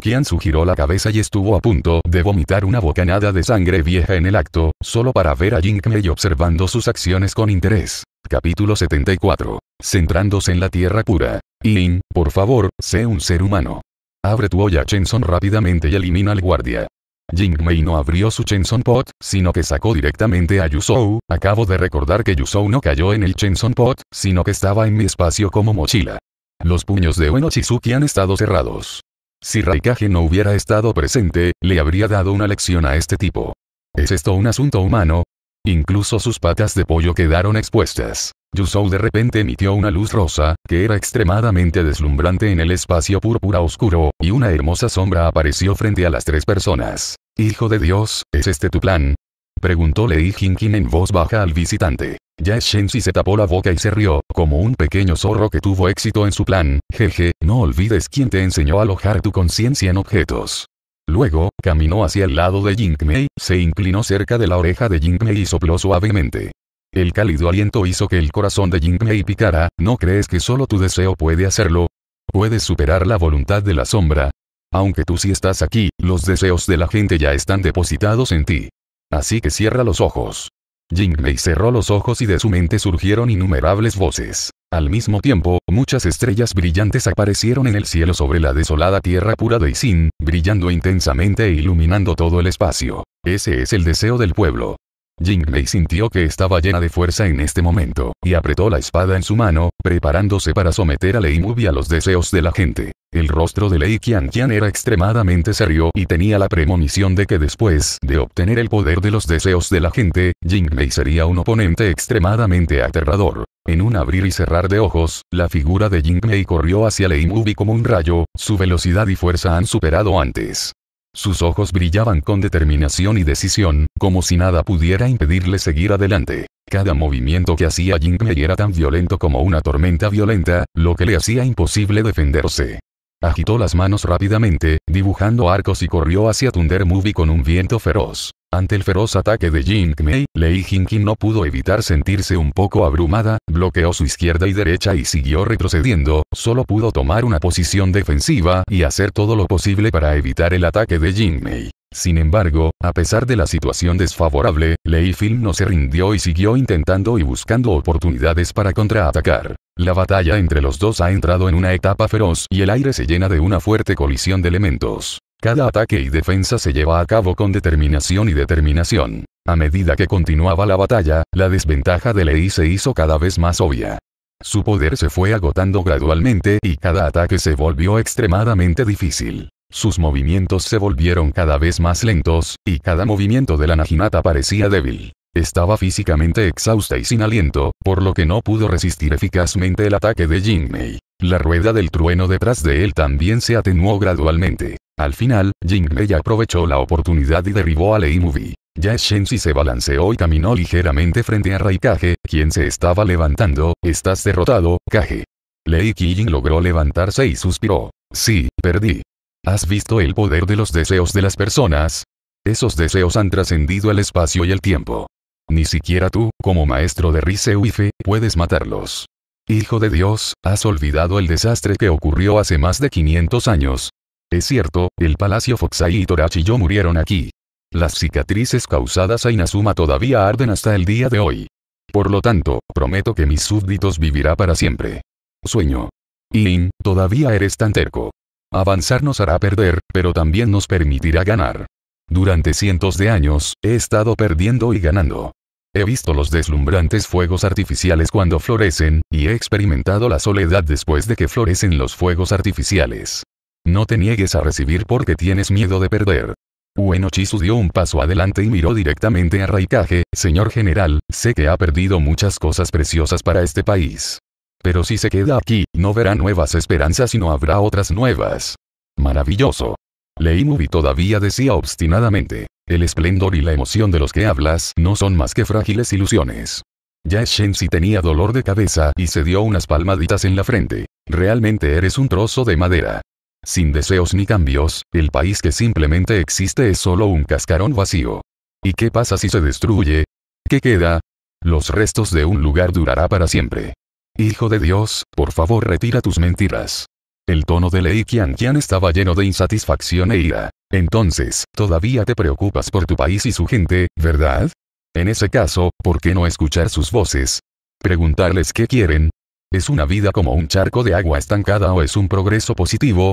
Kian giró la cabeza y estuvo a punto de vomitar una bocanada de sangre vieja en el acto, solo para ver a Jingmei observando sus acciones con interés. Capítulo 74. Centrándose en la tierra pura. Yin, por favor, sé un ser humano. Abre tu olla Chenson rápidamente y elimina al guardia. Jingmei no abrió su Chenson Pot, sino que sacó directamente a Yusou, acabo de recordar que Yusou no cayó en el Chenson Pot, sino que estaba en mi espacio como mochila. Los puños de Ueno Chizuki han estado cerrados. Si Raikage no hubiera estado presente, le habría dado una lección a este tipo. ¿Es esto un asunto humano? Incluso sus patas de pollo quedaron expuestas. Yusou de repente emitió una luz rosa, que era extremadamente deslumbrante en el espacio púrpura oscuro, y una hermosa sombra apareció frente a las tres personas. Hijo de Dios, ¿es este tu plan? Preguntó Lei Jinkin en voz baja al visitante. Ya Shenzi se tapó la boca y se rió, como un pequeño zorro que tuvo éxito en su plan, jeje, no olvides quien te enseñó a alojar tu conciencia en objetos. Luego, caminó hacia el lado de Jingmei, se inclinó cerca de la oreja de Jingmei y sopló suavemente. El cálido aliento hizo que el corazón de Jingmei picara, ¿no crees que solo tu deseo puede hacerlo? ¿Puedes superar la voluntad de la sombra? Aunque tú sí estás aquí, los deseos de la gente ya están depositados en ti. Así que cierra los ojos. Jingley cerró los ojos y de su mente surgieron innumerables voces. Al mismo tiempo, muchas estrellas brillantes aparecieron en el cielo sobre la desolada tierra pura de Isin, brillando intensamente e iluminando todo el espacio. Ese es el deseo del pueblo. Jingley sintió que estaba llena de fuerza en este momento, y apretó la espada en su mano, preparándose para someter a Lei y a los deseos de la gente. El rostro de Lei Qianqian era extremadamente serio y tenía la premonición de que después de obtener el poder de los deseos de la gente, Mei sería un oponente extremadamente aterrador. En un abrir y cerrar de ojos, la figura de Mei corrió hacia Lei Mubi como un rayo, su velocidad y fuerza han superado antes. Sus ojos brillaban con determinación y decisión, como si nada pudiera impedirle seguir adelante. Cada movimiento que hacía Mei era tan violento como una tormenta violenta, lo que le hacía imposible defenderse. Agitó las manos rápidamente, dibujando arcos y corrió hacia Thunder Movie con un viento feroz. Ante el feroz ataque de Jin Mei, Lei Jinkin no pudo evitar sentirse un poco abrumada, bloqueó su izquierda y derecha y siguió retrocediendo, solo pudo tomar una posición defensiva y hacer todo lo posible para evitar el ataque de Jin Mei. Sin embargo, a pesar de la situación desfavorable, Lei Film no se rindió y siguió intentando y buscando oportunidades para contraatacar. La batalla entre los dos ha entrado en una etapa feroz y el aire se llena de una fuerte colisión de elementos. Cada ataque y defensa se lleva a cabo con determinación y determinación. A medida que continuaba la batalla, la desventaja de Lei se hizo cada vez más obvia. Su poder se fue agotando gradualmente y cada ataque se volvió extremadamente difícil. Sus movimientos se volvieron cada vez más lentos, y cada movimiento de la Naginata parecía débil. Estaba físicamente exhausta y sin aliento, por lo que no pudo resistir eficazmente el ataque de Mei. La rueda del trueno detrás de él también se atenuó gradualmente. Al final, Mei aprovechó la oportunidad y derribó a Lei Movie. Ya Shenzi se balanceó y caminó ligeramente frente a Raikage, quien se estaba levantando, estás derrotado, Kage. Lei Kijin logró levantarse y suspiró. Sí, perdí. ¿Has visto el poder de los deseos de las personas? Esos deseos han trascendido el espacio y el tiempo. Ni siquiera tú, como maestro de Riseuife, puedes matarlos. Hijo de Dios, has olvidado el desastre que ocurrió hace más de 500 años. Es cierto, el palacio Foxai y yo murieron aquí. Las cicatrices causadas a Inazuma todavía arden hasta el día de hoy. Por lo tanto, prometo que mis súbditos vivirá para siempre. Sueño. In, todavía eres tan terco. Avanzar nos hará perder, pero también nos permitirá ganar. Durante cientos de años, he estado perdiendo y ganando. He visto los deslumbrantes fuegos artificiales cuando florecen, y he experimentado la soledad después de que florecen los fuegos artificiales. No te niegues a recibir porque tienes miedo de perder. Ueno Chisu dio un paso adelante y miró directamente a Raikage, señor general, sé que ha perdido muchas cosas preciosas para este país. Pero si se queda aquí, no verá nuevas esperanzas y no habrá otras nuevas. Maravilloso. Leimubi todavía decía obstinadamente. El esplendor y la emoción de los que hablas no son más que frágiles ilusiones. Ya Shensi tenía dolor de cabeza y se dio unas palmaditas en la frente. Realmente eres un trozo de madera. Sin deseos ni cambios, el país que simplemente existe es solo un cascarón vacío. ¿Y qué pasa si se destruye? ¿Qué queda? Los restos de un lugar durará para siempre. Hijo de Dios, por favor retira tus mentiras. El tono de Lei Qianqian estaba lleno de insatisfacción e ira. Entonces, todavía te preocupas por tu país y su gente, ¿verdad? En ese caso, ¿por qué no escuchar sus voces? Preguntarles qué quieren. ¿Es una vida como un charco de agua estancada o es un progreso positivo?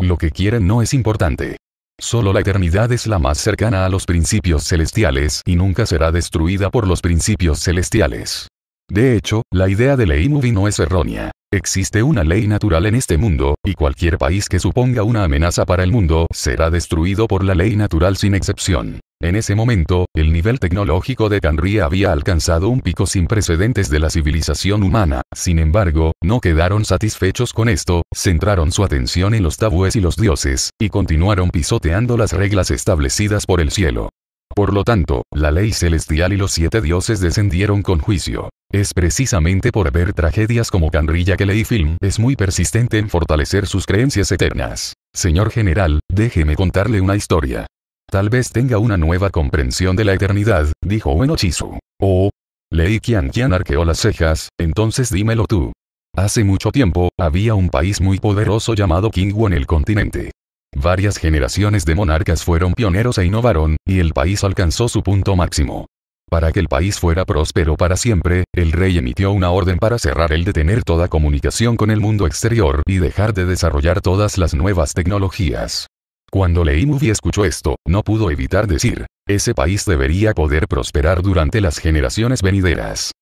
Lo que quieren no es importante. Solo la eternidad es la más cercana a los principios celestiales y nunca será destruida por los principios celestiales. De hecho, la idea de Lei Movie no es errónea. Existe una ley natural en este mundo, y cualquier país que suponga una amenaza para el mundo será destruido por la ley natural sin excepción. En ese momento, el nivel tecnológico de Canria había alcanzado un pico sin precedentes de la civilización humana, sin embargo, no quedaron satisfechos con esto, centraron su atención en los tabúes y los dioses, y continuaron pisoteando las reglas establecidas por el cielo. Por lo tanto, la ley celestial y los siete dioses descendieron con juicio. Es precisamente por ver tragedias como Canrilla que Lei Film es muy persistente en fortalecer sus creencias eternas. Señor general, déjeme contarle una historia. Tal vez tenga una nueva comprensión de la eternidad, dijo Uenochizu. Oh. Lei Qian arqueó las cejas, entonces dímelo tú. Hace mucho tiempo, había un país muy poderoso llamado Kingu en el continente. Varias generaciones de monarcas fueron pioneros e innovaron, y el país alcanzó su punto máximo. Para que el país fuera próspero para siempre, el rey emitió una orden para cerrar el detener toda comunicación con el mundo exterior y dejar de desarrollar todas las nuevas tecnologías. Cuando Leimuvi escuchó esto, no pudo evitar decir, ese país debería poder prosperar durante las generaciones venideras.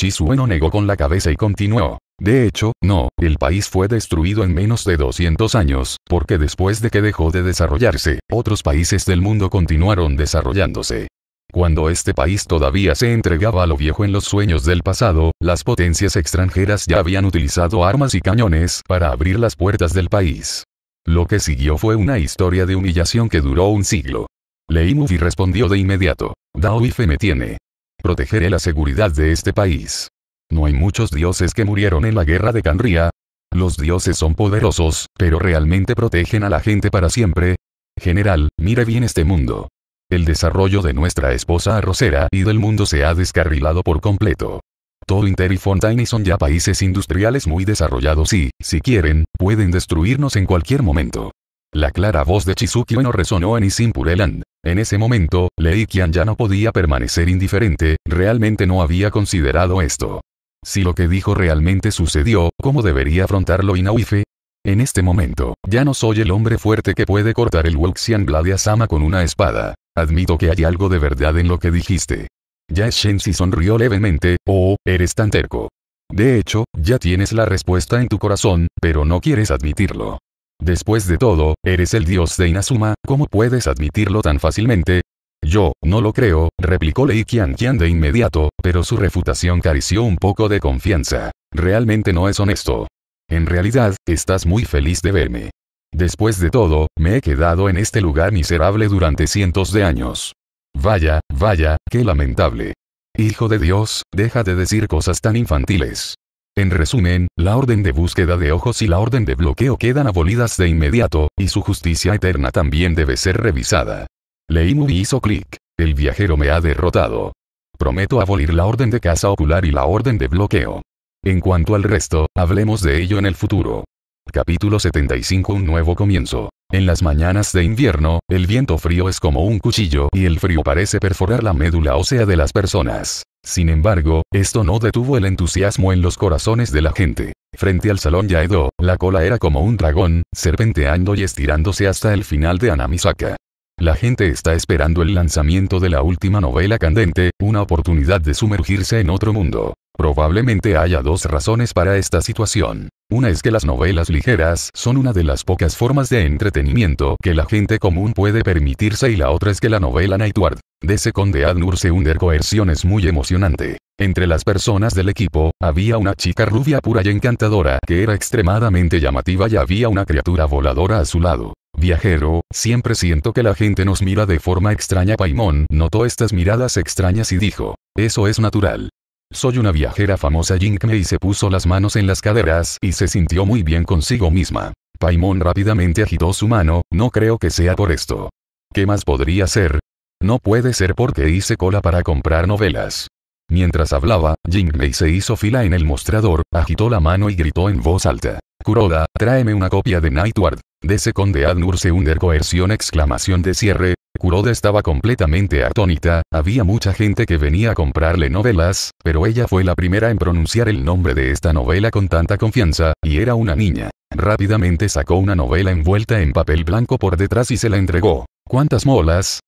Chisueno negó con la cabeza y continuó. De hecho, no, el país fue destruido en menos de 200 años, porque después de que dejó de desarrollarse, otros países del mundo continuaron desarrollándose. Cuando este país todavía se entregaba a lo viejo en los sueños del pasado, las potencias extranjeras ya habían utilizado armas y cañones para abrir las puertas del país. Lo que siguió fue una historia de humillación que duró un siglo. Lei respondió de inmediato. Daoife me tiene. Protegeré la seguridad de este país. No hay muchos dioses que murieron en la guerra de Canria. Los dioses son poderosos, pero realmente protegen a la gente para siempre. General, mire bien este mundo. El desarrollo de nuestra esposa arrocera y del mundo se ha descarrilado por completo. Todo Inter y Fontaine son ya países industriales muy desarrollados y, si quieren, pueden destruirnos en cualquier momento. La clara voz de Chizuki no resonó en Isimpureland. En ese momento, Lei Qian ya no podía permanecer indiferente, realmente no había considerado esto. Si lo que dijo realmente sucedió, ¿cómo debería afrontarlo Inawife? En este momento, ya no soy el hombre fuerte que puede cortar el Wuxian Blade Asama con una espada. Admito que hay algo de verdad en lo que dijiste. Ya Shensi sonrió levemente, oh, eres tan terco. De hecho, ya tienes la respuesta en tu corazón, pero no quieres admitirlo. Después de todo, eres el dios de Inazuma, ¿cómo puedes admitirlo tan fácilmente? Yo, no lo creo, replicó Lei Qian de inmediato, pero su refutación careció un poco de confianza. Realmente no es honesto. En realidad, estás muy feliz de verme. Después de todo, me he quedado en este lugar miserable durante cientos de años. Vaya, vaya, qué lamentable. Hijo de Dios, deja de decir cosas tan infantiles. En resumen, la orden de búsqueda de ojos y la orden de bloqueo quedan abolidas de inmediato, y su justicia eterna también debe ser revisada. Leimu hizo clic. El viajero me ha derrotado. Prometo abolir la orden de casa ocular y la orden de bloqueo. En cuanto al resto, hablemos de ello en el futuro. Capítulo 75 Un nuevo comienzo. En las mañanas de invierno, el viento frío es como un cuchillo y el frío parece perforar la médula ósea de las personas. Sin embargo, esto no detuvo el entusiasmo en los corazones de la gente. Frente al salón Yaedo, la cola era como un dragón, serpenteando y estirándose hasta el final de Anamisaka. La gente está esperando el lanzamiento de la última novela candente, una oportunidad de sumergirse en otro mundo. Probablemente haya dos razones para esta situación. Una es que las novelas ligeras son una de las pocas formas de entretenimiento que la gente común puede permitirse y la otra es que la novela Nightward de Second Adnur se coerción es muy emocionante. Entre las personas del equipo, había una chica rubia pura y encantadora que era extremadamente llamativa y había una criatura voladora a su lado. Viajero, siempre siento que la gente nos mira de forma extraña. Paimon notó estas miradas extrañas y dijo, eso es natural. Soy una viajera famosa Jinkme y se puso las manos en las caderas y se sintió muy bien consigo misma. Paimon rápidamente agitó su mano, no creo que sea por esto. ¿Qué más podría ser? No puede ser porque hice cola para comprar novelas. Mientras hablaba, mei se hizo fila en el mostrador, agitó la mano y gritó en voz alta. Kuroda, tráeme una copia de Nightward. De Second Adnur Seunder coerción exclamación de cierre, Kuroda estaba completamente atónita, había mucha gente que venía a comprarle novelas, pero ella fue la primera en pronunciar el nombre de esta novela con tanta confianza, y era una niña. Rápidamente sacó una novela envuelta en papel blanco por detrás y se la entregó. ¿Cuántas molas?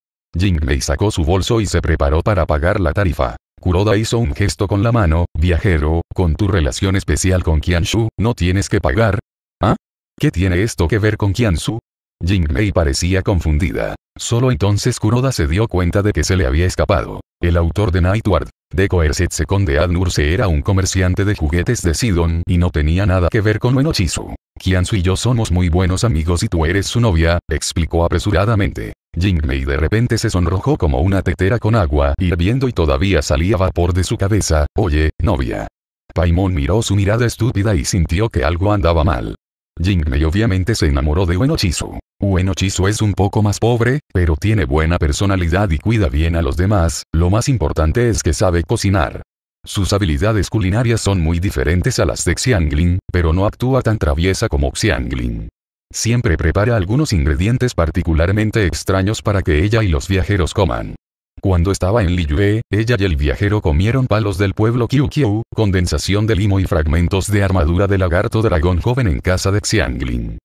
Mei sacó su bolso y se preparó para pagar la tarifa. Kuroda hizo un gesto con la mano, viajero, con tu relación especial con Kianshu, ¿no tienes que pagar? ¿Ah? ¿Qué tiene esto que ver con Kianshu? Jinglei parecía confundida. Solo entonces Kuroda se dio cuenta de que se le había escapado. El autor de Nightward, de Coerset Seconde Adnurse era un comerciante de juguetes de Sidon y no tenía nada que ver con Uenochisu. Kiansu y yo somos muy buenos amigos y tú eres su novia, explicó apresuradamente. Jinglei de repente se sonrojó como una tetera con agua hirviendo y todavía salía vapor de su cabeza. Oye, novia. Paimon miró su mirada estúpida y sintió que algo andaba mal. Mei obviamente se enamoró de Uenochizu. Uenochizo es un poco más pobre, pero tiene buena personalidad y cuida bien a los demás, lo más importante es que sabe cocinar. Sus habilidades culinarias son muy diferentes a las de Xiangling, pero no actúa tan traviesa como Xiangling. Siempre prepara algunos ingredientes particularmente extraños para que ella y los viajeros coman. Cuando estaba en Liyue, ella y el viajero comieron palos del pueblo Kyukyu, condensación de limo y fragmentos de armadura de lagarto dragón joven en casa de Xiangling.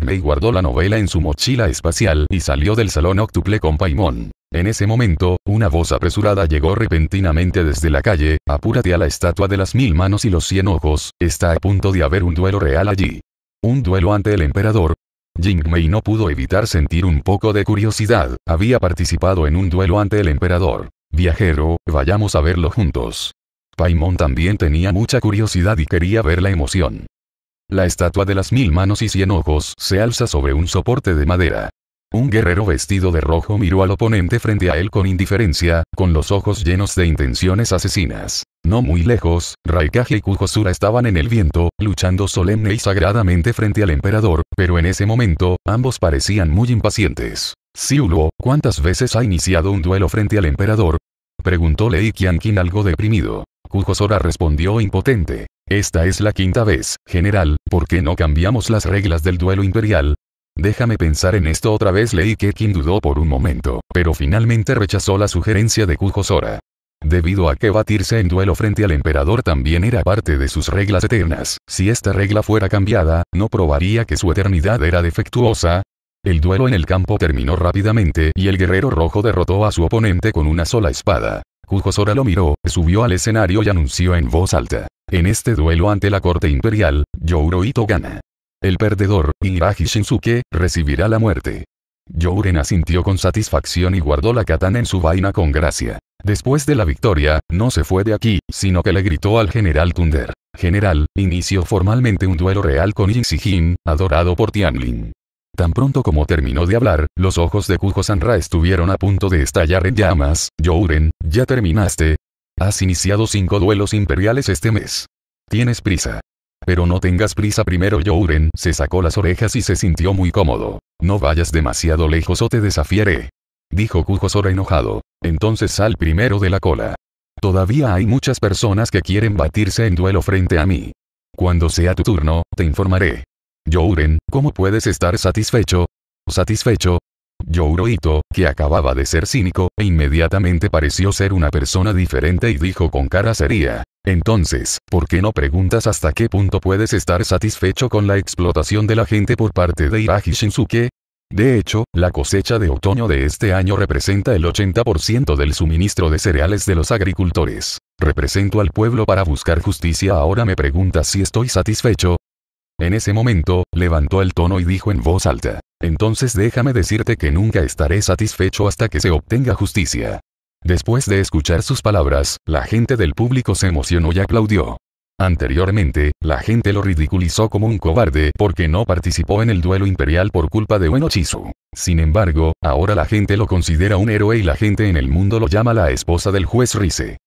Mei guardó la novela en su mochila espacial y salió del salón octuple con Paimon. En ese momento, una voz apresurada llegó repentinamente desde la calle, apúrate a la estatua de las mil manos y los cien ojos, está a punto de haber un duelo real allí. ¿Un duelo ante el emperador? Jingmei no pudo evitar sentir un poco de curiosidad, había participado en un duelo ante el emperador. Viajero, vayamos a verlo juntos. Paimon también tenía mucha curiosidad y quería ver la emoción. La estatua de las mil manos y cien ojos se alza sobre un soporte de madera. Un guerrero vestido de rojo miró al oponente frente a él con indiferencia, con los ojos llenos de intenciones asesinas. No muy lejos, Raikage y Kujosura estaban en el viento, luchando solemne y sagradamente frente al emperador, pero en ese momento, ambos parecían muy impacientes. Siulo, ¿cuántas veces ha iniciado un duelo frente al emperador? Preguntó Lei Qianqin algo deprimido. Kujosura respondió impotente. Esta es la quinta vez, general, ¿por qué no cambiamos las reglas del duelo imperial? Déjame pensar en esto otra vez leí que dudó por un momento, pero finalmente rechazó la sugerencia de Kujosora. Debido a que batirse en duelo frente al emperador también era parte de sus reglas eternas, si esta regla fuera cambiada, ¿no probaría que su eternidad era defectuosa? El duelo en el campo terminó rápidamente y el guerrero rojo derrotó a su oponente con una sola espada. Kujosora lo miró, subió al escenario y anunció en voz alta. En este duelo ante la corte imperial, Ito gana. El perdedor, Igarashi Shinsuke, recibirá la muerte. Youren asintió con satisfacción y guardó la katana en su vaina con gracia. Después de la victoria, no se fue de aquí, sino que le gritó al general Tunder. General, inició formalmente un duelo real con Jin, adorado por Tianlin. Tan pronto como terminó de hablar, los ojos de Kujo Sanra estuvieron a punto de estallar en llamas. Youren, ¿ya terminaste? Has iniciado cinco duelos imperiales este mes. Tienes prisa. Pero no tengas prisa primero Jouren, se sacó las orejas y se sintió muy cómodo. No vayas demasiado lejos o te desafiaré. Dijo Kujosora enojado. Entonces sal primero de la cola. Todavía hay muchas personas que quieren batirse en duelo frente a mí. Cuando sea tu turno, te informaré. Jouren, ¿cómo puedes estar satisfecho? ¿Satisfecho? Youro que acababa de ser cínico, e inmediatamente pareció ser una persona diferente y dijo con cara seria. Entonces, ¿por qué no preguntas hasta qué punto puedes estar satisfecho con la explotación de la gente por parte de Iraji Shinsuke? De hecho, la cosecha de otoño de este año representa el 80% del suministro de cereales de los agricultores. Represento al pueblo para buscar justicia. Ahora me preguntas si estoy satisfecho, en ese momento, levantó el tono y dijo en voz alta. Entonces déjame decirte que nunca estaré satisfecho hasta que se obtenga justicia. Después de escuchar sus palabras, la gente del público se emocionó y aplaudió. Anteriormente, la gente lo ridiculizó como un cobarde porque no participó en el duelo imperial por culpa de un chisu Sin embargo, ahora la gente lo considera un héroe y la gente en el mundo lo llama la esposa del juez Rice.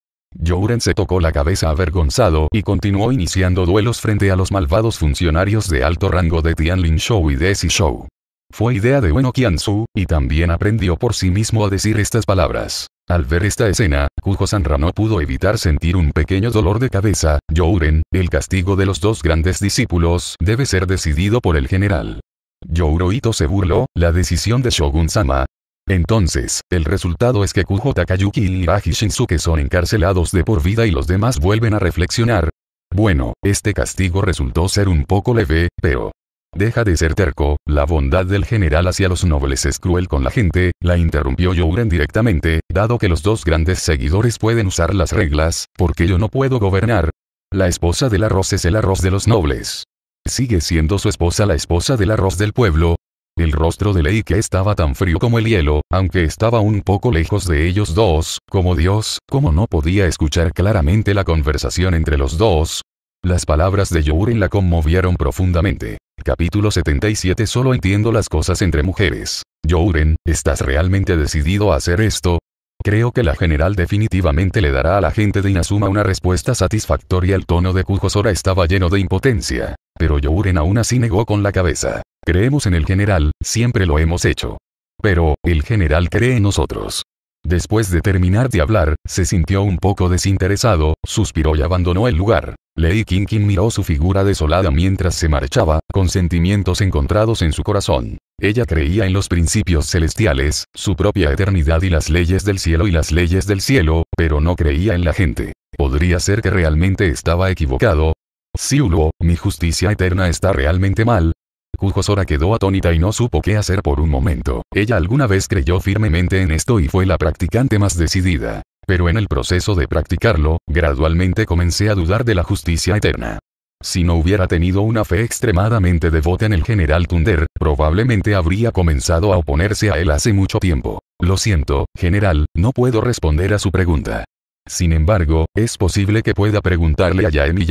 Jouren se tocó la cabeza avergonzado y continuó iniciando duelos frente a los malvados funcionarios de alto rango de Tianlin Show y de Shou. Show. Fue idea de Ueno Su, y también aprendió por sí mismo a decir estas palabras. Al ver esta escena, Kujo Sanra no pudo evitar sentir un pequeño dolor de cabeza. Jouren, el castigo de los dos grandes discípulos debe ser decidido por el general. Youro se burló, la decisión de Shogun Sama, entonces, el resultado es que Kujo Takayuki y Iragi Shinsuke son encarcelados de por vida y los demás vuelven a reflexionar. Bueno, este castigo resultó ser un poco leve, pero... Deja de ser terco, la bondad del general hacia los nobles es cruel con la gente, la interrumpió Youren directamente, dado que los dos grandes seguidores pueden usar las reglas, porque yo no puedo gobernar. La esposa del arroz es el arroz de los nobles. Sigue siendo su esposa la esposa del arroz del pueblo, el rostro de Lei que estaba tan frío como el hielo, aunque estaba un poco lejos de ellos dos, como Dios, como no podía escuchar claramente la conversación entre los dos. Las palabras de youren la conmovieron profundamente. Capítulo 77 Solo entiendo las cosas entre mujeres. Youren, ¿estás realmente decidido a hacer esto? Creo que la general definitivamente le dará a la gente de Inazuma una respuesta satisfactoria. El tono de Kujosora estaba lleno de impotencia, pero Youren aún así negó con la cabeza. Creemos en el general, siempre lo hemos hecho. Pero, el general cree en nosotros. Después de terminar de hablar, se sintió un poco desinteresado, suspiró y abandonó el lugar. Lei King miró su figura desolada mientras se marchaba, con sentimientos encontrados en su corazón. Ella creía en los principios celestiales, su propia eternidad y las leyes del cielo y las leyes del cielo, pero no creía en la gente. ¿Podría ser que realmente estaba equivocado? Si mi justicia eterna está realmente mal, Kujosora quedó atónita y no supo qué hacer por un momento. Ella alguna vez creyó firmemente en esto y fue la practicante más decidida. Pero en el proceso de practicarlo, gradualmente comencé a dudar de la justicia eterna. Si no hubiera tenido una fe extremadamente devota en el general Tunder, probablemente habría comenzado a oponerse a él hace mucho tiempo. Lo siento, general, no puedo responder a su pregunta. Sin embargo, es posible que pueda preguntarle a Yaemi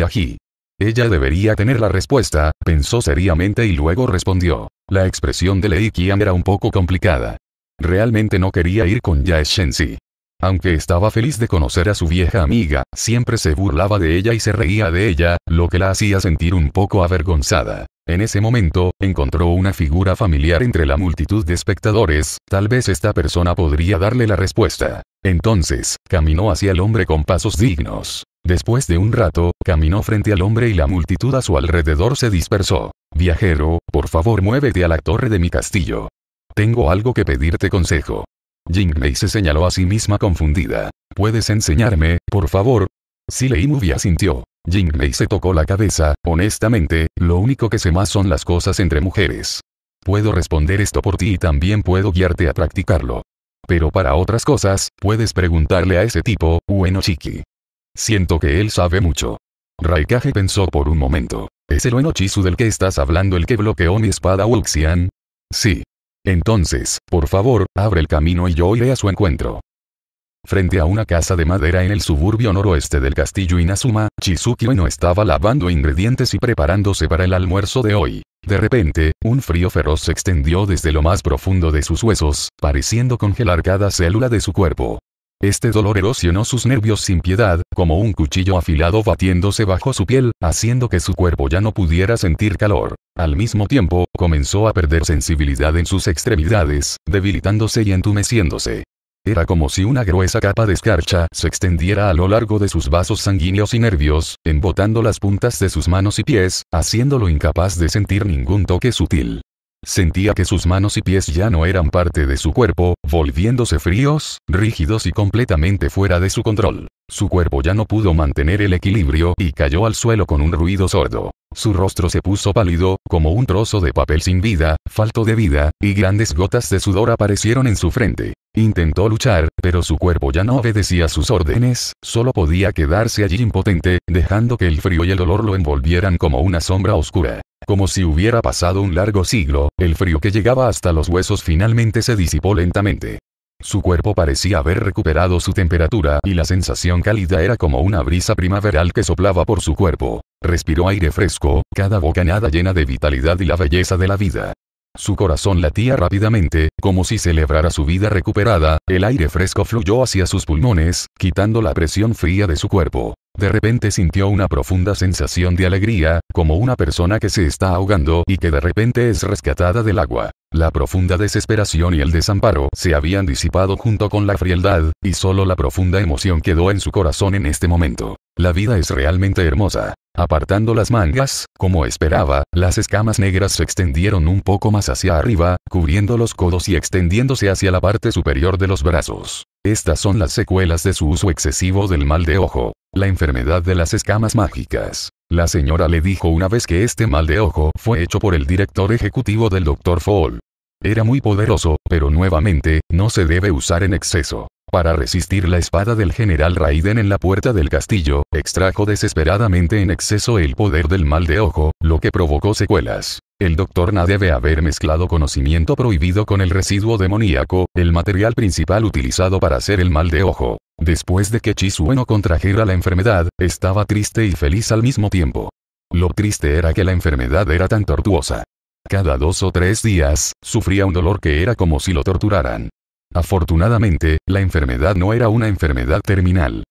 ella debería tener la respuesta, pensó seriamente y luego respondió. La expresión de Lei Qian era un poco complicada. Realmente no quería ir con Yae Shenzi. Aunque estaba feliz de conocer a su vieja amiga, siempre se burlaba de ella y se reía de ella, lo que la hacía sentir un poco avergonzada. En ese momento, encontró una figura familiar entre la multitud de espectadores, tal vez esta persona podría darle la respuesta. Entonces, caminó hacia el hombre con pasos dignos. Después de un rato, caminó frente al hombre y la multitud a su alrededor se dispersó. Viajero, por favor muévete a la torre de mi castillo. Tengo algo que pedirte consejo. Mei se señaló a sí misma confundida. ¿Puedes enseñarme, por favor? Si Lei sintió. asintió. Mei se tocó la cabeza, honestamente, lo único que sé más son las cosas entre mujeres. Puedo responder esto por ti y también puedo guiarte a practicarlo. Pero para otras cosas, puedes preguntarle a ese tipo, chiqui. Siento que él sabe mucho. Raikage pensó por un momento. ¿Es el Chizu del que estás hablando el que bloqueó mi espada Wuxian? Sí. Entonces, por favor, abre el camino y yo iré a su encuentro. Frente a una casa de madera en el suburbio noroeste del castillo Inazuma, Chizuki no estaba lavando ingredientes y preparándose para el almuerzo de hoy. De repente, un frío feroz se extendió desde lo más profundo de sus huesos, pareciendo congelar cada célula de su cuerpo. Este dolor erosionó sus nervios sin piedad, como un cuchillo afilado batiéndose bajo su piel, haciendo que su cuerpo ya no pudiera sentir calor. Al mismo tiempo, comenzó a perder sensibilidad en sus extremidades, debilitándose y entumeciéndose. Era como si una gruesa capa de escarcha se extendiera a lo largo de sus vasos sanguíneos y nervios, embotando las puntas de sus manos y pies, haciéndolo incapaz de sentir ningún toque sutil. Sentía que sus manos y pies ya no eran parte de su cuerpo, volviéndose fríos, rígidos y completamente fuera de su control. Su cuerpo ya no pudo mantener el equilibrio y cayó al suelo con un ruido sordo. Su rostro se puso pálido, como un trozo de papel sin vida, falto de vida, y grandes gotas de sudor aparecieron en su frente. Intentó luchar, pero su cuerpo ya no obedecía sus órdenes, solo podía quedarse allí impotente, dejando que el frío y el dolor lo envolvieran como una sombra oscura. Como si hubiera pasado un largo siglo, el frío que llegaba hasta los huesos finalmente se disipó lentamente. Su cuerpo parecía haber recuperado su temperatura y la sensación cálida era como una brisa primaveral que soplaba por su cuerpo. Respiró aire fresco, cada bocanada llena de vitalidad y la belleza de la vida. Su corazón latía rápidamente, como si celebrara su vida recuperada, el aire fresco fluyó hacia sus pulmones, quitando la presión fría de su cuerpo. De repente sintió una profunda sensación de alegría, como una persona que se está ahogando y que de repente es rescatada del agua. La profunda desesperación y el desamparo se habían disipado junto con la frialdad, y solo la profunda emoción quedó en su corazón en este momento. La vida es realmente hermosa. Apartando las mangas, como esperaba, las escamas negras se extendieron un poco más hacia arriba, cubriendo los codos y extendiéndose hacia la parte superior de los brazos. Estas son las secuelas de su uso excesivo del mal de ojo, la enfermedad de las escamas mágicas. La señora le dijo una vez que este mal de ojo fue hecho por el director ejecutivo del Dr. Fall. Era muy poderoso, pero nuevamente, no se debe usar en exceso. Para resistir la espada del general Raiden en la puerta del castillo, extrajo desesperadamente en exceso el poder del mal de ojo, lo que provocó secuelas. El doctor Na debe haber mezclado conocimiento prohibido con el residuo demoníaco, el material principal utilizado para hacer el mal de ojo. Después de que Chisueno contrajera la enfermedad, estaba triste y feliz al mismo tiempo. Lo triste era que la enfermedad era tan tortuosa. Cada dos o tres días, sufría un dolor que era como si lo torturaran. Afortunadamente, la enfermedad no era una enfermedad terminal.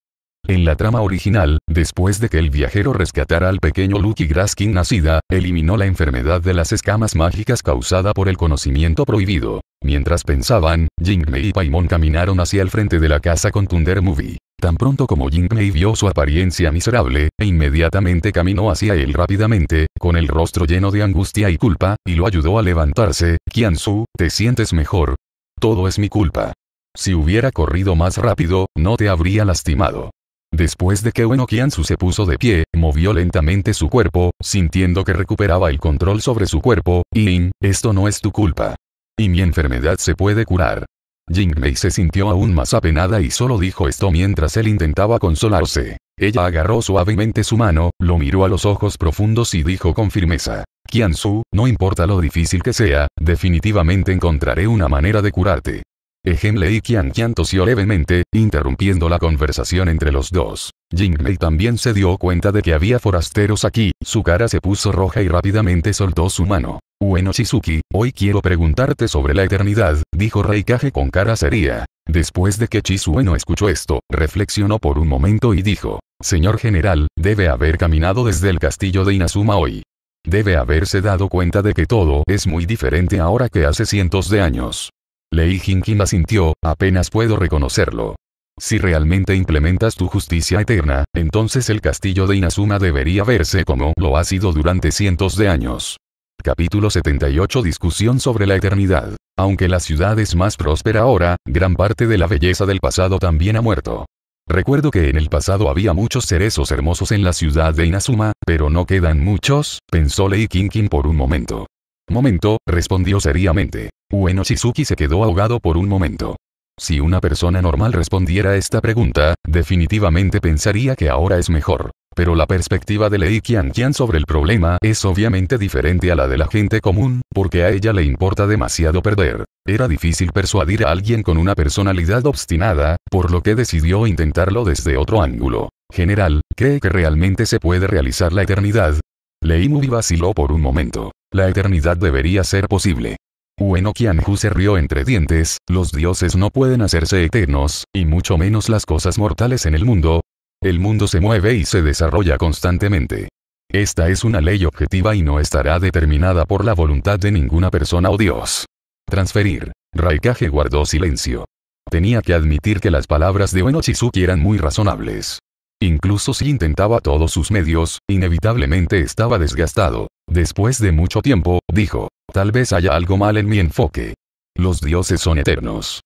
En la trama original, después de que el viajero rescatara al pequeño Lucky Graskin nacida, eliminó la enfermedad de las escamas mágicas causada por el conocimiento prohibido. Mientras pensaban, Jingmei y Paimon caminaron hacia el frente de la casa con Thunder Movie. Tan pronto como Jingmei vio su apariencia miserable, e inmediatamente caminó hacia él rápidamente, con el rostro lleno de angustia y culpa, y lo ayudó a levantarse. Su, ¿te sientes mejor? Todo es mi culpa. Si hubiera corrido más rápido, no te habría lastimado. Después de que Ueno Kiansu se puso de pie, movió lentamente su cuerpo, sintiendo que recuperaba el control sobre su cuerpo, Lin, esto no es tu culpa. Y mi enfermedad se puede curar. Jingmei se sintió aún más apenada y solo dijo esto mientras él intentaba consolarse. Ella agarró suavemente su mano, lo miró a los ojos profundos y dijo con firmeza. Kian-su, no importa lo difícil que sea, definitivamente encontraré una manera de curarte. Ejemle y kian tosió levemente, interrumpiendo la conversación entre los dos. Jinglei también se dio cuenta de que había forasteros aquí, su cara se puso roja y rápidamente soltó su mano. Bueno Shizuki, hoy quiero preguntarte sobre la eternidad, dijo Reikage con cara seria. Después de que Chisueno escuchó esto, reflexionó por un momento y dijo, Señor general, debe haber caminado desde el castillo de Inazuma hoy. Debe haberse dado cuenta de que todo es muy diferente ahora que hace cientos de años. Lei Jinkin sintió, apenas puedo reconocerlo. Si realmente implementas tu justicia eterna, entonces el castillo de Inazuma debería verse como lo ha sido durante cientos de años. Capítulo 78 Discusión sobre la eternidad. Aunque la ciudad es más próspera ahora, gran parte de la belleza del pasado también ha muerto. Recuerdo que en el pasado había muchos cerezos hermosos en la ciudad de Inazuma, pero no quedan muchos, pensó Lei Kinkin por un momento. Momento, respondió seriamente. Ueno Shizuki se quedó ahogado por un momento. Si una persona normal respondiera esta pregunta, definitivamente pensaría que ahora es mejor. Pero la perspectiva de Lei Qianqian sobre el problema es obviamente diferente a la de la gente común, porque a ella le importa demasiado perder. Era difícil persuadir a alguien con una personalidad obstinada, por lo que decidió intentarlo desde otro ángulo. General, ¿cree que realmente se puede realizar la eternidad? Lei Mu vaciló por un momento. La eternidad debería ser posible. Bueno Qianhu se rió entre dientes, los dioses no pueden hacerse eternos, y mucho menos las cosas mortales en el mundo, el mundo se mueve y se desarrolla constantemente. Esta es una ley objetiva y no estará determinada por la voluntad de ninguna persona o Dios. Transferir. Raikage guardó silencio. Tenía que admitir que las palabras de Onochizuki eran muy razonables. Incluso si intentaba todos sus medios, inevitablemente estaba desgastado. Después de mucho tiempo, dijo, tal vez haya algo mal en mi enfoque. Los dioses son eternos.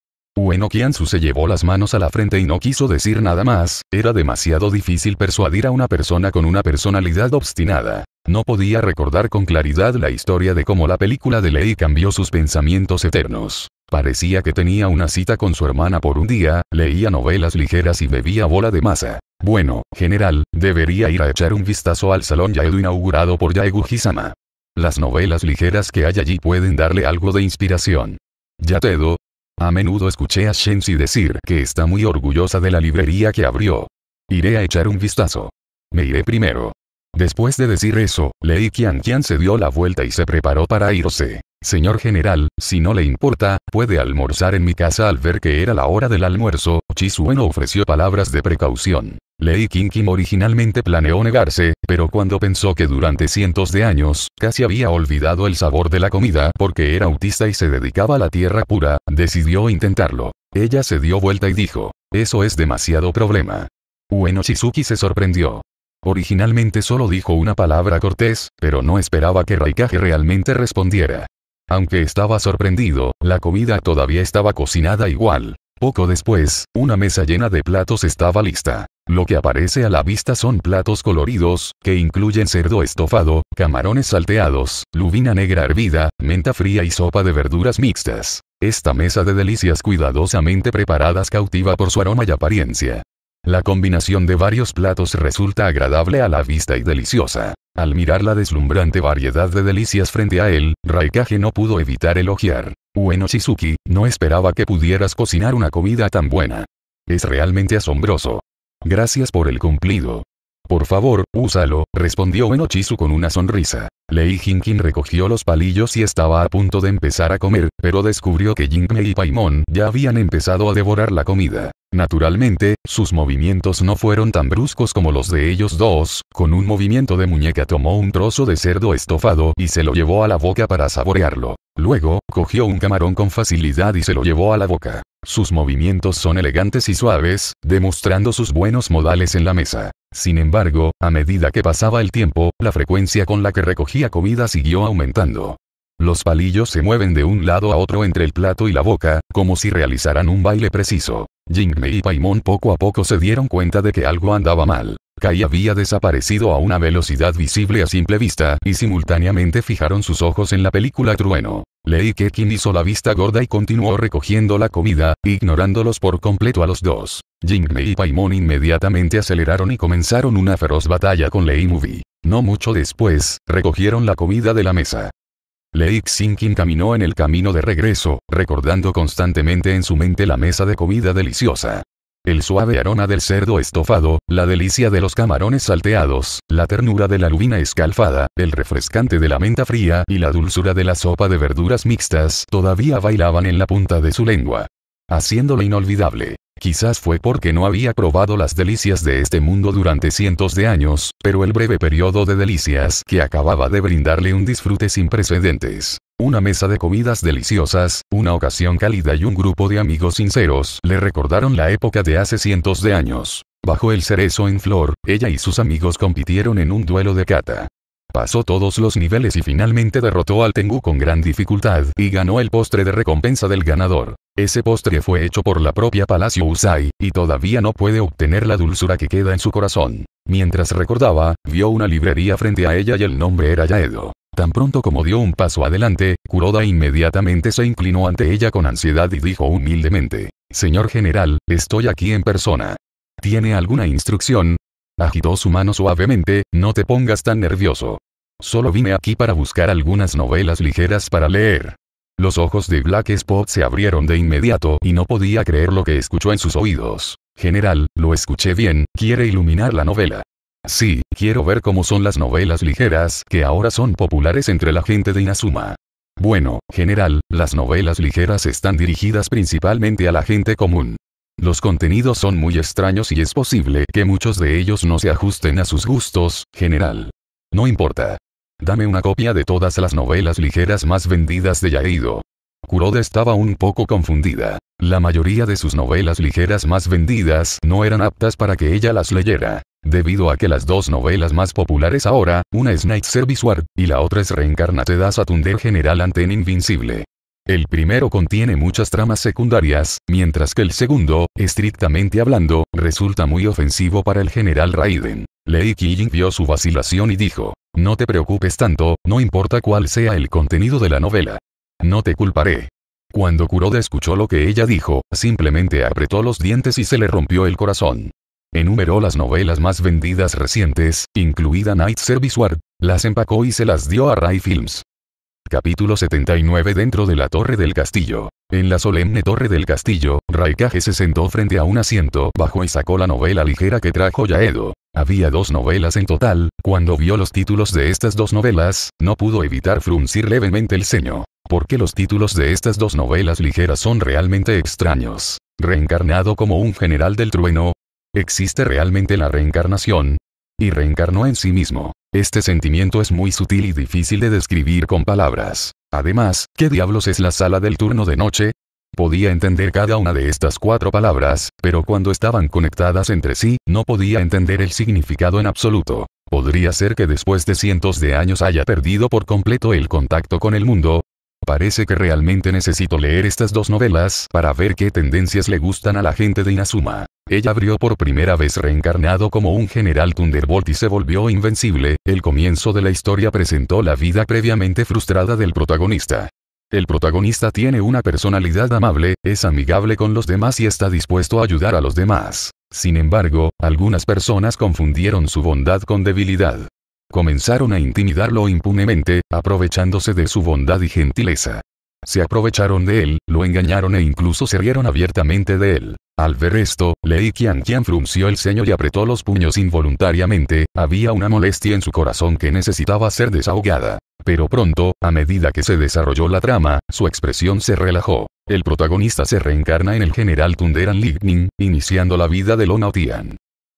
Kiansu se llevó las manos a la frente y no quiso decir nada más, era demasiado difícil persuadir a una persona con una personalidad obstinada. No podía recordar con claridad la historia de cómo la película de lei cambió sus pensamientos eternos. Parecía que tenía una cita con su hermana por un día, leía novelas ligeras y bebía bola de masa. Bueno, general, debería ir a echar un vistazo al salón Yaedo inaugurado por Yaegu Hisama. Las novelas ligeras que hay allí pueden darle algo de inspiración. Yatedo, a menudo escuché a Shensi decir que está muy orgullosa de la librería que abrió. Iré a echar un vistazo. Me iré primero. Después de decir eso, Lei Qianqian se dio la vuelta y se preparó para irse. Señor general, si no le importa, puede almorzar en mi casa al ver que era la hora del almuerzo, Chisueno ofreció palabras de precaución. Lei Qin originalmente planeó negarse, pero cuando pensó que durante cientos de años, casi había olvidado el sabor de la comida porque era autista y se dedicaba a la tierra pura, decidió intentarlo. Ella se dio vuelta y dijo, eso es demasiado problema. Ueno Shizuki se sorprendió. Originalmente solo dijo una palabra cortés, pero no esperaba que Raikage realmente respondiera. Aunque estaba sorprendido, la comida todavía estaba cocinada igual. Poco después, una mesa llena de platos estaba lista. Lo que aparece a la vista son platos coloridos, que incluyen cerdo estofado, camarones salteados, lubina negra hervida, menta fría y sopa de verduras mixtas. Esta mesa de delicias cuidadosamente preparadas cautiva por su aroma y apariencia. La combinación de varios platos resulta agradable a la vista y deliciosa. Al mirar la deslumbrante variedad de delicias frente a él, Raikage no pudo evitar elogiar. Ueno Shizuki, no esperaba que pudieras cocinar una comida tan buena. Es realmente asombroso. Gracias por el cumplido. Por favor, úsalo, respondió Enochizu con una sonrisa. Lei Jinkin recogió los palillos y estaba a punto de empezar a comer, pero descubrió que Jingmei y Paimon ya habían empezado a devorar la comida. Naturalmente, sus movimientos no fueron tan bruscos como los de ellos dos, con un movimiento de muñeca tomó un trozo de cerdo estofado y se lo llevó a la boca para saborearlo. Luego, cogió un camarón con facilidad y se lo llevó a la boca. Sus movimientos son elegantes y suaves, demostrando sus buenos modales en la mesa. Sin embargo, a medida que pasaba el tiempo, la frecuencia con la que recogía comida siguió aumentando. Los palillos se mueven de un lado a otro entre el plato y la boca, como si realizaran un baile preciso. Jingmei y Paimon poco a poco se dieron cuenta de que algo andaba mal. Kai había desaparecido a una velocidad visible a simple vista, y simultáneamente fijaron sus ojos en la película Trueno. Lei Kekin hizo la vista gorda y continuó recogiendo la comida, ignorándolos por completo a los dos. Jingmei y Paimon inmediatamente aceleraron y comenzaron una feroz batalla con Lei Movie. No mucho después, recogieron la comida de la mesa. Lei Xinqing caminó en el camino de regreso, recordando constantemente en su mente la mesa de comida deliciosa. El suave aroma del cerdo estofado, la delicia de los camarones salteados, la ternura de la lubina escalfada, el refrescante de la menta fría y la dulzura de la sopa de verduras mixtas todavía bailaban en la punta de su lengua, haciéndola inolvidable. Quizás fue porque no había probado las delicias de este mundo durante cientos de años, pero el breve periodo de delicias que acababa de brindarle un disfrute sin precedentes. Una mesa de comidas deliciosas, una ocasión cálida y un grupo de amigos sinceros le recordaron la época de hace cientos de años. Bajo el cerezo en flor, ella y sus amigos compitieron en un duelo de cata. Pasó todos los niveles y finalmente derrotó al Tengu con gran dificultad y ganó el postre de recompensa del ganador. Ese postre fue hecho por la propia Palacio Usai, y todavía no puede obtener la dulzura que queda en su corazón. Mientras recordaba, vio una librería frente a ella y el nombre era Yaedo. Tan pronto como dio un paso adelante, Kuroda inmediatamente se inclinó ante ella con ansiedad y dijo humildemente, Señor general, estoy aquí en persona. ¿Tiene alguna instrucción? Agitó su mano suavemente, no te pongas tan nervioso. Solo vine aquí para buscar algunas novelas ligeras para leer. Los ojos de Black Spot se abrieron de inmediato y no podía creer lo que escuchó en sus oídos. General, lo escuché bien, quiere iluminar la novela. Sí, quiero ver cómo son las novelas ligeras que ahora son populares entre la gente de Inazuma. Bueno, general, las novelas ligeras están dirigidas principalmente a la gente común. Los contenidos son muy extraños y es posible que muchos de ellos no se ajusten a sus gustos, general. No importa. Dame una copia de todas las novelas ligeras más vendidas de Yaido. Kuroda estaba un poco confundida. La mayoría de sus novelas ligeras más vendidas no eran aptas para que ella las leyera. Debido a que las dos novelas más populares ahora, una es Night Service War, y la otra es Reencarnate Das a General Anten Invincible. El primero contiene muchas tramas secundarias, mientras que el segundo, estrictamente hablando, resulta muy ofensivo para el general Raiden. Lei Qing vio su vacilación y dijo, no te preocupes tanto, no importa cuál sea el contenido de la novela. No te culparé. Cuando Kuroda escuchó lo que ella dijo, simplemente apretó los dientes y se le rompió el corazón. Enumeró las novelas más vendidas recientes, incluida Night Service War, las empacó y se las dio a Rai Films. Capítulo 79 Dentro de la torre del castillo. En la solemne torre del castillo, Raikage se sentó frente a un asiento bajo y sacó la novela ligera que trajo Yaedo. Había dos novelas en total, cuando vio los títulos de estas dos novelas, no pudo evitar fruncir levemente el ceño. Porque los títulos de estas dos novelas ligeras son realmente extraños. Reencarnado como un general del trueno. ¿Existe realmente la reencarnación? Y reencarnó en sí mismo. Este sentimiento es muy sutil y difícil de describir con palabras. Además, ¿qué diablos es la sala del turno de noche? Podía entender cada una de estas cuatro palabras, pero cuando estaban conectadas entre sí, no podía entender el significado en absoluto. Podría ser que después de cientos de años haya perdido por completo el contacto con el mundo, parece que realmente necesito leer estas dos novelas para ver qué tendencias le gustan a la gente de Inazuma. Ella abrió por primera vez reencarnado como un general Thunderbolt y se volvió invencible, el comienzo de la historia presentó la vida previamente frustrada del protagonista. El protagonista tiene una personalidad amable, es amigable con los demás y está dispuesto a ayudar a los demás. Sin embargo, algunas personas confundieron su bondad con debilidad. Comenzaron a intimidarlo impunemente, aprovechándose de su bondad y gentileza. Se aprovecharon de él, lo engañaron e incluso se rieron abiertamente de él. Al ver esto, Lei Qianqian frunció el ceño y apretó los puños involuntariamente, había una molestia en su corazón que necesitaba ser desahogada. Pero pronto, a medida que se desarrolló la trama, su expresión se relajó. El protagonista se reencarna en el general Tunderan Lightning, iniciando la vida de Lona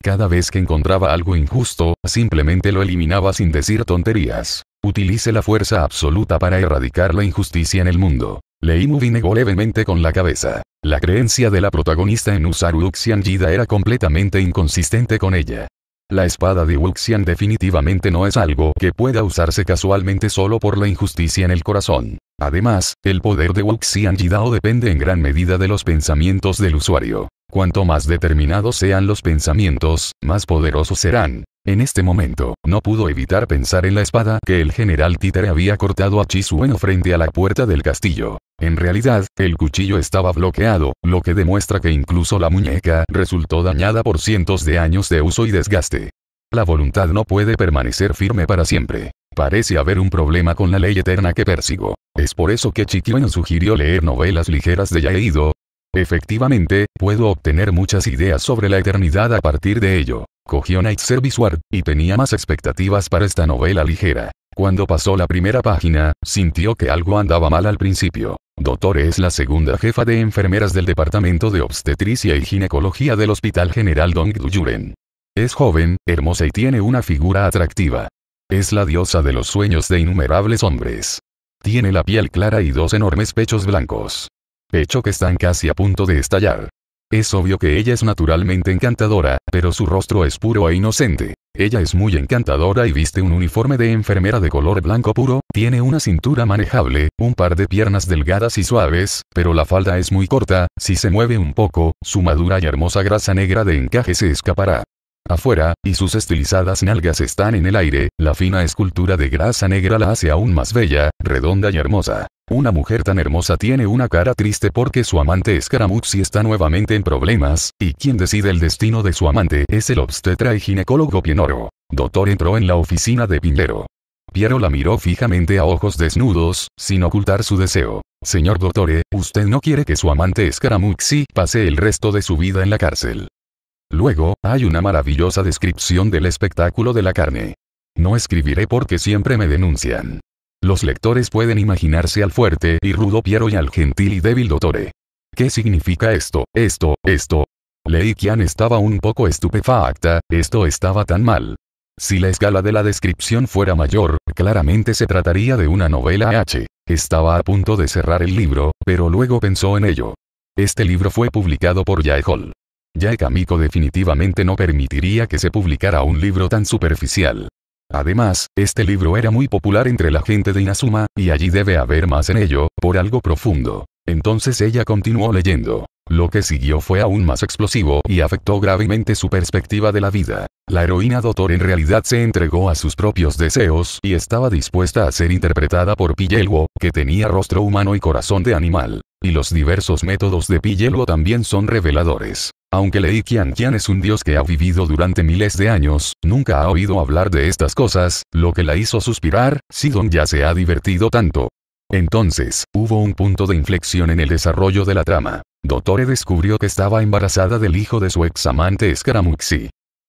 cada vez que encontraba algo injusto, simplemente lo eliminaba sin decir tonterías. Utilice la fuerza absoluta para erradicar la injusticia en el mundo. Mu negó levemente con la cabeza. La creencia de la protagonista en usar Wuxian Jida era completamente inconsistente con ella. La espada de Wuxian definitivamente no es algo que pueda usarse casualmente solo por la injusticia en el corazón. Además, el poder de Wuxian Jidao depende en gran medida de los pensamientos del usuario. Cuanto más determinados sean los pensamientos, más poderosos serán. En este momento, no pudo evitar pensar en la espada que el general Títer había cortado a Chisueno frente a la puerta del castillo. En realidad, el cuchillo estaba bloqueado, lo que demuestra que incluso la muñeca resultó dañada por cientos de años de uso y desgaste. La voluntad no puede permanecer firme para siempre. Parece haber un problema con la ley eterna que persigo. Es por eso que no sugirió leer novelas ligeras de Yaeido, Efectivamente, puedo obtener muchas ideas sobre la eternidad a partir de ello. Cogió Night Service Ward, y tenía más expectativas para esta novela ligera. Cuando pasó la primera página, sintió que algo andaba mal al principio. Doctor es la segunda jefa de enfermeras del Departamento de Obstetricia y Ginecología del Hospital General Dong Duyuren. Es joven, hermosa y tiene una figura atractiva. Es la diosa de los sueños de innumerables hombres. Tiene la piel clara y dos enormes pechos blancos pecho que están casi a punto de estallar. Es obvio que ella es naturalmente encantadora, pero su rostro es puro e inocente. Ella es muy encantadora y viste un uniforme de enfermera de color blanco puro, tiene una cintura manejable, un par de piernas delgadas y suaves, pero la falda es muy corta, si se mueve un poco, su madura y hermosa grasa negra de encaje se escapará. Afuera, y sus estilizadas nalgas están en el aire, la fina escultura de grasa negra la hace aún más bella, redonda y hermosa. Una mujer tan hermosa tiene una cara triste porque su amante Scaramucci está nuevamente en problemas, y quien decide el destino de su amante es el obstetra y ginecólogo Pienoro. Doctor entró en la oficina de Pinero. Piero la miró fijamente a ojos desnudos, sin ocultar su deseo. Señor doctore, usted no quiere que su amante Scaramucci pase el resto de su vida en la cárcel. Luego, hay una maravillosa descripción del espectáculo de la carne. No escribiré porque siempre me denuncian. Los lectores pueden imaginarse al fuerte y rudo Piero y al gentil y débil Dottore. ¿Qué significa esto, esto, esto? Lei Qian estaba un poco estupefacta, esto estaba tan mal. Si la escala de la descripción fuera mayor, claramente se trataría de una novela H. Estaba a punto de cerrar el libro, pero luego pensó en ello. Este libro fue publicado por Yae Hall. Yae Kamiko definitivamente no permitiría que se publicara un libro tan superficial. Además, este libro era muy popular entre la gente de Inazuma, y allí debe haber más en ello, por algo profundo. Entonces ella continuó leyendo. Lo que siguió fue aún más explosivo y afectó gravemente su perspectiva de la vida. La heroína Dotor en realidad se entregó a sus propios deseos y estaba dispuesta a ser interpretada por Pillelwo, que tenía rostro humano y corazón de animal y los diversos métodos de pillelo también son reveladores. Aunque Lei Qianqian es un dios que ha vivido durante miles de años, nunca ha oído hablar de estas cosas, lo que la hizo suspirar, Sidon ya se ha divertido tanto. Entonces, hubo un punto de inflexión en el desarrollo de la trama. Dottore descubrió que estaba embarazada del hijo de su ex amante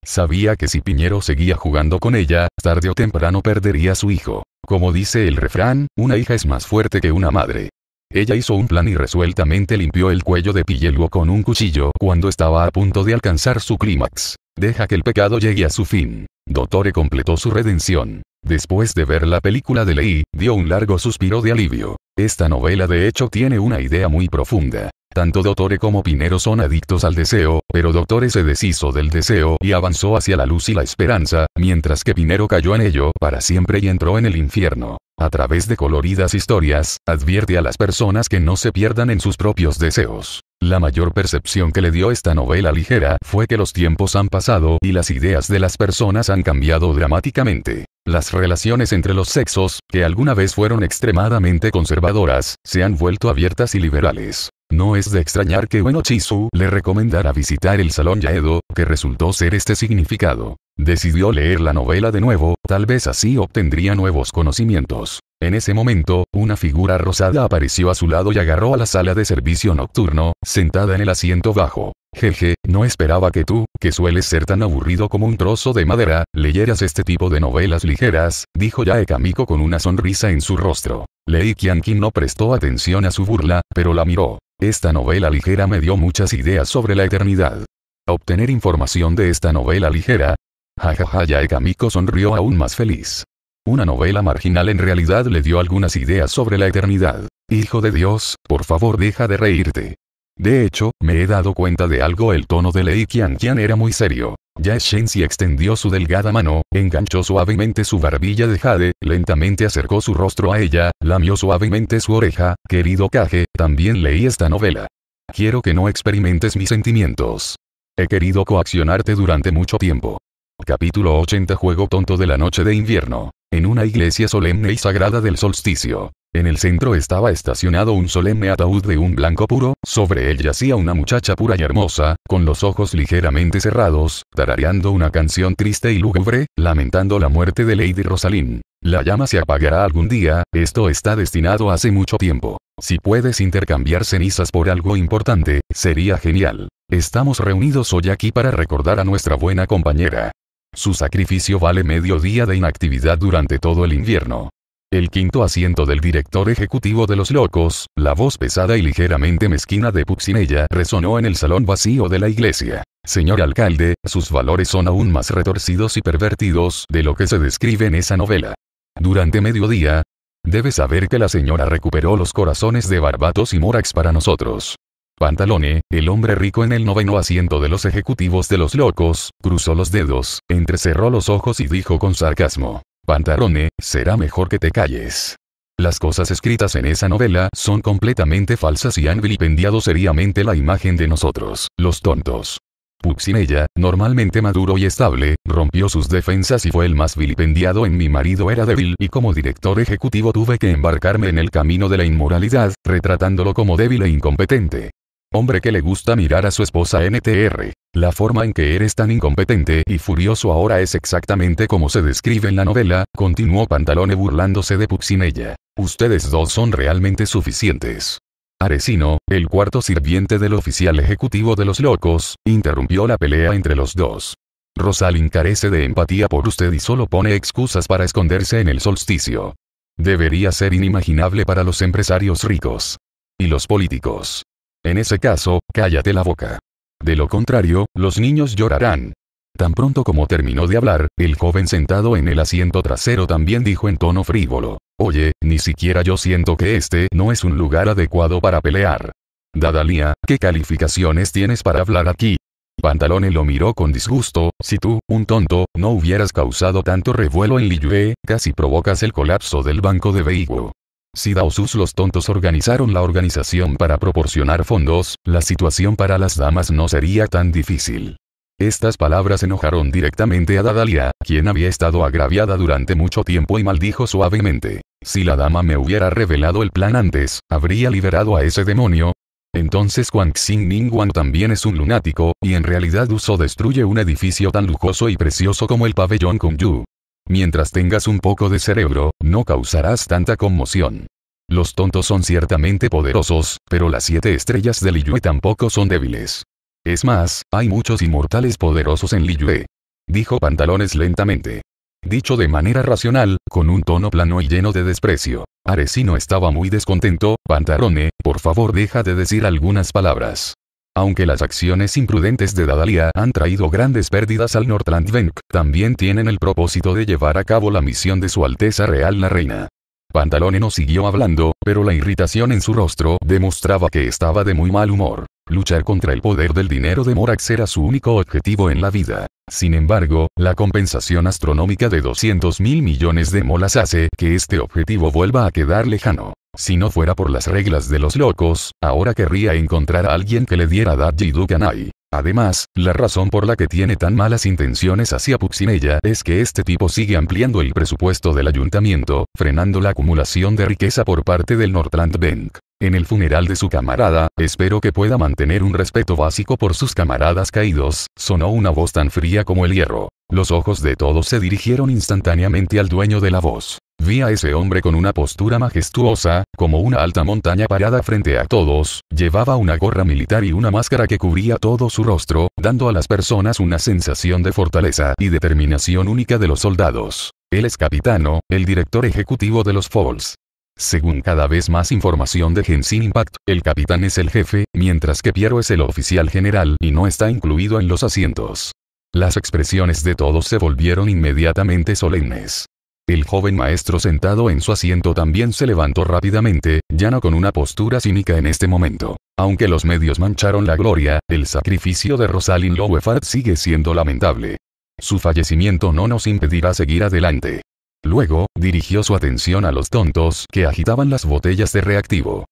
Sabía que si Piñero seguía jugando con ella, tarde o temprano perdería a su hijo. Como dice el refrán, una hija es más fuerte que una madre. Ella hizo un plan y resueltamente limpió el cuello de Pillelgo con un cuchillo cuando estaba a punto de alcanzar su clímax. Deja que el pecado llegue a su fin. Dottore completó su redención. Después de ver la película de Ley, dio un largo suspiro de alivio. Esta novela de hecho tiene una idea muy profunda. Tanto Dottore como Pinero son adictos al deseo, pero Dottore se deshizo del deseo y avanzó hacia la luz y la esperanza, mientras que Pinero cayó en ello para siempre y entró en el infierno a través de coloridas historias, advierte a las personas que no se pierdan en sus propios deseos. La mayor percepción que le dio esta novela ligera fue que los tiempos han pasado y las ideas de las personas han cambiado dramáticamente. Las relaciones entre los sexos, que alguna vez fueron extremadamente conservadoras, se han vuelto abiertas y liberales. No es de extrañar que Ueno Chisu le recomendara visitar el Salón Yaedo, que resultó ser este significado. Decidió leer la novela de nuevo, tal vez así obtendría nuevos conocimientos. En ese momento, una figura rosada apareció a su lado y agarró a la sala de servicio nocturno, sentada en el asiento bajo. Jeje, no esperaba que tú, que sueles ser tan aburrido como un trozo de madera, leyeras este tipo de novelas ligeras, dijo Yaekamiko con una sonrisa en su rostro. Lei Qianqin no prestó atención a su burla, pero la miró. Esta novela ligera me dio muchas ideas sobre la eternidad. Obtener información de esta novela ligera. Jajaja Yae Kamiko sonrió aún más feliz. Una novela marginal en realidad le dio algunas ideas sobre la eternidad. Hijo de Dios, por favor deja de reírte. De hecho, me he dado cuenta de algo, el tono de Lei Qian era muy serio. Ya Shenzi extendió su delgada mano, enganchó suavemente su barbilla de jade, lentamente acercó su rostro a ella, lamió suavemente su oreja, querido Kage, también leí esta novela. Quiero que no experimentes mis sentimientos. He querido coaccionarte durante mucho tiempo. Capítulo 80 Juego tonto de la noche de invierno en una iglesia solemne y sagrada del solsticio. En el centro estaba estacionado un solemne ataúd de un blanco puro, sobre él yacía una muchacha pura y hermosa, con los ojos ligeramente cerrados, tarareando una canción triste y lúgubre, lamentando la muerte de Lady Rosalind. La llama se apagará algún día, esto está destinado hace mucho tiempo. Si puedes intercambiar cenizas por algo importante, sería genial. Estamos reunidos hoy aquí para recordar a nuestra buena compañera. Su sacrificio vale medio día de inactividad durante todo el invierno. El quinto asiento del director ejecutivo de Los Locos, la voz pesada y ligeramente mezquina de Puxinella resonó en el salón vacío de la iglesia. Señor alcalde, sus valores son aún más retorcidos y pervertidos de lo que se describe en esa novela. Durante mediodía, debe saber que la señora recuperó los corazones de Barbatos y Morax para nosotros. Pantalone, el hombre rico en el noveno asiento de los ejecutivos de los locos, cruzó los dedos, entrecerró los ojos y dijo con sarcasmo. Pantalone, será mejor que te calles. Las cosas escritas en esa novela son completamente falsas y han vilipendiado seriamente la imagen de nosotros, los tontos. Puxinella, normalmente maduro y estable, rompió sus defensas y fue el más vilipendiado en mi marido era débil y como director ejecutivo tuve que embarcarme en el camino de la inmoralidad, retratándolo como débil e incompetente. Hombre que le gusta mirar a su esposa NTR. La forma en que eres tan incompetente y furioso ahora es exactamente como se describe en la novela, continuó Pantalone burlándose de Puxinella. Ustedes dos son realmente suficientes. Arecino, el cuarto sirviente del oficial ejecutivo de los locos, interrumpió la pelea entre los dos. Rosalín carece de empatía por usted y solo pone excusas para esconderse en el solsticio. Debería ser inimaginable para los empresarios ricos. Y los políticos. En ese caso, cállate la boca. De lo contrario, los niños llorarán. Tan pronto como terminó de hablar, el joven sentado en el asiento trasero también dijo en tono frívolo, Oye, ni siquiera yo siento que este no es un lugar adecuado para pelear. Dadalía, ¿qué calificaciones tienes para hablar aquí? Pantalone lo miró con disgusto, si tú, un tonto, no hubieras causado tanto revuelo en Liyue, casi provocas el colapso del banco de vehículo. Si Daosus los tontos organizaron la organización para proporcionar fondos, la situación para las damas no sería tan difícil. Estas palabras enojaron directamente a Dadalia, quien había estado agraviada durante mucho tiempo y maldijo suavemente. Si la dama me hubiera revelado el plan antes, habría liberado a ese demonio. Entonces Xing Xin también es un lunático, y en realidad Uso destruye un edificio tan lujoso y precioso como el pabellón Yu. Mientras tengas un poco de cerebro, no causarás tanta conmoción. Los tontos son ciertamente poderosos, pero las siete estrellas de Liyue tampoco son débiles. Es más, hay muchos inmortales poderosos en Liyue. Dijo Pantalones lentamente. Dicho de manera racional, con un tono plano y lleno de desprecio. Arecino estaba muy descontento, Pantalone, por favor deja de decir algunas palabras. Aunque las acciones imprudentes de Dadalia han traído grandes pérdidas al Northland Bank, también tienen el propósito de llevar a cabo la misión de Su Alteza Real la Reina. Pantalone no siguió hablando, pero la irritación en su rostro demostraba que estaba de muy mal humor. Luchar contra el poder del dinero de Morax era su único objetivo en la vida. Sin embargo, la compensación astronómica de 200 mil millones de molas hace que este objetivo vuelva a quedar lejano. Si no fuera por las reglas de los locos, ahora querría encontrar a alguien que le diera Daji Dukanai. Además, la razón por la que tiene tan malas intenciones hacia Puxinella es que este tipo sigue ampliando el presupuesto del ayuntamiento, frenando la acumulación de riqueza por parte del Northland Bank. En el funeral de su camarada, espero que pueda mantener un respeto básico por sus camaradas caídos, sonó una voz tan fría como el hierro. Los ojos de todos se dirigieron instantáneamente al dueño de la voz. Vi a ese hombre con una postura majestuosa, como una alta montaña parada frente a todos, llevaba una gorra militar y una máscara que cubría todo su rostro, dando a las personas una sensación de fortaleza y determinación única de los soldados. Él es capitano, el director ejecutivo de los Falls. Según cada vez más información de Genshin Impact, el capitán es el jefe, mientras que Piero es el oficial general y no está incluido en los asientos. Las expresiones de todos se volvieron inmediatamente solemnes. El joven maestro sentado en su asiento también se levantó rápidamente, ya no con una postura cínica en este momento. Aunque los medios mancharon la gloria, el sacrificio de Rosalind Lowefart sigue siendo lamentable. Su fallecimiento no nos impedirá seguir adelante. Luego, dirigió su atención a los tontos que agitaban las botellas de reactivo.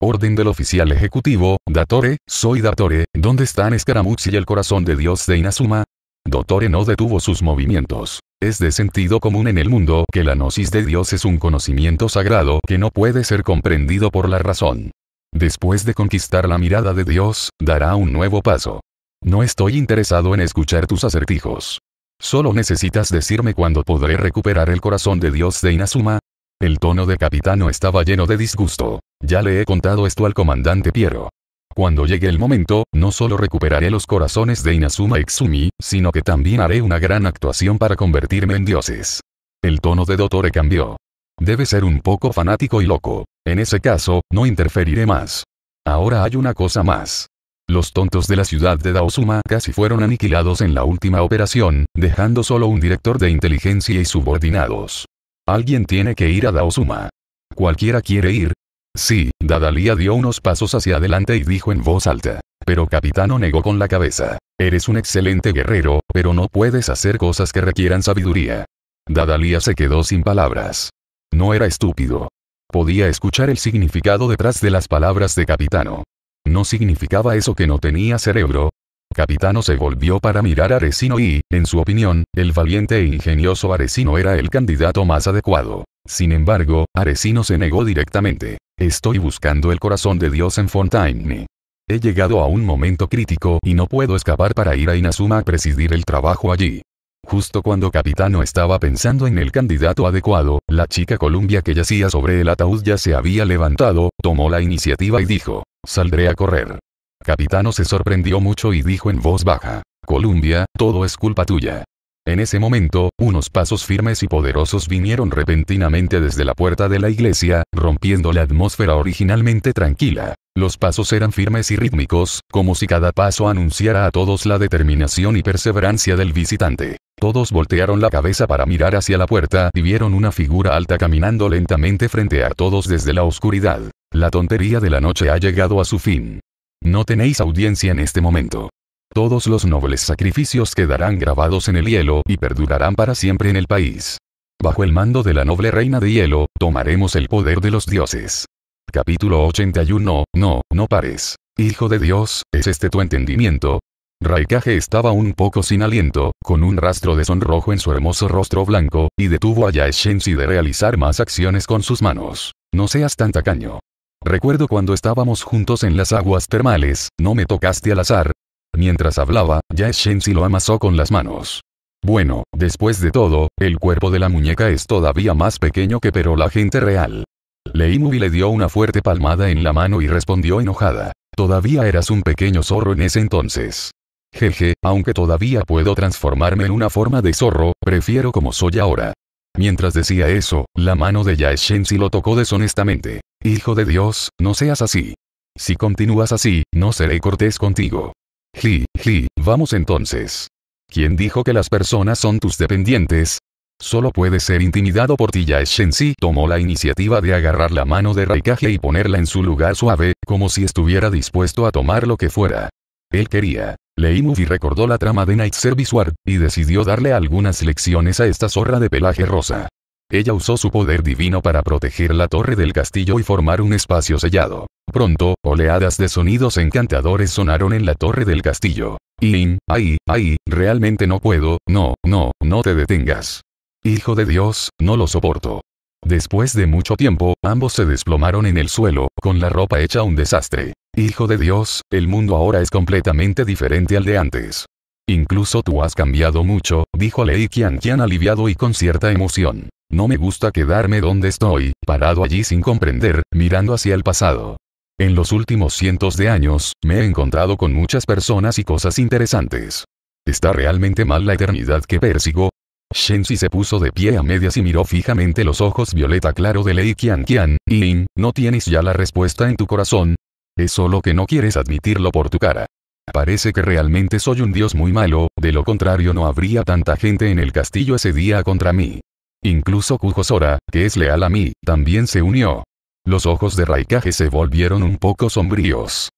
Orden del oficial ejecutivo, Datore, soy Datore, ¿dónde están escaramucci y el corazón de Dios de Inazuma? Datore no detuvo sus movimientos. Es de sentido común en el mundo que la gnosis de Dios es un conocimiento sagrado que no puede ser comprendido por la razón. Después de conquistar la mirada de Dios, dará un nuevo paso. No estoy interesado en escuchar tus acertijos. Solo necesitas decirme cuándo podré recuperar el corazón de Dios de Inazuma. El tono de capitano estaba lleno de disgusto. Ya le he contado esto al comandante Piero. Cuando llegue el momento, no solo recuperaré los corazones de Inazuma Exumi, sino que también haré una gran actuación para convertirme en dioses. El tono de Dottore cambió. Debe ser un poco fanático y loco. En ese caso, no interferiré más. Ahora hay una cosa más. Los tontos de la ciudad de Daosuma casi fueron aniquilados en la última operación, dejando solo un director de inteligencia y subordinados. Alguien tiene que ir a Daosuma. Cualquiera quiere ir, Sí, Dadalía dio unos pasos hacia adelante y dijo en voz alta. Pero Capitano negó con la cabeza. Eres un excelente guerrero, pero no puedes hacer cosas que requieran sabiduría. Dadalía se quedó sin palabras. No era estúpido. Podía escuchar el significado detrás de las palabras de Capitano. ¿No significaba eso que no tenía cerebro? Capitano se volvió para mirar a Arecino y, en su opinión, el valiente e ingenioso Arecino era el candidato más adecuado. Sin embargo, Arecino se negó directamente. Estoy buscando el corazón de Dios en Fontaine. He llegado a un momento crítico y no puedo escapar para ir a Inazuma a presidir el trabajo allí. Justo cuando Capitano estaba pensando en el candidato adecuado, la chica Columbia que yacía sobre el ataúd ya se había levantado, tomó la iniciativa y dijo, saldré a correr. Capitano se sorprendió mucho y dijo en voz baja, Columbia, todo es culpa tuya. En ese momento, unos pasos firmes y poderosos vinieron repentinamente desde la puerta de la iglesia, rompiendo la atmósfera originalmente tranquila. Los pasos eran firmes y rítmicos, como si cada paso anunciara a todos la determinación y perseverancia del visitante. Todos voltearon la cabeza para mirar hacia la puerta y vieron una figura alta caminando lentamente frente a todos desde la oscuridad. La tontería de la noche ha llegado a su fin. No tenéis audiencia en este momento. Todos los nobles sacrificios quedarán grabados en el hielo y perdurarán para siempre en el país. Bajo el mando de la noble reina de hielo, tomaremos el poder de los dioses. Capítulo 81. No, no pares. Hijo de Dios, ¿es este tu entendimiento? Raikage estaba un poco sin aliento, con un rastro de sonrojo en su hermoso rostro blanco, y detuvo a Yaeshensi de realizar más acciones con sus manos. No seas tan tacaño. Recuerdo cuando estábamos juntos en las aguas termales, no me tocaste al azar, Mientras hablaba, ya lo amasó con las manos. Bueno, después de todo, el cuerpo de la muñeca es todavía más pequeño que pero la gente real. y le dio una fuerte palmada en la mano y respondió enojada. Todavía eras un pequeño zorro en ese entonces. Jeje, aunque todavía puedo transformarme en una forma de zorro, prefiero como soy ahora. Mientras decía eso, la mano de Shenzi lo tocó deshonestamente. Hijo de Dios, no seas así. Si continúas así, no seré cortés contigo. Ji, Ji, vamos entonces. ¿Quién dijo que las personas son tus dependientes? Solo puede ser intimidado por ti ya Shensi tomó la iniciativa de agarrar la mano de Raikage y ponerla en su lugar suave, como si estuviera dispuesto a tomar lo que fuera. Él quería. y recordó la trama de Night Service Ward, y decidió darle algunas lecciones a esta zorra de pelaje rosa. Ella usó su poder divino para proteger la torre del castillo y formar un espacio sellado. Pronto, oleadas de sonidos encantadores sonaron en la torre del castillo. Lin, ay, ay, realmente no puedo, no, no, no te detengas. Hijo de Dios, no lo soporto. Después de mucho tiempo, ambos se desplomaron en el suelo, con la ropa hecha un desastre. Hijo de Dios, el mundo ahora es completamente diferente al de antes. Incluso tú has cambiado mucho, dijo Lei Qian Qian aliviado y con cierta emoción. No me gusta quedarme donde estoy, parado allí sin comprender, mirando hacia el pasado. En los últimos cientos de años, me he encontrado con muchas personas y cosas interesantes. ¿Está realmente mal la eternidad que persigo? Shenzi se puso de pie a medias y miró fijamente los ojos violeta claro de Lei Qian Qian, Lin, ¿no tienes ya la respuesta en tu corazón? Es solo que no quieres admitirlo por tu cara. Parece que realmente soy un dios muy malo, de lo contrario no habría tanta gente en el castillo ese día contra mí. Incluso Kujosora, que es leal a mí, también se unió. Los ojos de Raikage se volvieron un poco sombríos.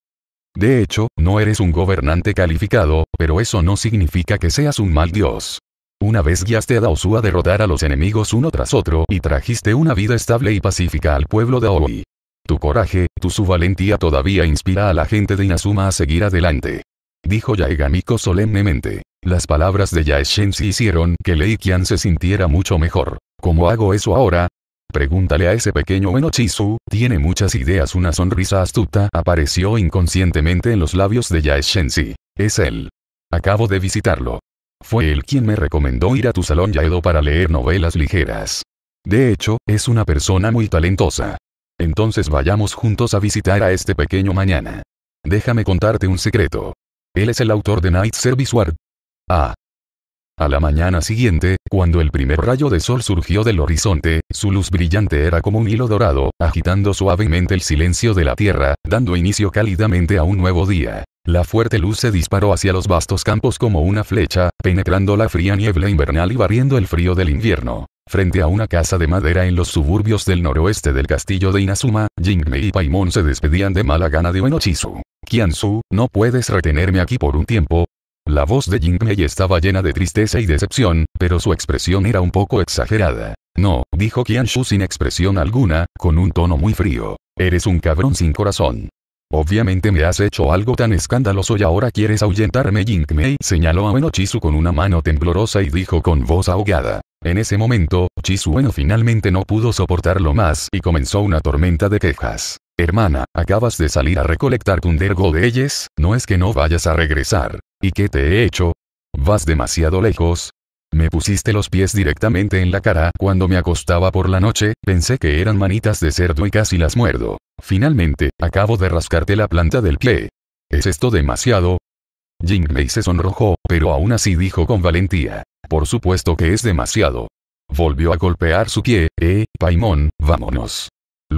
De hecho, no eres un gobernante calificado, pero eso no significa que seas un mal dios. Una vez guiaste a Daosu a derrotar a los enemigos uno tras otro y trajiste una vida estable y pacífica al pueblo de Aoi. Tu coraje, tu su valentía todavía inspira a la gente de Inazuma a seguir adelante. Dijo Yaegamiko solemnemente. Las palabras de Yae hicieron que Lei Qian se sintiera mucho mejor. ¿Cómo hago eso ahora? Pregúntale a ese pequeño Enochisu, tiene muchas ideas. Una sonrisa astuta apareció inconscientemente en los labios de Yae Es él. Acabo de visitarlo. Fue él quien me recomendó ir a tu salón Yaedo para leer novelas ligeras. De hecho, es una persona muy talentosa. Entonces vayamos juntos a visitar a este pequeño mañana. Déjame contarte un secreto. Él es el autor de Night Service War, a. la mañana siguiente, cuando el primer rayo de sol surgió del horizonte, su luz brillante era como un hilo dorado, agitando suavemente el silencio de la tierra, dando inicio cálidamente a un nuevo día. La fuerte luz se disparó hacia los vastos campos como una flecha, penetrando la fría niebla invernal y barriendo el frío del invierno. Frente a una casa de madera en los suburbios del noroeste del castillo de Inazuma, Jingmei y Paimon se despedían de mala gana de Uenochisu. Kiansu, no puedes retenerme aquí por un tiempo, la voz de Jingmei estaba llena de tristeza y decepción, pero su expresión era un poco exagerada. No, dijo Shu sin expresión alguna, con un tono muy frío. Eres un cabrón sin corazón. Obviamente me has hecho algo tan escandaloso y ahora quieres ahuyentarme. Jingmei señaló a Bueno Chisu con una mano temblorosa y dijo con voz ahogada. En ese momento, Chisu bueno finalmente no pudo soportarlo más y comenzó una tormenta de quejas. Hermana, acabas de salir a recolectar dergo de ellos. no es que no vayas a regresar. ¿Y qué te he hecho? Vas demasiado lejos. Me pusiste los pies directamente en la cara cuando me acostaba por la noche, pensé que eran manitas de cerdo y casi las muerdo. Finalmente, acabo de rascarte la planta del pie. ¿Es esto demasiado? Jingmei se sonrojó, pero aún así dijo con valentía. Por supuesto que es demasiado. Volvió a golpear su pie, eh, Paimon, vámonos.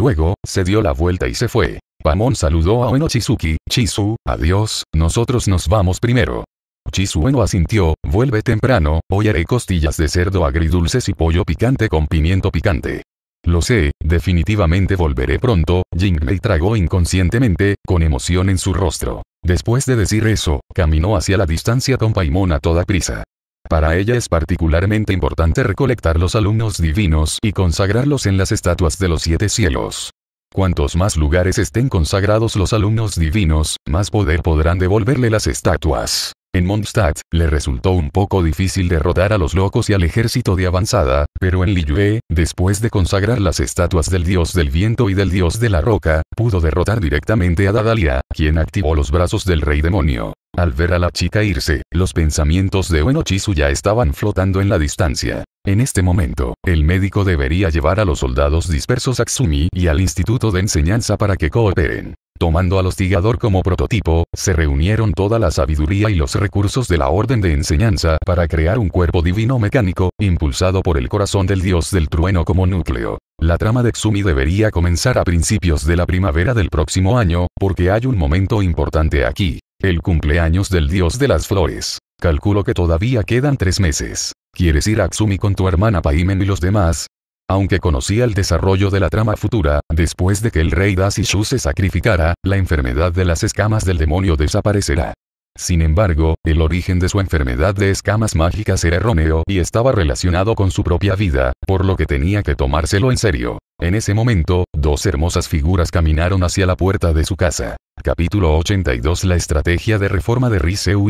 Luego, se dio la vuelta y se fue. Pamón saludó a Ueno Chizuki, Chizu, adiós, nosotros nos vamos primero. Chizueno asintió, vuelve temprano, hoy haré costillas de cerdo agridulces y pollo picante con pimiento picante. Lo sé, definitivamente volveré pronto, Jinglei tragó inconscientemente, con emoción en su rostro. Después de decir eso, caminó hacia la distancia con Paimon a toda prisa. Para ella es particularmente importante recolectar los alumnos divinos y consagrarlos en las estatuas de los siete cielos. Cuantos más lugares estén consagrados los alumnos divinos, más poder podrán devolverle las estatuas. En Mondstadt, le resultó un poco difícil derrotar a los locos y al ejército de avanzada, pero en Liyue, después de consagrar las estatuas del dios del viento y del dios de la roca, pudo derrotar directamente a Dadalia, quien activó los brazos del rey demonio. Al ver a la chica irse, los pensamientos de Chisu ya estaban flotando en la distancia. En este momento, el médico debería llevar a los soldados dispersos a Xumi y al Instituto de Enseñanza para que cooperen. Tomando al hostigador como prototipo, se reunieron toda la sabiduría y los recursos de la orden de enseñanza para crear un cuerpo divino mecánico, impulsado por el corazón del dios del trueno como núcleo. La trama de Xumi debería comenzar a principios de la primavera del próximo año, porque hay un momento importante aquí. El cumpleaños del dios de las flores. Calculo que todavía quedan tres meses. ¿Quieres ir a Xumi con tu hermana Paimen y los demás? Aunque conocía el desarrollo de la trama futura, después de que el rey Dasishu se sacrificara, la enfermedad de las escamas del demonio desaparecerá. Sin embargo, el origen de su enfermedad de escamas mágicas era erróneo y estaba relacionado con su propia vida, por lo que tenía que tomárselo en serio. En ese momento, dos hermosas figuras caminaron hacia la puerta de su casa. Capítulo 82 La estrategia de reforma de Riseu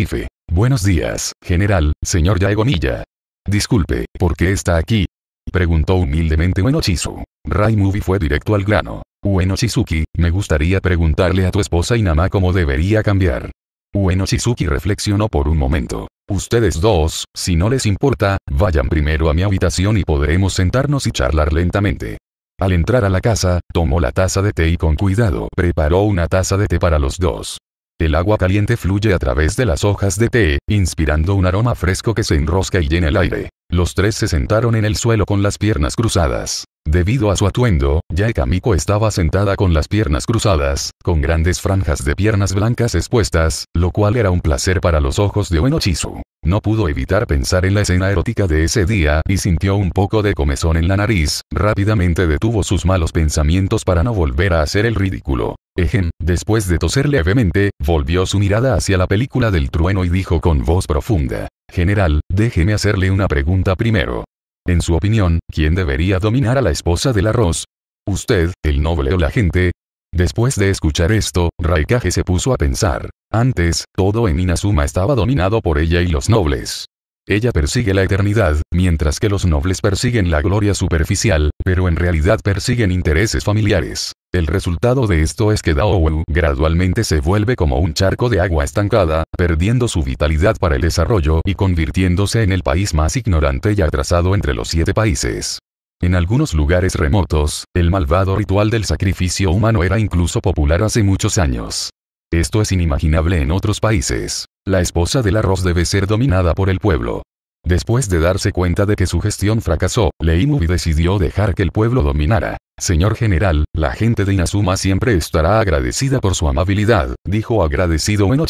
Buenos días, general, señor Yaegonilla. Disculpe, ¿por qué está aquí? Preguntó humildemente Uenochizu. Raimubi fue directo al grano. Uenochizuki, me gustaría preguntarle a tu esposa Inama cómo debería cambiar. Uenochizuki reflexionó por un momento. Ustedes dos, si no les importa, vayan primero a mi habitación y podremos sentarnos y charlar lentamente. Al entrar a la casa, tomó la taza de té y con cuidado preparó una taza de té para los dos. El agua caliente fluye a través de las hojas de té, inspirando un aroma fresco que se enrosca y llena el aire. Los tres se sentaron en el suelo con las piernas cruzadas. Debido a su atuendo, Yae estaba sentada con las piernas cruzadas, con grandes franjas de piernas blancas expuestas, lo cual era un placer para los ojos de Uenochizu. No pudo evitar pensar en la escena erótica de ese día, y sintió un poco de comezón en la nariz, rápidamente detuvo sus malos pensamientos para no volver a hacer el ridículo. Ejen, después de toser levemente, volvió su mirada hacia la película del trueno y dijo con voz profunda, General, déjeme hacerle una pregunta primero. En su opinión, ¿quién debería dominar a la esposa del arroz? ¿Usted, el noble o la gente? Después de escuchar esto, Raikage se puso a pensar. Antes, todo en Inazuma estaba dominado por ella y los nobles. Ella persigue la eternidad, mientras que los nobles persiguen la gloria superficial, pero en realidad persiguen intereses familiares. El resultado de esto es que Daowu gradualmente se vuelve como un charco de agua estancada, perdiendo su vitalidad para el desarrollo y convirtiéndose en el país más ignorante y atrasado entre los siete países. En algunos lugares remotos, el malvado ritual del sacrificio humano era incluso popular hace muchos años. Esto es inimaginable en otros países. La esposa del arroz debe ser dominada por el pueblo. Después de darse cuenta de que su gestión fracasó, Leimubi decidió dejar que el pueblo dominara. Señor general, la gente de Inazuma siempre estará agradecida por su amabilidad, dijo agradecido Ueno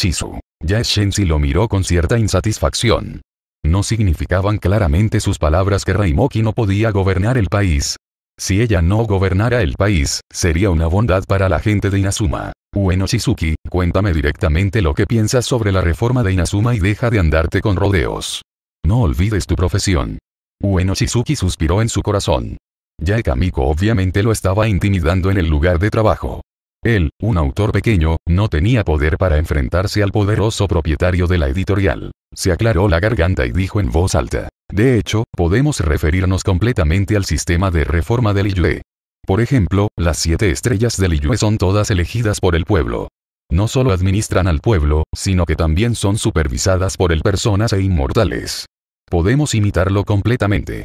Ya Shensi lo miró con cierta insatisfacción. No significaban claramente sus palabras que Raimoki no podía gobernar el país. Si ella no gobernara el país, sería una bondad para la gente de Inazuma. Ueno cuéntame directamente lo que piensas sobre la reforma de Inazuma y deja de andarte con rodeos. No olvides tu profesión. Ueno suspiró en su corazón. Ya obviamente lo estaba intimidando en el lugar de trabajo. Él, un autor pequeño, no tenía poder para enfrentarse al poderoso propietario de la editorial. Se aclaró la garganta y dijo en voz alta. De hecho, podemos referirnos completamente al sistema de reforma del Liyue. Por ejemplo, las siete estrellas del Liyue son todas elegidas por el pueblo. No solo administran al pueblo, sino que también son supervisadas por el personas e inmortales. Podemos imitarlo completamente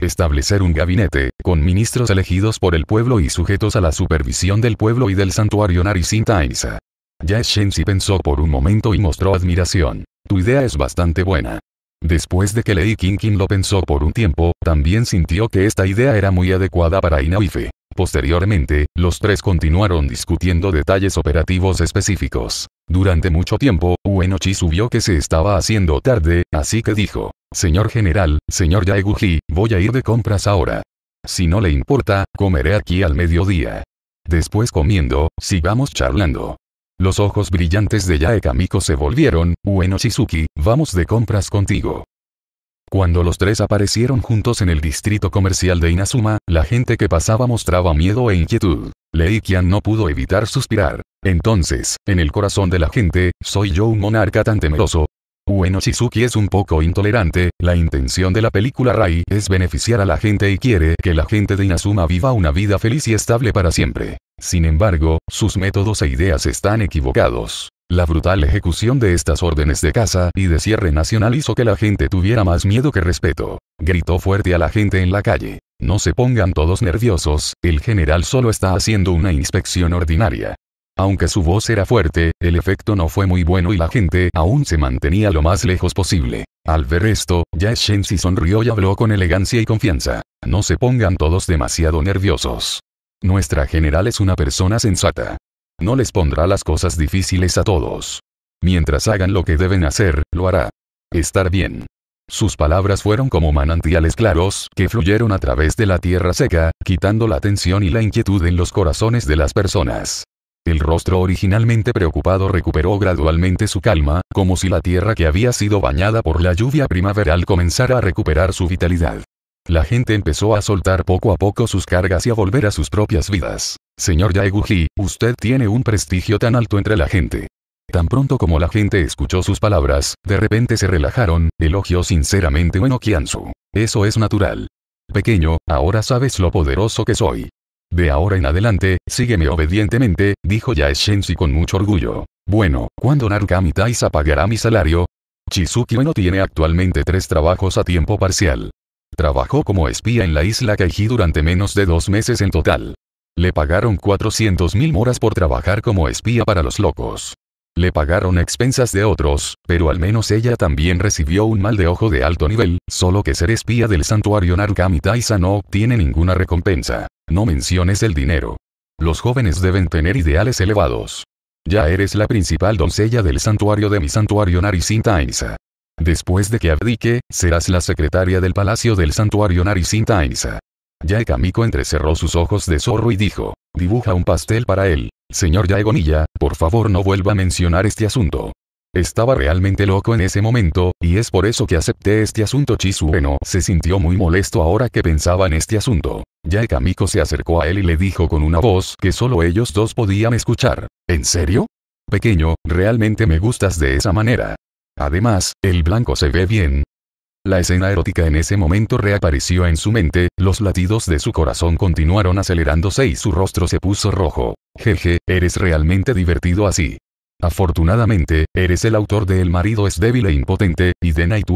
establecer un gabinete, con ministros elegidos por el pueblo y sujetos a la supervisión del pueblo y del santuario narizinta Ya Ya Shenzi pensó por un momento y mostró admiración. Tu idea es bastante buena. Después de que Lei Kinkin lo pensó por un tiempo, también sintió que esta idea era muy adecuada para Inaife. Posteriormente, los tres continuaron discutiendo detalles operativos específicos. Durante mucho tiempo, Uenochi subió que se estaba haciendo tarde, así que dijo, Señor general, señor Yaeguji, voy a ir de compras ahora. Si no le importa, comeré aquí al mediodía. Después comiendo, sigamos charlando. Los ojos brillantes de Yae se volvieron, Ueno vamos de compras contigo. Cuando los tres aparecieron juntos en el distrito comercial de Inazuma, la gente que pasaba mostraba miedo e inquietud. Lei no pudo evitar suspirar. Entonces, en el corazón de la gente, ¿soy yo un monarca tan temeroso? Bueno Shizuki es un poco intolerante, la intención de la película Rai es beneficiar a la gente y quiere que la gente de Inazuma viva una vida feliz y estable para siempre. Sin embargo, sus métodos e ideas están equivocados. La brutal ejecución de estas órdenes de caza y de cierre nacional hizo que la gente tuviera más miedo que respeto. Gritó fuerte a la gente en la calle. No se pongan todos nerviosos, el general solo está haciendo una inspección ordinaria. Aunque su voz era fuerte, el efecto no fue muy bueno y la gente aún se mantenía lo más lejos posible. Al ver esto, ya Shensi sonrió y habló con elegancia y confianza. No se pongan todos demasiado nerviosos. Nuestra general es una persona sensata. No les pondrá las cosas difíciles a todos. Mientras hagan lo que deben hacer, lo hará. Estar bien. Sus palabras fueron como manantiales claros que fluyeron a través de la tierra seca, quitando la tensión y la inquietud en los corazones de las personas. El rostro originalmente preocupado recuperó gradualmente su calma, como si la tierra que había sido bañada por la lluvia primaveral comenzara a recuperar su vitalidad. La gente empezó a soltar poco a poco sus cargas y a volver a sus propias vidas. Señor Yaeguji, usted tiene un prestigio tan alto entre la gente. Tan pronto como la gente escuchó sus palabras, de repente se relajaron, elogió sinceramente Ueno Kiansu. Eso es natural. Pequeño, ahora sabes lo poderoso que soy. De ahora en adelante, sígueme obedientemente, dijo Yae con mucho orgullo. Bueno, ¿cuándo Narukami Taisa pagará mi salario? Chizuki Ueno tiene actualmente tres trabajos a tiempo parcial. Trabajó como espía en la isla Kaiji durante menos de dos meses en total. Le pagaron 400.000 moras por trabajar como espía para los locos. Le pagaron expensas de otros, pero al menos ella también recibió un mal de ojo de alto nivel, solo que ser espía del santuario Narukami Taisa no obtiene ninguna recompensa. No menciones el dinero. Los jóvenes deben tener ideales elevados. Ya eres la principal doncella del santuario de mi santuario Narisin Taisa. Después de que abdique, serás la secretaria del Palacio del Santuario Naricinta Yae Yaekamiko entrecerró sus ojos de zorro y dijo, dibuja un pastel para él. Señor Yaegonilla, por favor no vuelva a mencionar este asunto. Estaba realmente loco en ese momento, y es por eso que acepté este asunto. Chizueno se sintió muy molesto ahora que pensaba en este asunto. Yaekamiko se acercó a él y le dijo con una voz que solo ellos dos podían escuchar. ¿En serio? Pequeño, realmente me gustas de esa manera. Además, el blanco se ve bien. La escena erótica en ese momento reapareció en su mente, los latidos de su corazón continuaron acelerándose y su rostro se puso rojo. Jeje, eres realmente divertido así. Afortunadamente, eres el autor de El marido es débil e impotente, y de Night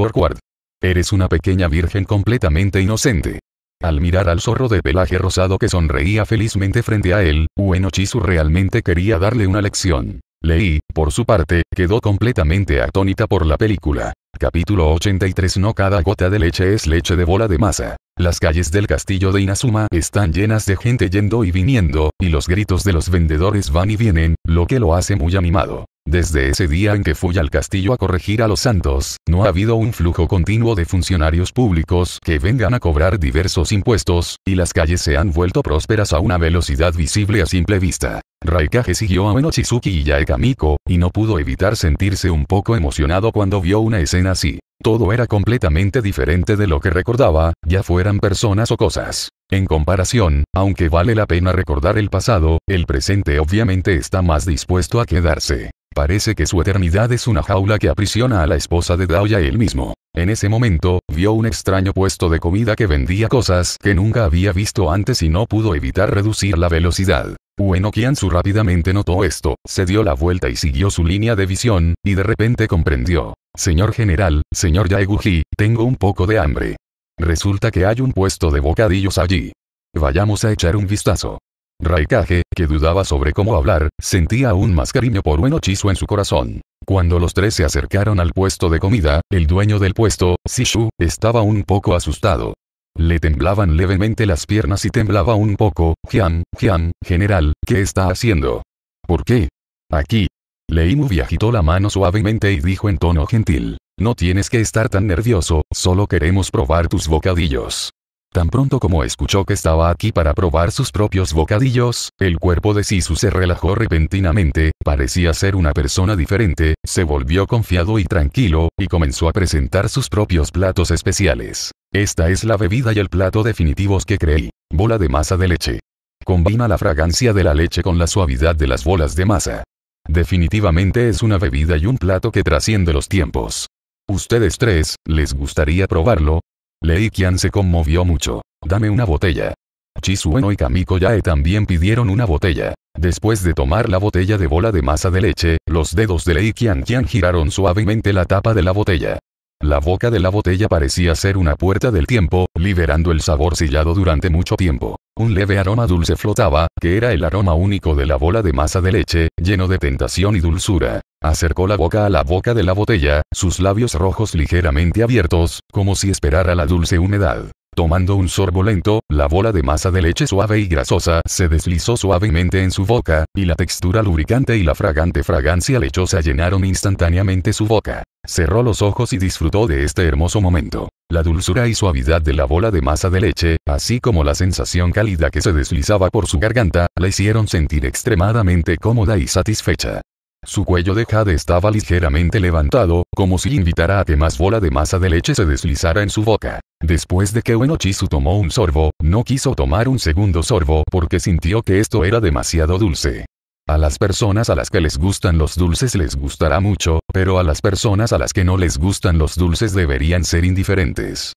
Eres una pequeña virgen completamente inocente. Al mirar al zorro de pelaje rosado que sonreía felizmente frente a él, Chisu realmente quería darle una lección. Lei, por su parte, quedó completamente atónita por la película. Capítulo 83 No cada gota de leche es leche de bola de masa. Las calles del castillo de Inazuma están llenas de gente yendo y viniendo, y los gritos de los vendedores van y vienen, lo que lo hace muy animado. Desde ese día en que fui al castillo a corregir a los santos, no ha habido un flujo continuo de funcionarios públicos que vengan a cobrar diversos impuestos, y las calles se han vuelto prósperas a una velocidad visible a simple vista. Raikage siguió a Chizuki y Yaekamiko, y no pudo evitar sentirse un poco emocionado cuando vio una escena así. Todo era completamente diferente de lo que recordaba, ya fueran personas o cosas. En comparación, aunque vale la pena recordar el pasado, el presente obviamente está más dispuesto a quedarse. Parece que su eternidad es una jaula que aprisiona a la esposa de Daoya y él mismo. En ese momento, vio un extraño puesto de comida que vendía cosas que nunca había visto antes y no pudo evitar reducir la velocidad. Ueno Kiansu rápidamente notó esto, se dio la vuelta y siguió su línea de visión, y de repente comprendió. Señor general, señor Yaeguji, tengo un poco de hambre. Resulta que hay un puesto de bocadillos allí. Vayamos a echar un vistazo. Raikage, que dudaba sobre cómo hablar, sentía aún más cariño por un hechizo en su corazón. Cuando los tres se acercaron al puesto de comida, el dueño del puesto, Sishu, estaba un poco asustado. Le temblaban levemente las piernas y temblaba un poco, Jian, Jian, general, ¿qué está haciendo? ¿Por qué? Aquí, Leimu agitó la mano suavemente y dijo en tono gentil. No tienes que estar tan nervioso, solo queremos probar tus bocadillos. Tan pronto como escuchó que estaba aquí para probar sus propios bocadillos, el cuerpo de Sisu se relajó repentinamente, parecía ser una persona diferente, se volvió confiado y tranquilo, y comenzó a presentar sus propios platos especiales. Esta es la bebida y el plato definitivos que creí. Bola de masa de leche. Combina la fragancia de la leche con la suavidad de las bolas de masa. Definitivamente es una bebida y un plato que trasciende los tiempos. ¿Ustedes tres, les gustaría probarlo? Lei Qian se conmovió mucho. Dame una botella. Chisueno y Kamiko Yae también pidieron una botella. Después de tomar la botella de bola de masa de leche, los dedos de Lei Qian Qian giraron suavemente la tapa de la botella. La boca de la botella parecía ser una puerta del tiempo, liberando el sabor sellado durante mucho tiempo. Un leve aroma dulce flotaba, que era el aroma único de la bola de masa de leche, lleno de tentación y dulzura. Acercó la boca a la boca de la botella, sus labios rojos ligeramente abiertos, como si esperara la dulce humedad. Tomando un sorbo lento, la bola de masa de leche suave y grasosa se deslizó suavemente en su boca, y la textura lubricante y la fragante fragancia lechosa llenaron instantáneamente su boca. Cerró los ojos y disfrutó de este hermoso momento. La dulzura y suavidad de la bola de masa de leche, así como la sensación cálida que se deslizaba por su garganta, la hicieron sentir extremadamente cómoda y satisfecha. Su cuello de jade estaba ligeramente levantado, como si invitara a que más bola de masa de leche se deslizara en su boca. Después de que Uenochisu tomó un sorbo, no quiso tomar un segundo sorbo porque sintió que esto era demasiado dulce. A las personas a las que les gustan los dulces les gustará mucho, pero a las personas a las que no les gustan los dulces deberían ser indiferentes.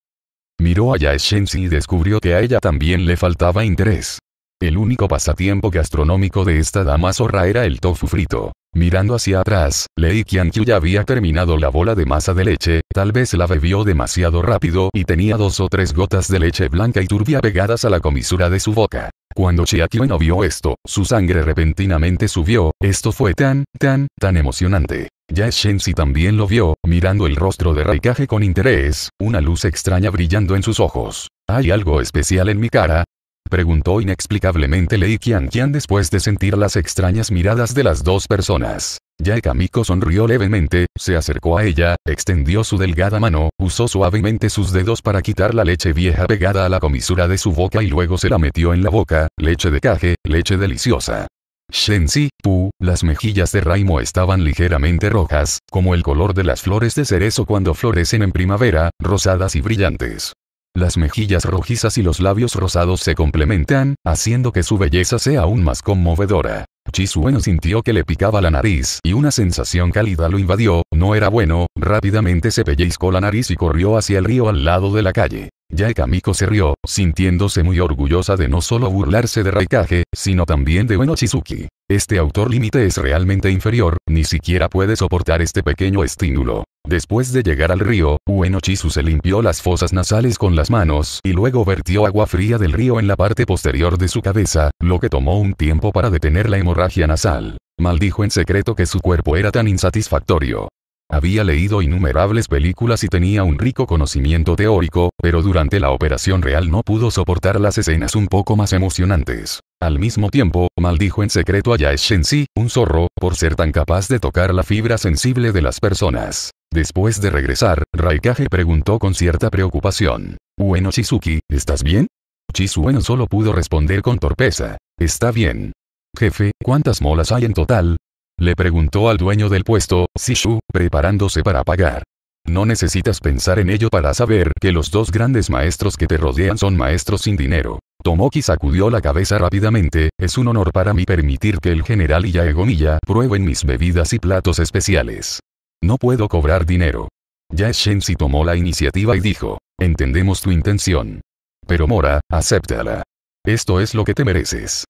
Miró a Yaeshensi y descubrió que a ella también le faltaba interés. El único pasatiempo gastronómico de esta dama zorra era el tofu frito. Mirando hacia atrás, Lei Qianqiu ya había terminado la bola de masa de leche, tal vez la bebió demasiado rápido y tenía dos o tres gotas de leche blanca y turbia pegadas a la comisura de su boca. Cuando no vio esto, su sangre repentinamente subió, esto fue tan, tan, tan emocionante. Ya Shensi también lo vio, mirando el rostro de Raikage con interés, una luz extraña brillando en sus ojos. ¿Hay algo especial en mi cara? Preguntó inexplicablemente Lei Qianqian después de sentir las extrañas miradas de las dos personas. Yae Kamiko sonrió levemente, se acercó a ella, extendió su delgada mano, usó suavemente sus dedos para quitar la leche vieja pegada a la comisura de su boca y luego se la metió en la boca, leche de caje, leche deliciosa. Shenzi, Pu, las mejillas de Raimo estaban ligeramente rojas, como el color de las flores de cerezo cuando florecen en primavera, rosadas y brillantes. Las mejillas rojizas y los labios rosados se complementan, haciendo que su belleza sea aún más conmovedora. Chisueno sintió que le picaba la nariz y una sensación cálida lo invadió, no era bueno, rápidamente se pellizcó la nariz y corrió hacia el río al lado de la calle. Yaekamiko se rió, sintiéndose muy orgullosa de no solo burlarse de Raikage, sino también de Chizuki. Este autor límite es realmente inferior, ni siquiera puede soportar este pequeño estímulo. Después de llegar al río, Uenochizu se limpió las fosas nasales con las manos y luego vertió agua fría del río en la parte posterior de su cabeza, lo que tomó un tiempo para detener la hemorragia nasal. Maldijo en secreto que su cuerpo era tan insatisfactorio. Había leído innumerables películas y tenía un rico conocimiento teórico, pero durante la operación real no pudo soportar las escenas un poco más emocionantes. Al mismo tiempo, maldijo en secreto a shen un zorro, por ser tan capaz de tocar la fibra sensible de las personas. Después de regresar, Raikage preguntó con cierta preocupación. Bueno Shizuki, ¿estás bien? Shizueno solo pudo responder con torpeza. Está bien. Jefe, ¿cuántas molas hay en total? Le preguntó al dueño del puesto, Sishu, preparándose para pagar. No necesitas pensar en ello para saber que los dos grandes maestros que te rodean son maestros sin dinero. Tomoki sacudió la cabeza rápidamente, es un honor para mí permitir que el general y Yaegomiya prueben mis bebidas y platos especiales. No puedo cobrar dinero. Ya Shensi tomó la iniciativa y dijo, entendemos tu intención. Pero Mora, acéptala. Esto es lo que te mereces.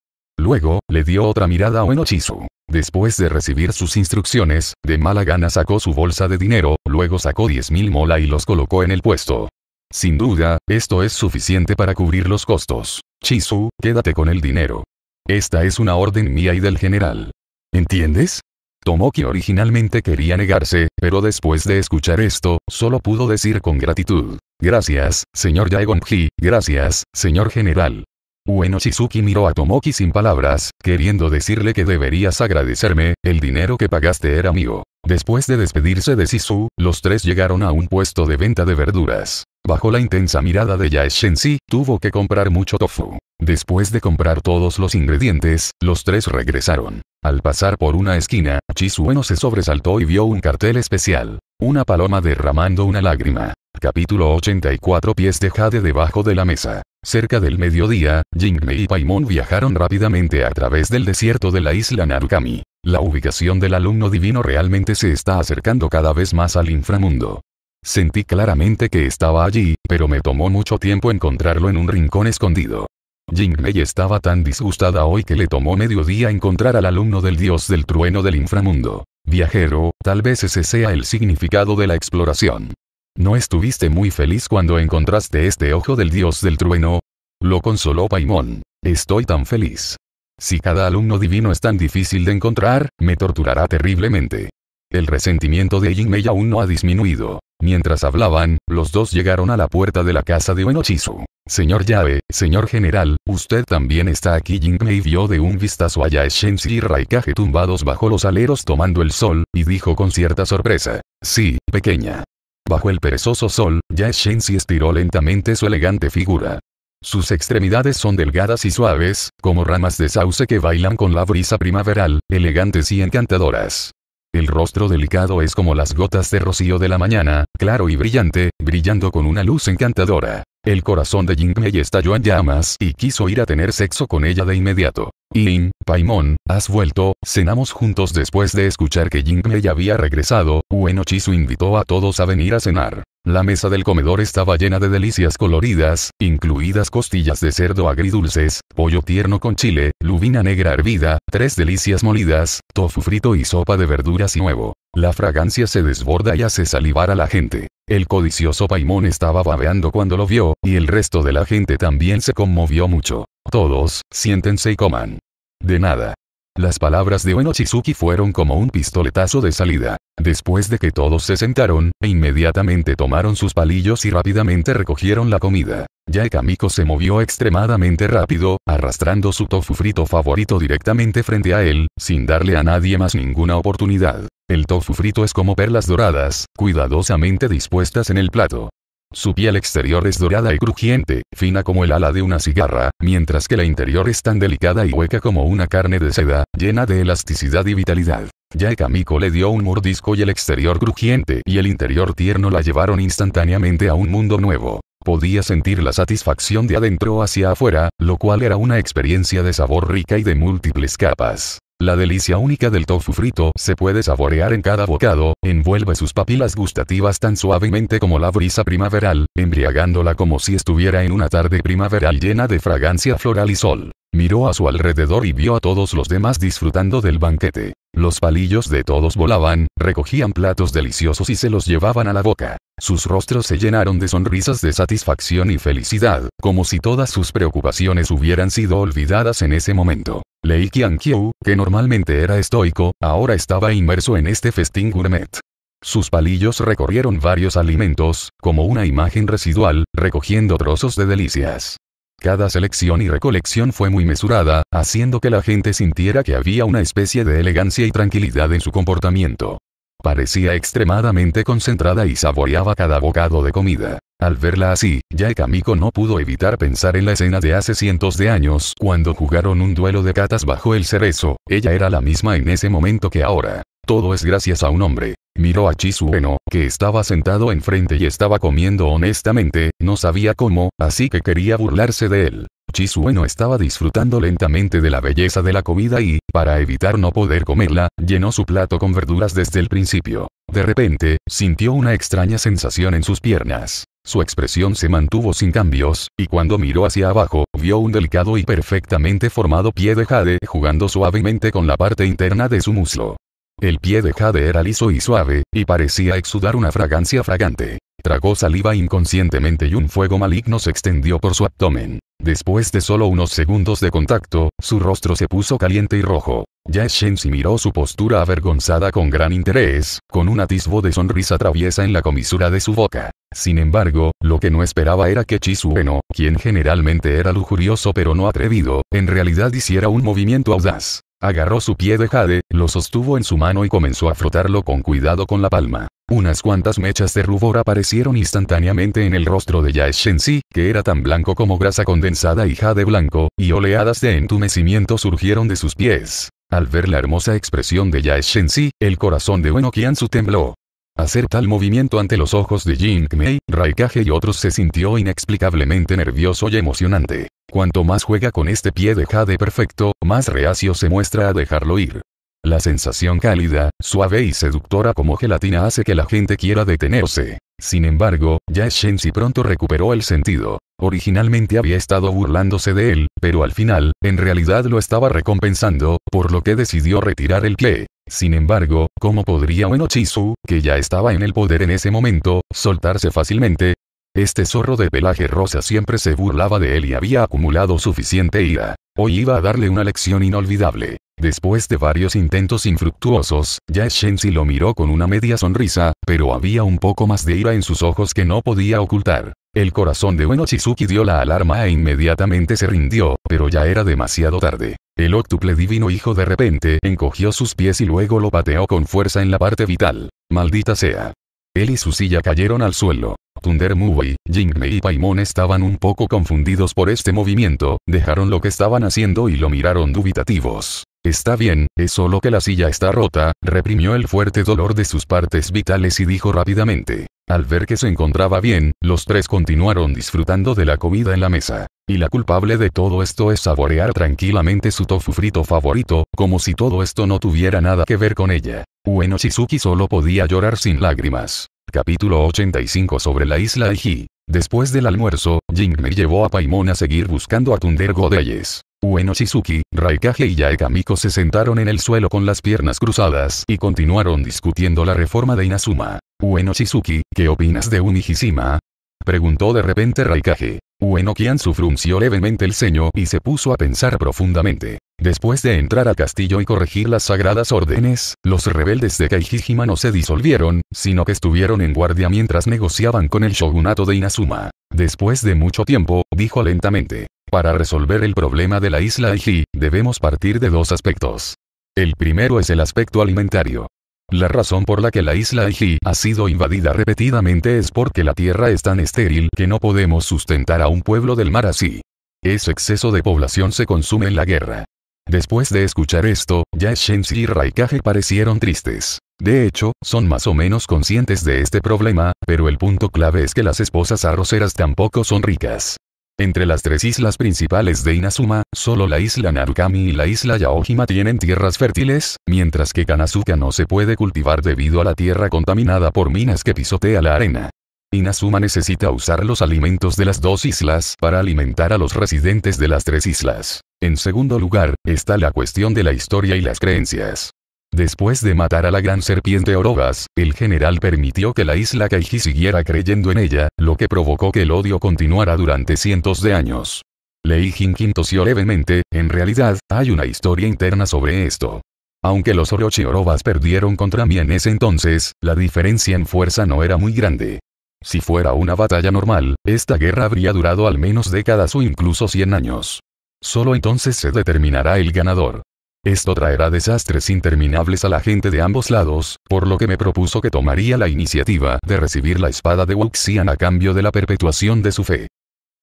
Luego, le dio otra mirada a Chisu. Después de recibir sus instrucciones, de mala gana sacó su bolsa de dinero, luego sacó 10.000 mola y los colocó en el puesto. Sin duda, esto es suficiente para cubrir los costos. Chisu, quédate con el dinero. Esta es una orden mía y del general. ¿Entiendes? Tomoki originalmente quería negarse, pero después de escuchar esto, solo pudo decir con gratitud. Gracias, señor Yaegonji, gracias, señor general. Shizuki miró a Tomoki sin palabras, queriendo decirle que deberías agradecerme, el dinero que pagaste era mío. Después de despedirse de Shizu, los tres llegaron a un puesto de venta de verduras. Bajo la intensa mirada de Yae tuvo que comprar mucho tofu. Después de comprar todos los ingredientes, los tres regresaron. Al pasar por una esquina, Ueno se sobresaltó y vio un cartel especial. Una paloma derramando una lágrima. Capítulo 84 Pies de Jade debajo de la mesa. Cerca del mediodía, Jingmei y Paimon viajaron rápidamente a través del desierto de la isla Narukami. La ubicación del alumno divino realmente se está acercando cada vez más al inframundo. Sentí claramente que estaba allí, pero me tomó mucho tiempo encontrarlo en un rincón escondido. Jingmei estaba tan disgustada hoy que le tomó mediodía encontrar al alumno del dios del trueno del inframundo. Viajero, tal vez ese sea el significado de la exploración. ¿No estuviste muy feliz cuando encontraste este ojo del dios del trueno? Lo consoló Paimon. Estoy tan feliz. Si cada alumno divino es tan difícil de encontrar, me torturará terriblemente. El resentimiento de Jinmei aún no ha disminuido. Mientras hablaban, los dos llegaron a la puerta de la casa de Uenochizu. Señor Yae, señor general, usted también está aquí. Jinmei vio de un vistazo a Yaeshensi y Raikage tumbados bajo los aleros tomando el sol, y dijo con cierta sorpresa. Sí, pequeña. Bajo el perezoso sol, Ya Shensi estiró lentamente su elegante figura. Sus extremidades son delgadas y suaves, como ramas de sauce que bailan con la brisa primaveral, elegantes y encantadoras. El rostro delicado es como las gotas de rocío de la mañana, claro y brillante, brillando con una luz encantadora. El corazón de Mei estalló en llamas y quiso ir a tener sexo con ella de inmediato. Yin, Paimon, has vuelto, cenamos juntos después de escuchar que Jingmei había regresado, Chisu invitó a todos a venir a cenar. La mesa del comedor estaba llena de delicias coloridas, incluidas costillas de cerdo agridulces, pollo tierno con chile, lubina negra hervida, tres delicias molidas, tofu frito y sopa de verduras y huevo. La fragancia se desborda y hace salivar a la gente. El codicioso Paimón estaba babeando cuando lo vio, y el resto de la gente también se conmovió mucho. Todos, siéntense y coman. De nada. Las palabras de Bueno Chizuki fueron como un pistoletazo de salida. Después de que todos se sentaron, e inmediatamente tomaron sus palillos y rápidamente recogieron la comida. Yaekamiko se movió extremadamente rápido, arrastrando su tofu frito favorito directamente frente a él, sin darle a nadie más ninguna oportunidad. El tofu frito es como perlas doradas, cuidadosamente dispuestas en el plato. Su piel exterior es dorada y crujiente, fina como el ala de una cigarra, mientras que la interior es tan delicada y hueca como una carne de seda, llena de elasticidad y vitalidad. Yaekamiko le dio un mordisco y el exterior crujiente y el interior tierno la llevaron instantáneamente a un mundo nuevo. Podía sentir la satisfacción de adentro hacia afuera, lo cual era una experiencia de sabor rica y de múltiples capas. La delicia única del tofu frito se puede saborear en cada bocado, envuelve sus papilas gustativas tan suavemente como la brisa primaveral, embriagándola como si estuviera en una tarde primaveral llena de fragancia floral y sol. Miró a su alrededor y vio a todos los demás disfrutando del banquete. Los palillos de todos volaban, recogían platos deliciosos y se los llevaban a la boca. Sus rostros se llenaron de sonrisas de satisfacción y felicidad, como si todas sus preocupaciones hubieran sido olvidadas en ese momento. Lei Qianqiu, que normalmente era estoico, ahora estaba inmerso en este festín gourmet. Sus palillos recorrieron varios alimentos, como una imagen residual, recogiendo trozos de delicias. Cada selección y recolección fue muy mesurada, haciendo que la gente sintiera que había una especie de elegancia y tranquilidad en su comportamiento. Parecía extremadamente concentrada y saboreaba cada bocado de comida. Al verla así, Yaekamiko no pudo evitar pensar en la escena de hace cientos de años cuando jugaron un duelo de catas bajo el cerezo, ella era la misma en ese momento que ahora. Todo es gracias a un hombre. Miró a Chisueno, que estaba sentado enfrente y estaba comiendo honestamente, no sabía cómo, así que quería burlarse de él. Chisueno estaba disfrutando lentamente de la belleza de la comida y, para evitar no poder comerla, llenó su plato con verduras desde el principio. De repente, sintió una extraña sensación en sus piernas. Su expresión se mantuvo sin cambios, y cuando miró hacia abajo, vio un delicado y perfectamente formado pie de jade jugando suavemente con la parte interna de su muslo. El pie de Jade era liso y suave, y parecía exudar una fragancia fragante. Tragó saliva inconscientemente y un fuego maligno se extendió por su abdomen. Después de solo unos segundos de contacto, su rostro se puso caliente y rojo. Ya Shenzi miró su postura avergonzada con gran interés, con un atisbo de sonrisa traviesa en la comisura de su boca. Sin embargo, lo que no esperaba era que Chizueno, quien generalmente era lujurioso pero no atrevido, en realidad hiciera un movimiento audaz. Agarró su pie de jade, lo sostuvo en su mano y comenzó a frotarlo con cuidado con la palma. Unas cuantas mechas de rubor aparecieron instantáneamente en el rostro de Yae que era tan blanco como grasa condensada y jade blanco, y oleadas de entumecimiento surgieron de sus pies. Al ver la hermosa expresión de Yae el corazón de Ueno su tembló. Hacer tal movimiento ante los ojos de Jin Mei, Raikage y otros se sintió inexplicablemente nervioso y emocionante. Cuanto más juega con este pie de jade perfecto, más reacio se muestra a dejarlo ir. La sensación cálida, suave y seductora como gelatina hace que la gente quiera detenerse. Sin embargo, ya Shensi pronto recuperó el sentido. Originalmente había estado burlándose de él, pero al final, en realidad lo estaba recompensando, por lo que decidió retirar el pie. Sin embargo, ¿cómo podría Chisu, que ya estaba en el poder en ese momento, soltarse fácilmente? Este zorro de pelaje rosa siempre se burlaba de él y había acumulado suficiente ira. Hoy iba a darle una lección inolvidable. Después de varios intentos infructuosos, ya Shensi lo miró con una media sonrisa, pero había un poco más de ira en sus ojos que no podía ocultar. El corazón de Ueno Chizuki dio la alarma e inmediatamente se rindió, pero ya era demasiado tarde. El octuple divino hijo de repente encogió sus pies y luego lo pateó con fuerza en la parte vital. Maldita sea. Él y su silla cayeron al suelo. Thunder Mubei, Jingmei y Paimon estaban un poco confundidos por este movimiento, dejaron lo que estaban haciendo y lo miraron dubitativos. Está bien, es solo que la silla está rota, reprimió el fuerte dolor de sus partes vitales y dijo rápidamente. Al ver que se encontraba bien, los tres continuaron disfrutando de la comida en la mesa. Y la culpable de todo esto es saborear tranquilamente su tofu frito favorito, como si todo esto no tuviera nada que ver con ella. Ueno Shizuki solo podía llorar sin lágrimas. Capítulo 85 sobre la isla Iji. Después del almuerzo, me llevó a Paimon a seguir buscando a Tunder Godeyes. Ueno Shizuki, Raikage y Yaekamiko se sentaron en el suelo con las piernas cruzadas y continuaron discutiendo la reforma de Inazuma. Ueno Shizuki, ¿qué opinas de un Preguntó de repente Raikage. Uenokian frunció levemente el ceño y se puso a pensar profundamente. Después de entrar al castillo y corregir las sagradas órdenes, los rebeldes de Kaijijima no se disolvieron, sino que estuvieron en guardia mientras negociaban con el shogunato de Inazuma. Después de mucho tiempo, dijo lentamente, para resolver el problema de la isla Aiji, debemos partir de dos aspectos. El primero es el aspecto alimentario. La razón por la que la isla Aiji ha sido invadida repetidamente es porque la tierra es tan estéril que no podemos sustentar a un pueblo del mar así. Ese exceso de población se consume en la guerra. Después de escuchar esto, ya Shenzi y Raikage parecieron tristes. De hecho, son más o menos conscientes de este problema, pero el punto clave es que las esposas arroceras tampoco son ricas. Entre las tres islas principales de Inazuma, solo la isla Narukami y la isla Yaojima tienen tierras fértiles, mientras que Kanazuka no se puede cultivar debido a la tierra contaminada por minas que pisotea la arena. Inazuma necesita usar los alimentos de las dos islas para alimentar a los residentes de las tres islas. En segundo lugar, está la cuestión de la historia y las creencias. Después de matar a la gran serpiente Orobas, el general permitió que la isla Kaiji siguiera creyendo en ella, lo que provocó que el odio continuara durante cientos de años. Lei Jinkin tosió levemente, en realidad, hay una historia interna sobre esto. Aunque los Orochi Orobas perdieron contra mí en ese entonces, la diferencia en fuerza no era muy grande. Si fuera una batalla normal, esta guerra habría durado al menos décadas o incluso 100 años. Solo entonces se determinará el ganador. Esto traerá desastres interminables a la gente de ambos lados, por lo que me propuso que tomaría la iniciativa de recibir la espada de Wuxian a cambio de la perpetuación de su fe.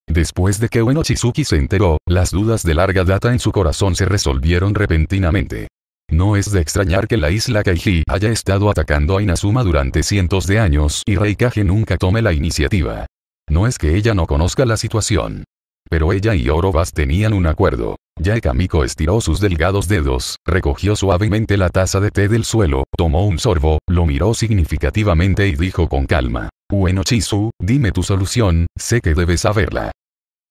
Después de que Ueno Chizuki se enteró, las dudas de larga data en su corazón se resolvieron repentinamente. No es de extrañar que la isla Kaiji haya estado atacando a Inazuma durante cientos de años y Reikage nunca tome la iniciativa. No es que ella no conozca la situación. Pero ella y Orobas tenían un acuerdo. Yae Kamiko estiró sus delgados dedos, recogió suavemente la taza de té del suelo, tomó un sorbo, lo miró significativamente y dijo con calma. Bueno Chisu, dime tu solución, sé que debes saberla.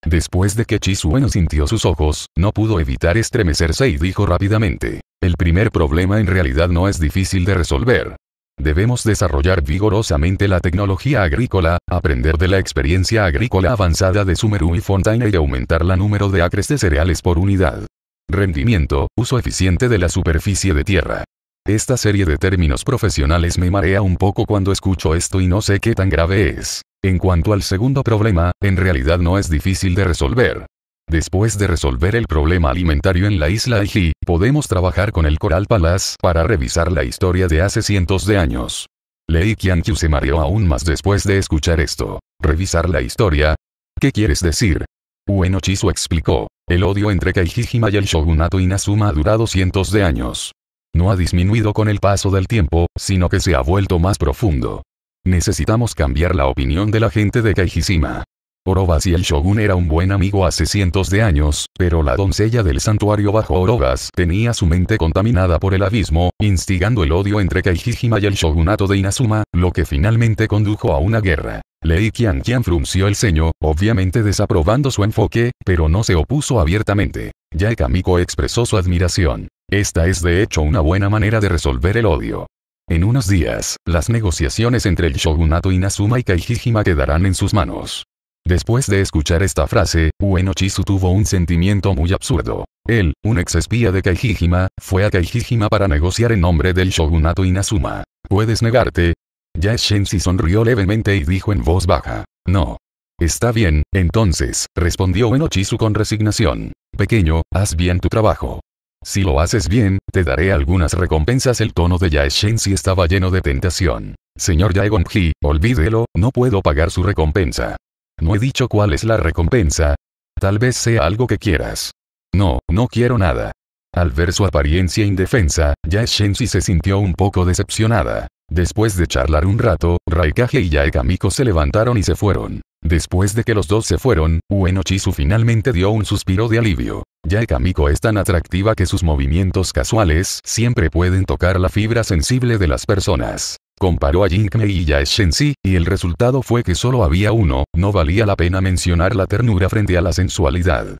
Después de que Chisueno sintió sus ojos, no pudo evitar estremecerse y dijo rápidamente. El primer problema en realidad no es difícil de resolver. Debemos desarrollar vigorosamente la tecnología agrícola, aprender de la experiencia agrícola avanzada de Sumeru y Fontaine y aumentar la número de acres de cereales por unidad. Rendimiento, uso eficiente de la superficie de tierra. Esta serie de términos profesionales me marea un poco cuando escucho esto y no sé qué tan grave es. En cuanto al segundo problema, en realidad no es difícil de resolver. Después de resolver el problema alimentario en la isla Iji, podemos trabajar con el Coral Palace para revisar la historia de hace cientos de años. Lei Qianqiu se mareó aún más después de escuchar esto. ¿Revisar la historia? ¿Qué quieres decir? Ueno Chisu explicó. El odio entre Kaijijima y el shogunato Inazuma ha durado cientos de años. No ha disminuido con el paso del tiempo, sino que se ha vuelto más profundo. Necesitamos cambiar la opinión de la gente de Kaijishima. Orobas y el shogun era un buen amigo hace cientos de años, pero la doncella del santuario bajo Orobas tenía su mente contaminada por el abismo, instigando el odio entre Kaijijima y el shogunato de Inazuma, lo que finalmente condujo a una guerra. Lei Qian Qian frunció el ceño, obviamente desaprobando su enfoque, pero no se opuso abiertamente. Yaekamiko expresó su admiración. Esta es de hecho una buena manera de resolver el odio. En unos días, las negociaciones entre el shogunato Inazuma y Kaijijima quedarán en sus manos. Después de escuchar esta frase, Chisu tuvo un sentimiento muy absurdo. Él, un ex espía de Kaijijima, fue a Kaijijima para negociar en nombre del shogunato Inazuma. ¿Puedes negarte? ya sonrió levemente y dijo en voz baja. No. Está bien, entonces, respondió Chisu con resignación. Pequeño, haz bien tu trabajo. Si lo haces bien, te daré algunas recompensas. El tono de Yae estaba lleno de tentación. Señor Yaegonji, olvídelo, no puedo pagar su recompensa. No he dicho cuál es la recompensa. Tal vez sea algo que quieras. No, no quiero nada. Al ver su apariencia indefensa, Yae Shensi se sintió un poco decepcionada. Después de charlar un rato, Raikage y Yae Kamiko se levantaron y se fueron. Después de que los dos se fueron, Ueno Chisu finalmente dio un suspiro de alivio. Yae Kamiko es tan atractiva que sus movimientos casuales siempre pueden tocar la fibra sensible de las personas. Comparó a Mei y a Shenzi, y el resultado fue que solo había uno, no valía la pena mencionar la ternura frente a la sensualidad.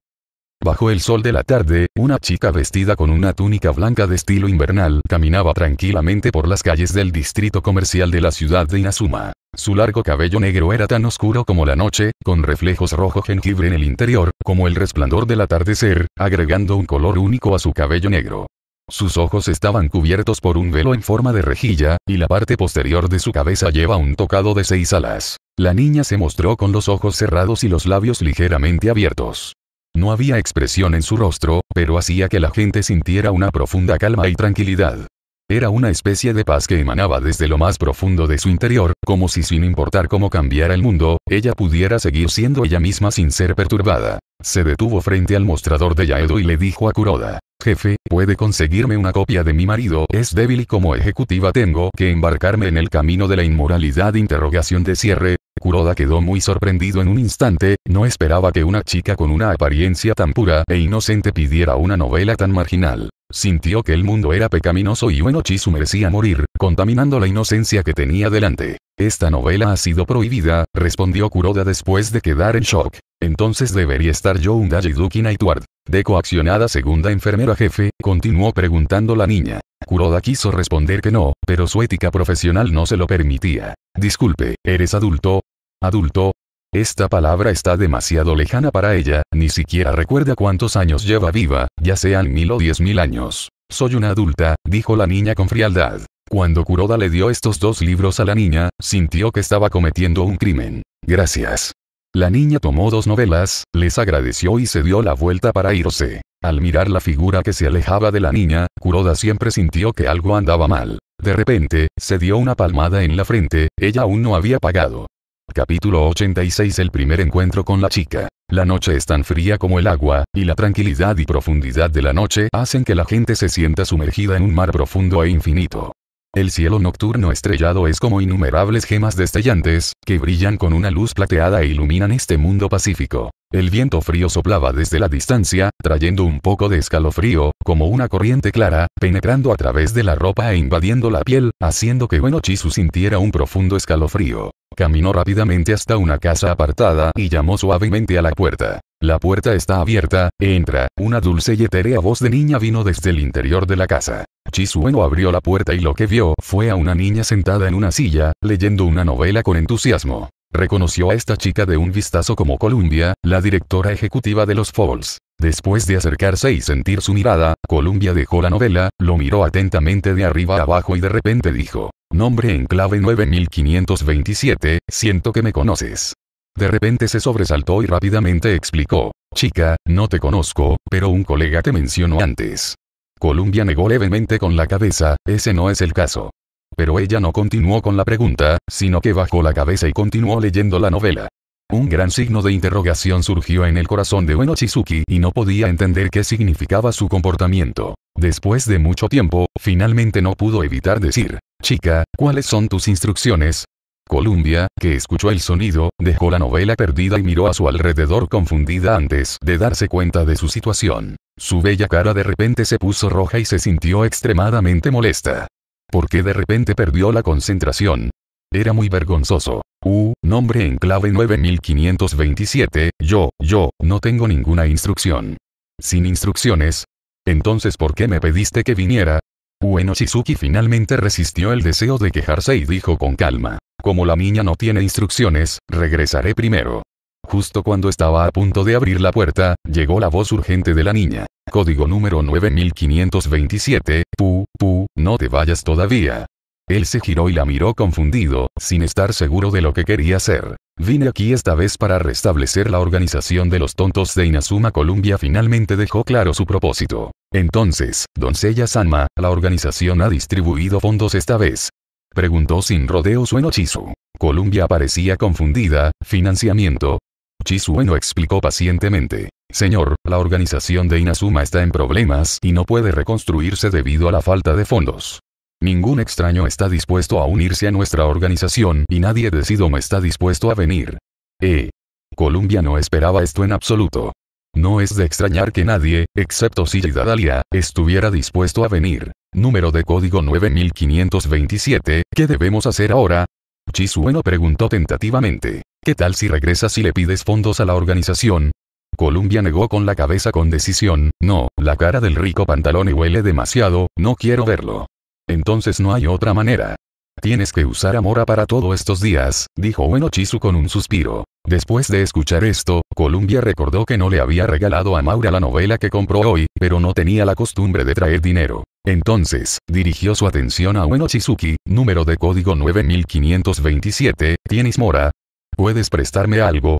Bajo el sol de la tarde, una chica vestida con una túnica blanca de estilo invernal caminaba tranquilamente por las calles del distrito comercial de la ciudad de Inazuma. Su largo cabello negro era tan oscuro como la noche, con reflejos rojo jengibre en el interior, como el resplandor del atardecer, agregando un color único a su cabello negro. Sus ojos estaban cubiertos por un velo en forma de rejilla, y la parte posterior de su cabeza lleva un tocado de seis alas. La niña se mostró con los ojos cerrados y los labios ligeramente abiertos. No había expresión en su rostro, pero hacía que la gente sintiera una profunda calma y tranquilidad. Era una especie de paz que emanaba desde lo más profundo de su interior, como si sin importar cómo cambiara el mundo, ella pudiera seguir siendo ella misma sin ser perturbada. Se detuvo frente al mostrador de Yaedo y le dijo a Kuroda, Jefe, ¿puede conseguirme una copia de mi marido? Es débil y como ejecutiva tengo que embarcarme en el camino de la inmoralidad. Interrogación de cierre. Kuroda quedó muy sorprendido en un instante, no esperaba que una chica con una apariencia tan pura e inocente pidiera una novela tan marginal. Sintió que el mundo era pecaminoso y Uenochisu merecía morir, contaminando la inocencia que tenía delante. Esta novela ha sido prohibida, respondió Kuroda después de quedar en shock. Entonces debería estar yo un Dajiduki Nightward, de coaccionada segunda enfermera jefe, continuó preguntando la niña. Kuroda quiso responder que no, pero su ética profesional no se lo permitía. Disculpe, ¿eres adulto? ¿Adulto? Esta palabra está demasiado lejana para ella, ni siquiera recuerda cuántos años lleva viva, ya sean mil o diez mil años. Soy una adulta, dijo la niña con frialdad. Cuando Kuroda le dio estos dos libros a la niña, sintió que estaba cometiendo un crimen. Gracias. La niña tomó dos novelas, les agradeció y se dio la vuelta para irse. Al mirar la figura que se alejaba de la niña, Kuroda siempre sintió que algo andaba mal. De repente, se dio una palmada en la frente, ella aún no había pagado. Capítulo 86 El primer encuentro con la chica. La noche es tan fría como el agua, y la tranquilidad y profundidad de la noche hacen que la gente se sienta sumergida en un mar profundo e infinito. El cielo nocturno estrellado es como innumerables gemas destellantes, que brillan con una luz plateada e iluminan este mundo pacífico. El viento frío soplaba desde la distancia, trayendo un poco de escalofrío, como una corriente clara, penetrando a través de la ropa e invadiendo la piel, haciendo que Chisu sintiera un profundo escalofrío. Caminó rápidamente hasta una casa apartada y llamó suavemente a la puerta. La puerta está abierta, entra, una dulce y etérea voz de niña vino desde el interior de la casa. Chisueno abrió la puerta y lo que vio fue a una niña sentada en una silla, leyendo una novela con entusiasmo. Reconoció a esta chica de un vistazo como Columbia, la directora ejecutiva de los Falls. Después de acercarse y sentir su mirada, Columbia dejó la novela, lo miró atentamente de arriba abajo y de repente dijo, Nombre en clave 9527, siento que me conoces. De repente se sobresaltó y rápidamente explicó. Chica, no te conozco, pero un colega te mencionó antes. Columbia negó levemente con la cabeza, ese no es el caso. Pero ella no continuó con la pregunta, sino que bajó la cabeza y continuó leyendo la novela. Un gran signo de interrogación surgió en el corazón de Ueno Chizuki y no podía entender qué significaba su comportamiento. Después de mucho tiempo, finalmente no pudo evitar decir, chica, ¿cuáles son tus instrucciones? Columbia, que escuchó el sonido, dejó la novela perdida y miró a su alrededor confundida antes de darse cuenta de su situación. Su bella cara de repente se puso roja y se sintió extremadamente molesta. Porque de repente perdió la concentración? Era muy vergonzoso. U, nombre en clave 9527, yo, yo, no tengo ninguna instrucción. Sin instrucciones. Entonces, ¿por qué me pediste que viniera? Ueno Shizuki finalmente resistió el deseo de quejarse y dijo con calma. Como la niña no tiene instrucciones, regresaré primero. Justo cuando estaba a punto de abrir la puerta, llegó la voz urgente de la niña. Código número 9527, Pu, Pu, no te vayas todavía. Él se giró y la miró confundido, sin estar seguro de lo que quería hacer. Vine aquí esta vez para restablecer la organización de los tontos de Inazuma Columbia finalmente dejó claro su propósito. Entonces, doncella Sanma, la organización ha distribuido fondos esta vez. Preguntó sin rodeos sueno Chisu. Columbia parecía confundida, financiamiento. Chisu explicó pacientemente. Señor, la organización de Inazuma está en problemas y no puede reconstruirse debido a la falta de fondos. Ningún extraño está dispuesto a unirse a nuestra organización y nadie de Sidom está dispuesto a venir. Eh. Columbia no esperaba esto en absoluto. No es de extrañar que nadie, excepto Silla Dalia, estuviera dispuesto a venir. Número de código 9527, ¿qué debemos hacer ahora? Chizueno preguntó tentativamente. ¿Qué tal si regresas y le pides fondos a la organización? Columbia negó con la cabeza con decisión, no, la cara del rico pantalón huele demasiado, no quiero verlo. Entonces no hay otra manera. Tienes que usar a Mora para todos estos días, dijo Chisu con un suspiro. Después de escuchar esto, Columbia recordó que no le había regalado a Maura la novela que compró hoy, pero no tenía la costumbre de traer dinero. Entonces, dirigió su atención a Chizuki, número de código 9527, ¿tienes Mora? ¿Puedes prestarme algo?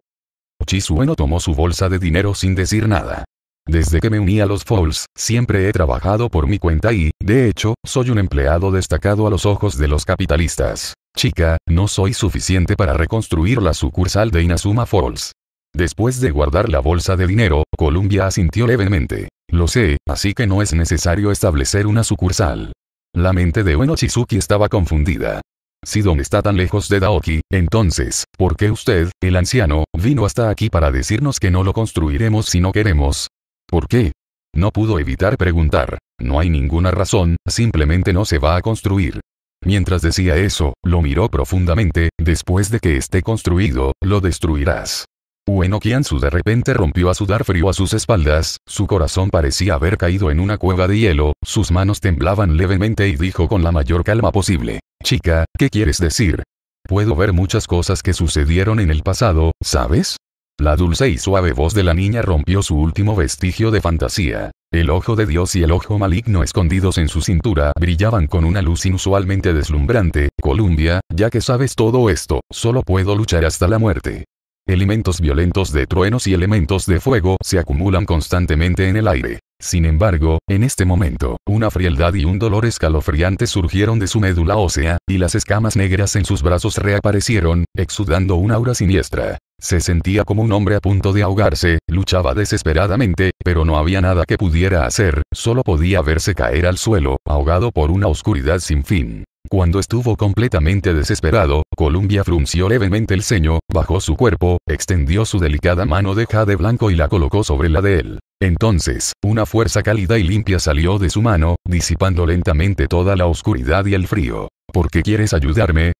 Ueno tomó su bolsa de dinero sin decir nada. Desde que me uní a los Falls, siempre he trabajado por mi cuenta y, de hecho, soy un empleado destacado a los ojos de los capitalistas. Chica, no soy suficiente para reconstruir la sucursal de Inazuma Falls. Después de guardar la bolsa de dinero, Columbia asintió levemente. Lo sé, así que no es necesario establecer una sucursal. La mente de Ueno Chizuki estaba confundida. Si Don está tan lejos de Daoki, entonces, ¿por qué usted, el anciano, vino hasta aquí para decirnos que no lo construiremos si no queremos? ¿Por qué? No pudo evitar preguntar. No hay ninguna razón, simplemente no se va a construir. Mientras decía eso, lo miró profundamente, después de que esté construido, lo destruirás. Ueno Kiansu de repente rompió a sudar frío a sus espaldas, su corazón parecía haber caído en una cueva de hielo, sus manos temblaban levemente y dijo con la mayor calma posible. Chica, ¿qué quieres decir? Puedo ver muchas cosas que sucedieron en el pasado, ¿sabes? La dulce y suave voz de la niña rompió su último vestigio de fantasía. El ojo de Dios y el ojo maligno escondidos en su cintura brillaban con una luz inusualmente deslumbrante. Columbia, ya que sabes todo esto, solo puedo luchar hasta la muerte. Elementos violentos de truenos y elementos de fuego se acumulan constantemente en el aire. Sin embargo, en este momento, una frialdad y un dolor escalofriante surgieron de su médula ósea, y las escamas negras en sus brazos reaparecieron, exudando una aura siniestra. Se sentía como un hombre a punto de ahogarse, luchaba desesperadamente, pero no había nada que pudiera hacer, solo podía verse caer al suelo, ahogado por una oscuridad sin fin. Cuando estuvo completamente desesperado, Columbia frunció levemente el ceño, bajó su cuerpo, extendió su delicada mano de jade blanco y la colocó sobre la de él. Entonces, una fuerza cálida y limpia salió de su mano, disipando lentamente toda la oscuridad y el frío. ¿Por qué quieres ayudarme?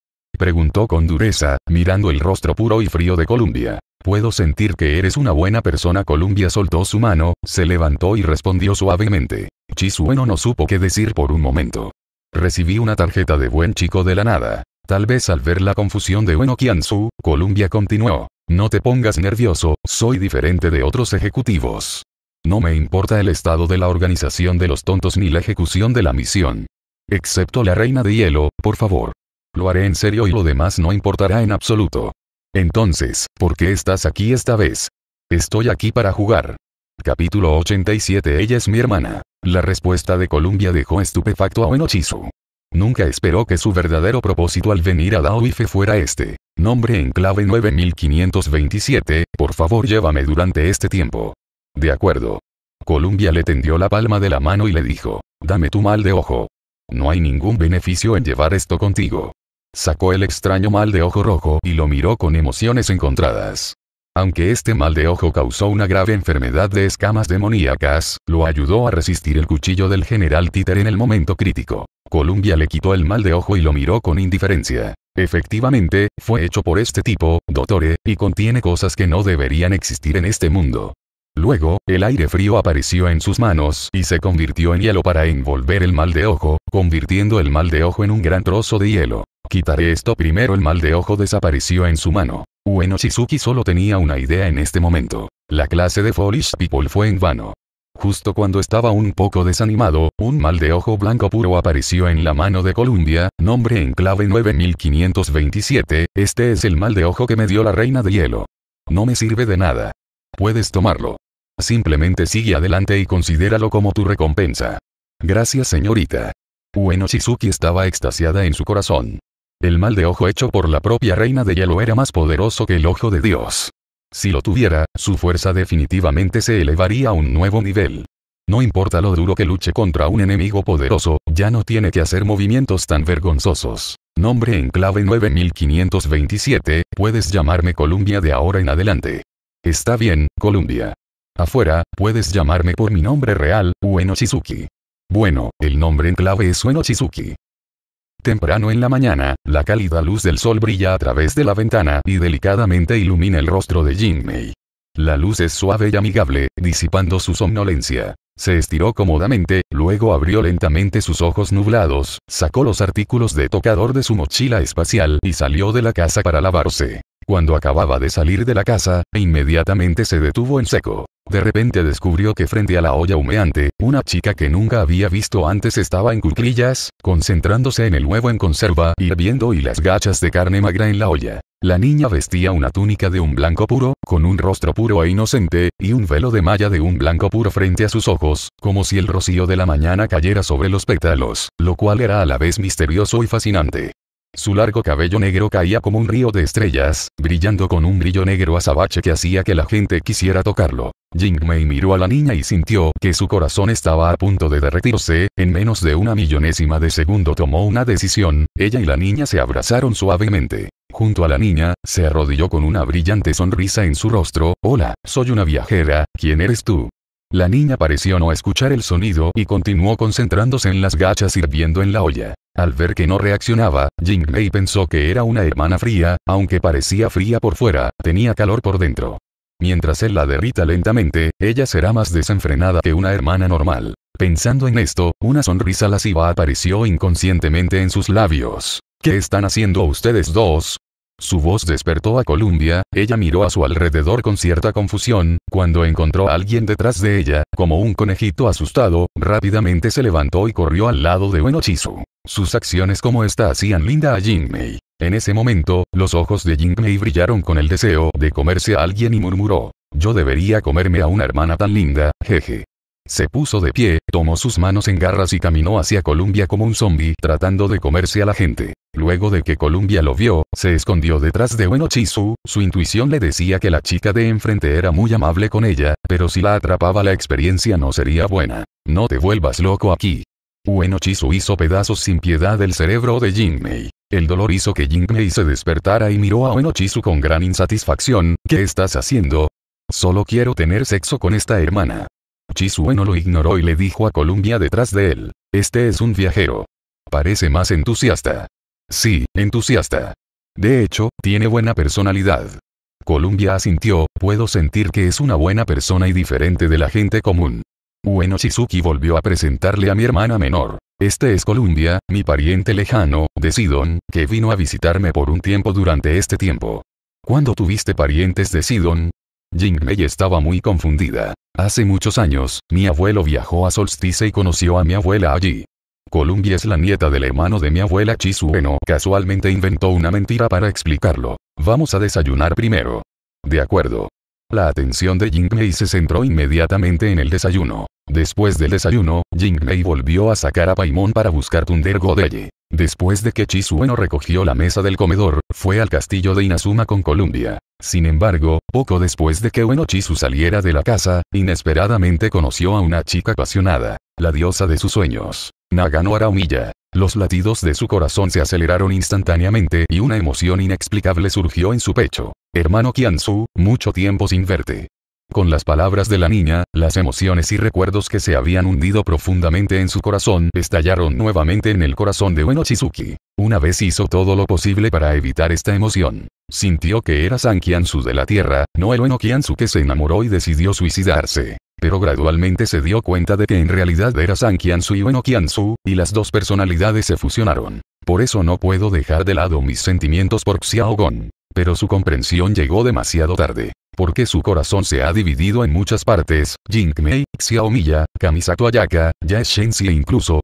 preguntó con dureza, mirando el rostro puro y frío de Columbia. Puedo sentir que eres una buena persona. Columbia soltó su mano, se levantó y respondió suavemente. Chisueno no supo qué decir por un momento. Recibí una tarjeta de buen chico de la nada. Tal vez al ver la confusión de Ueno Kiansu, Columbia continuó. No te pongas nervioso, soy diferente de otros ejecutivos. No me importa el estado de la organización de los tontos ni la ejecución de la misión. Excepto la reina de hielo, por favor. Lo haré en serio y lo demás no importará en absoluto. Entonces, ¿por qué estás aquí esta vez? Estoy aquí para jugar. Capítulo 87 Ella es mi hermana. La respuesta de Columbia dejó estupefacto a Uenochisu. Nunca esperó que su verdadero propósito al venir a Daoife fuera este. Nombre en clave 9527, por favor llévame durante este tiempo. De acuerdo. Columbia le tendió la palma de la mano y le dijo, dame tu mal de ojo. No hay ningún beneficio en llevar esto contigo. Sacó el extraño mal de ojo rojo y lo miró con emociones encontradas. Aunque este mal de ojo causó una grave enfermedad de escamas demoníacas, lo ayudó a resistir el cuchillo del general Títer en el momento crítico. Columbia le quitó el mal de ojo y lo miró con indiferencia. Efectivamente, fue hecho por este tipo, Dottore, y contiene cosas que no deberían existir en este mundo. Luego, el aire frío apareció en sus manos y se convirtió en hielo para envolver el mal de ojo, convirtiendo el mal de ojo en un gran trozo de hielo. Quitaré esto primero el mal de ojo desapareció en su mano. Ueno Shizuki solo tenía una idea en este momento. La clase de Foolish People fue en vano. Justo cuando estaba un poco desanimado, un mal de ojo blanco puro apareció en la mano de Columbia, nombre en clave 9527, este es el mal de ojo que me dio la reina de hielo. No me sirve de nada. Puedes tomarlo. Simplemente sigue adelante y considéralo como tu recompensa. Gracias señorita. Ueno Shizuki estaba extasiada en su corazón. El mal de ojo hecho por la propia reina de hielo era más poderoso que el ojo de Dios. Si lo tuviera, su fuerza definitivamente se elevaría a un nuevo nivel. No importa lo duro que luche contra un enemigo poderoso, ya no tiene que hacer movimientos tan vergonzosos. Nombre en clave 9527, puedes llamarme Columbia de ahora en adelante. Está bien, Columbia. Afuera, puedes llamarme por mi nombre real, Ueno chizuki Bueno, el nombre en clave es Ueno chizuki Temprano en la mañana, la cálida luz del sol brilla a través de la ventana y delicadamente ilumina el rostro de Jinmei. La luz es suave y amigable, disipando su somnolencia. Se estiró cómodamente, luego abrió lentamente sus ojos nublados, sacó los artículos de tocador de su mochila espacial y salió de la casa para lavarse. Cuando acababa de salir de la casa, inmediatamente se detuvo en seco. De repente descubrió que frente a la olla humeante, una chica que nunca había visto antes estaba en cuclillas, concentrándose en el huevo en conserva hirviendo y las gachas de carne magra en la olla. La niña vestía una túnica de un blanco puro, con un rostro puro e inocente, y un velo de malla de un blanco puro frente a sus ojos, como si el rocío de la mañana cayera sobre los pétalos, lo cual era a la vez misterioso y fascinante. Su largo cabello negro caía como un río de estrellas, brillando con un brillo negro azabache que hacía que la gente quisiera tocarlo. Jingmei miró a la niña y sintió que su corazón estaba a punto de derretirse, en menos de una millonésima de segundo tomó una decisión, ella y la niña se abrazaron suavemente. Junto a la niña, se arrodilló con una brillante sonrisa en su rostro, Hola, soy una viajera, ¿quién eres tú? La niña pareció no escuchar el sonido y continuó concentrándose en las gachas hirviendo en la olla. Al ver que no reaccionaba, Jinglei pensó que era una hermana fría, aunque parecía fría por fuera, tenía calor por dentro. Mientras él la derrita lentamente, ella será más desenfrenada que una hermana normal. Pensando en esto, una sonrisa lasciva apareció inconscientemente en sus labios. ¿Qué están haciendo ustedes dos? Su voz despertó a Columbia, ella miró a su alrededor con cierta confusión, cuando encontró a alguien detrás de ella, como un conejito asustado, rápidamente se levantó y corrió al lado de Oenochisu. Sus acciones como esta hacían linda a Jingmei. En ese momento, los ojos de Jingmei brillaron con el deseo de comerse a alguien y murmuró. Yo debería comerme a una hermana tan linda, jeje. Se puso de pie, tomó sus manos en garras y caminó hacia Columbia como un zombie tratando de comerse a la gente. Luego de que Columbia lo vio, se escondió detrás de Chisu. su intuición le decía que la chica de enfrente era muy amable con ella, pero si la atrapaba la experiencia no sería buena. No te vuelvas loco aquí chisu hizo pedazos sin piedad el cerebro de Jingmei. El dolor hizo que Jingmei se despertara y miró a chisu con gran insatisfacción, ¿qué estás haciendo? Solo quiero tener sexo con esta hermana. Ueno lo ignoró y le dijo a Columbia detrás de él, este es un viajero. Parece más entusiasta. Sí, entusiasta. De hecho, tiene buena personalidad. Columbia asintió, puedo sentir que es una buena persona y diferente de la gente común. Ueno Shizuki volvió a presentarle a mi hermana menor. Este es Columbia, mi pariente lejano, de Sidon, que vino a visitarme por un tiempo durante este tiempo. ¿Cuándo tuviste parientes de Sidon? Jingmei estaba muy confundida. Hace muchos años, mi abuelo viajó a Solstice y conoció a mi abuela allí. Columbia es la nieta del hermano de mi abuela Chizueno. Casualmente inventó una mentira para explicarlo. Vamos a desayunar primero. De acuerdo. La atención de Mei se centró inmediatamente en el desayuno. Después del desayuno, Mei volvió a sacar a Paimon para buscar Thunder Godelle. Después de que Chisueno recogió la mesa del comedor, fue al castillo de Inazuma con Columbia. Sin embargo, poco después de que Ueno Chisu saliera de la casa, inesperadamente conoció a una chica apasionada, la diosa de sus sueños, Nagano Araumilla. Los latidos de su corazón se aceleraron instantáneamente y una emoción inexplicable surgió en su pecho. Hermano Kiansu, mucho tiempo sin verte. Con las palabras de la niña, las emociones y recuerdos que se habían hundido profundamente en su corazón estallaron nuevamente en el corazón de Ueno Chizuki. Una vez hizo todo lo posible para evitar esta emoción. Sintió que era San Kiansu de la Tierra, no el Ueno Kiansu que se enamoró y decidió suicidarse pero gradualmente se dio cuenta de que en realidad era San Kiansu y Ueno Su, y las dos personalidades se fusionaron. Por eso no puedo dejar de lado mis sentimientos por Xiao Pero su comprensión llegó demasiado tarde. Porque su corazón se ha dividido en muchas partes, Jingmei, Xiaomiya, Kamisato Ayaka, Yashensi e incluso,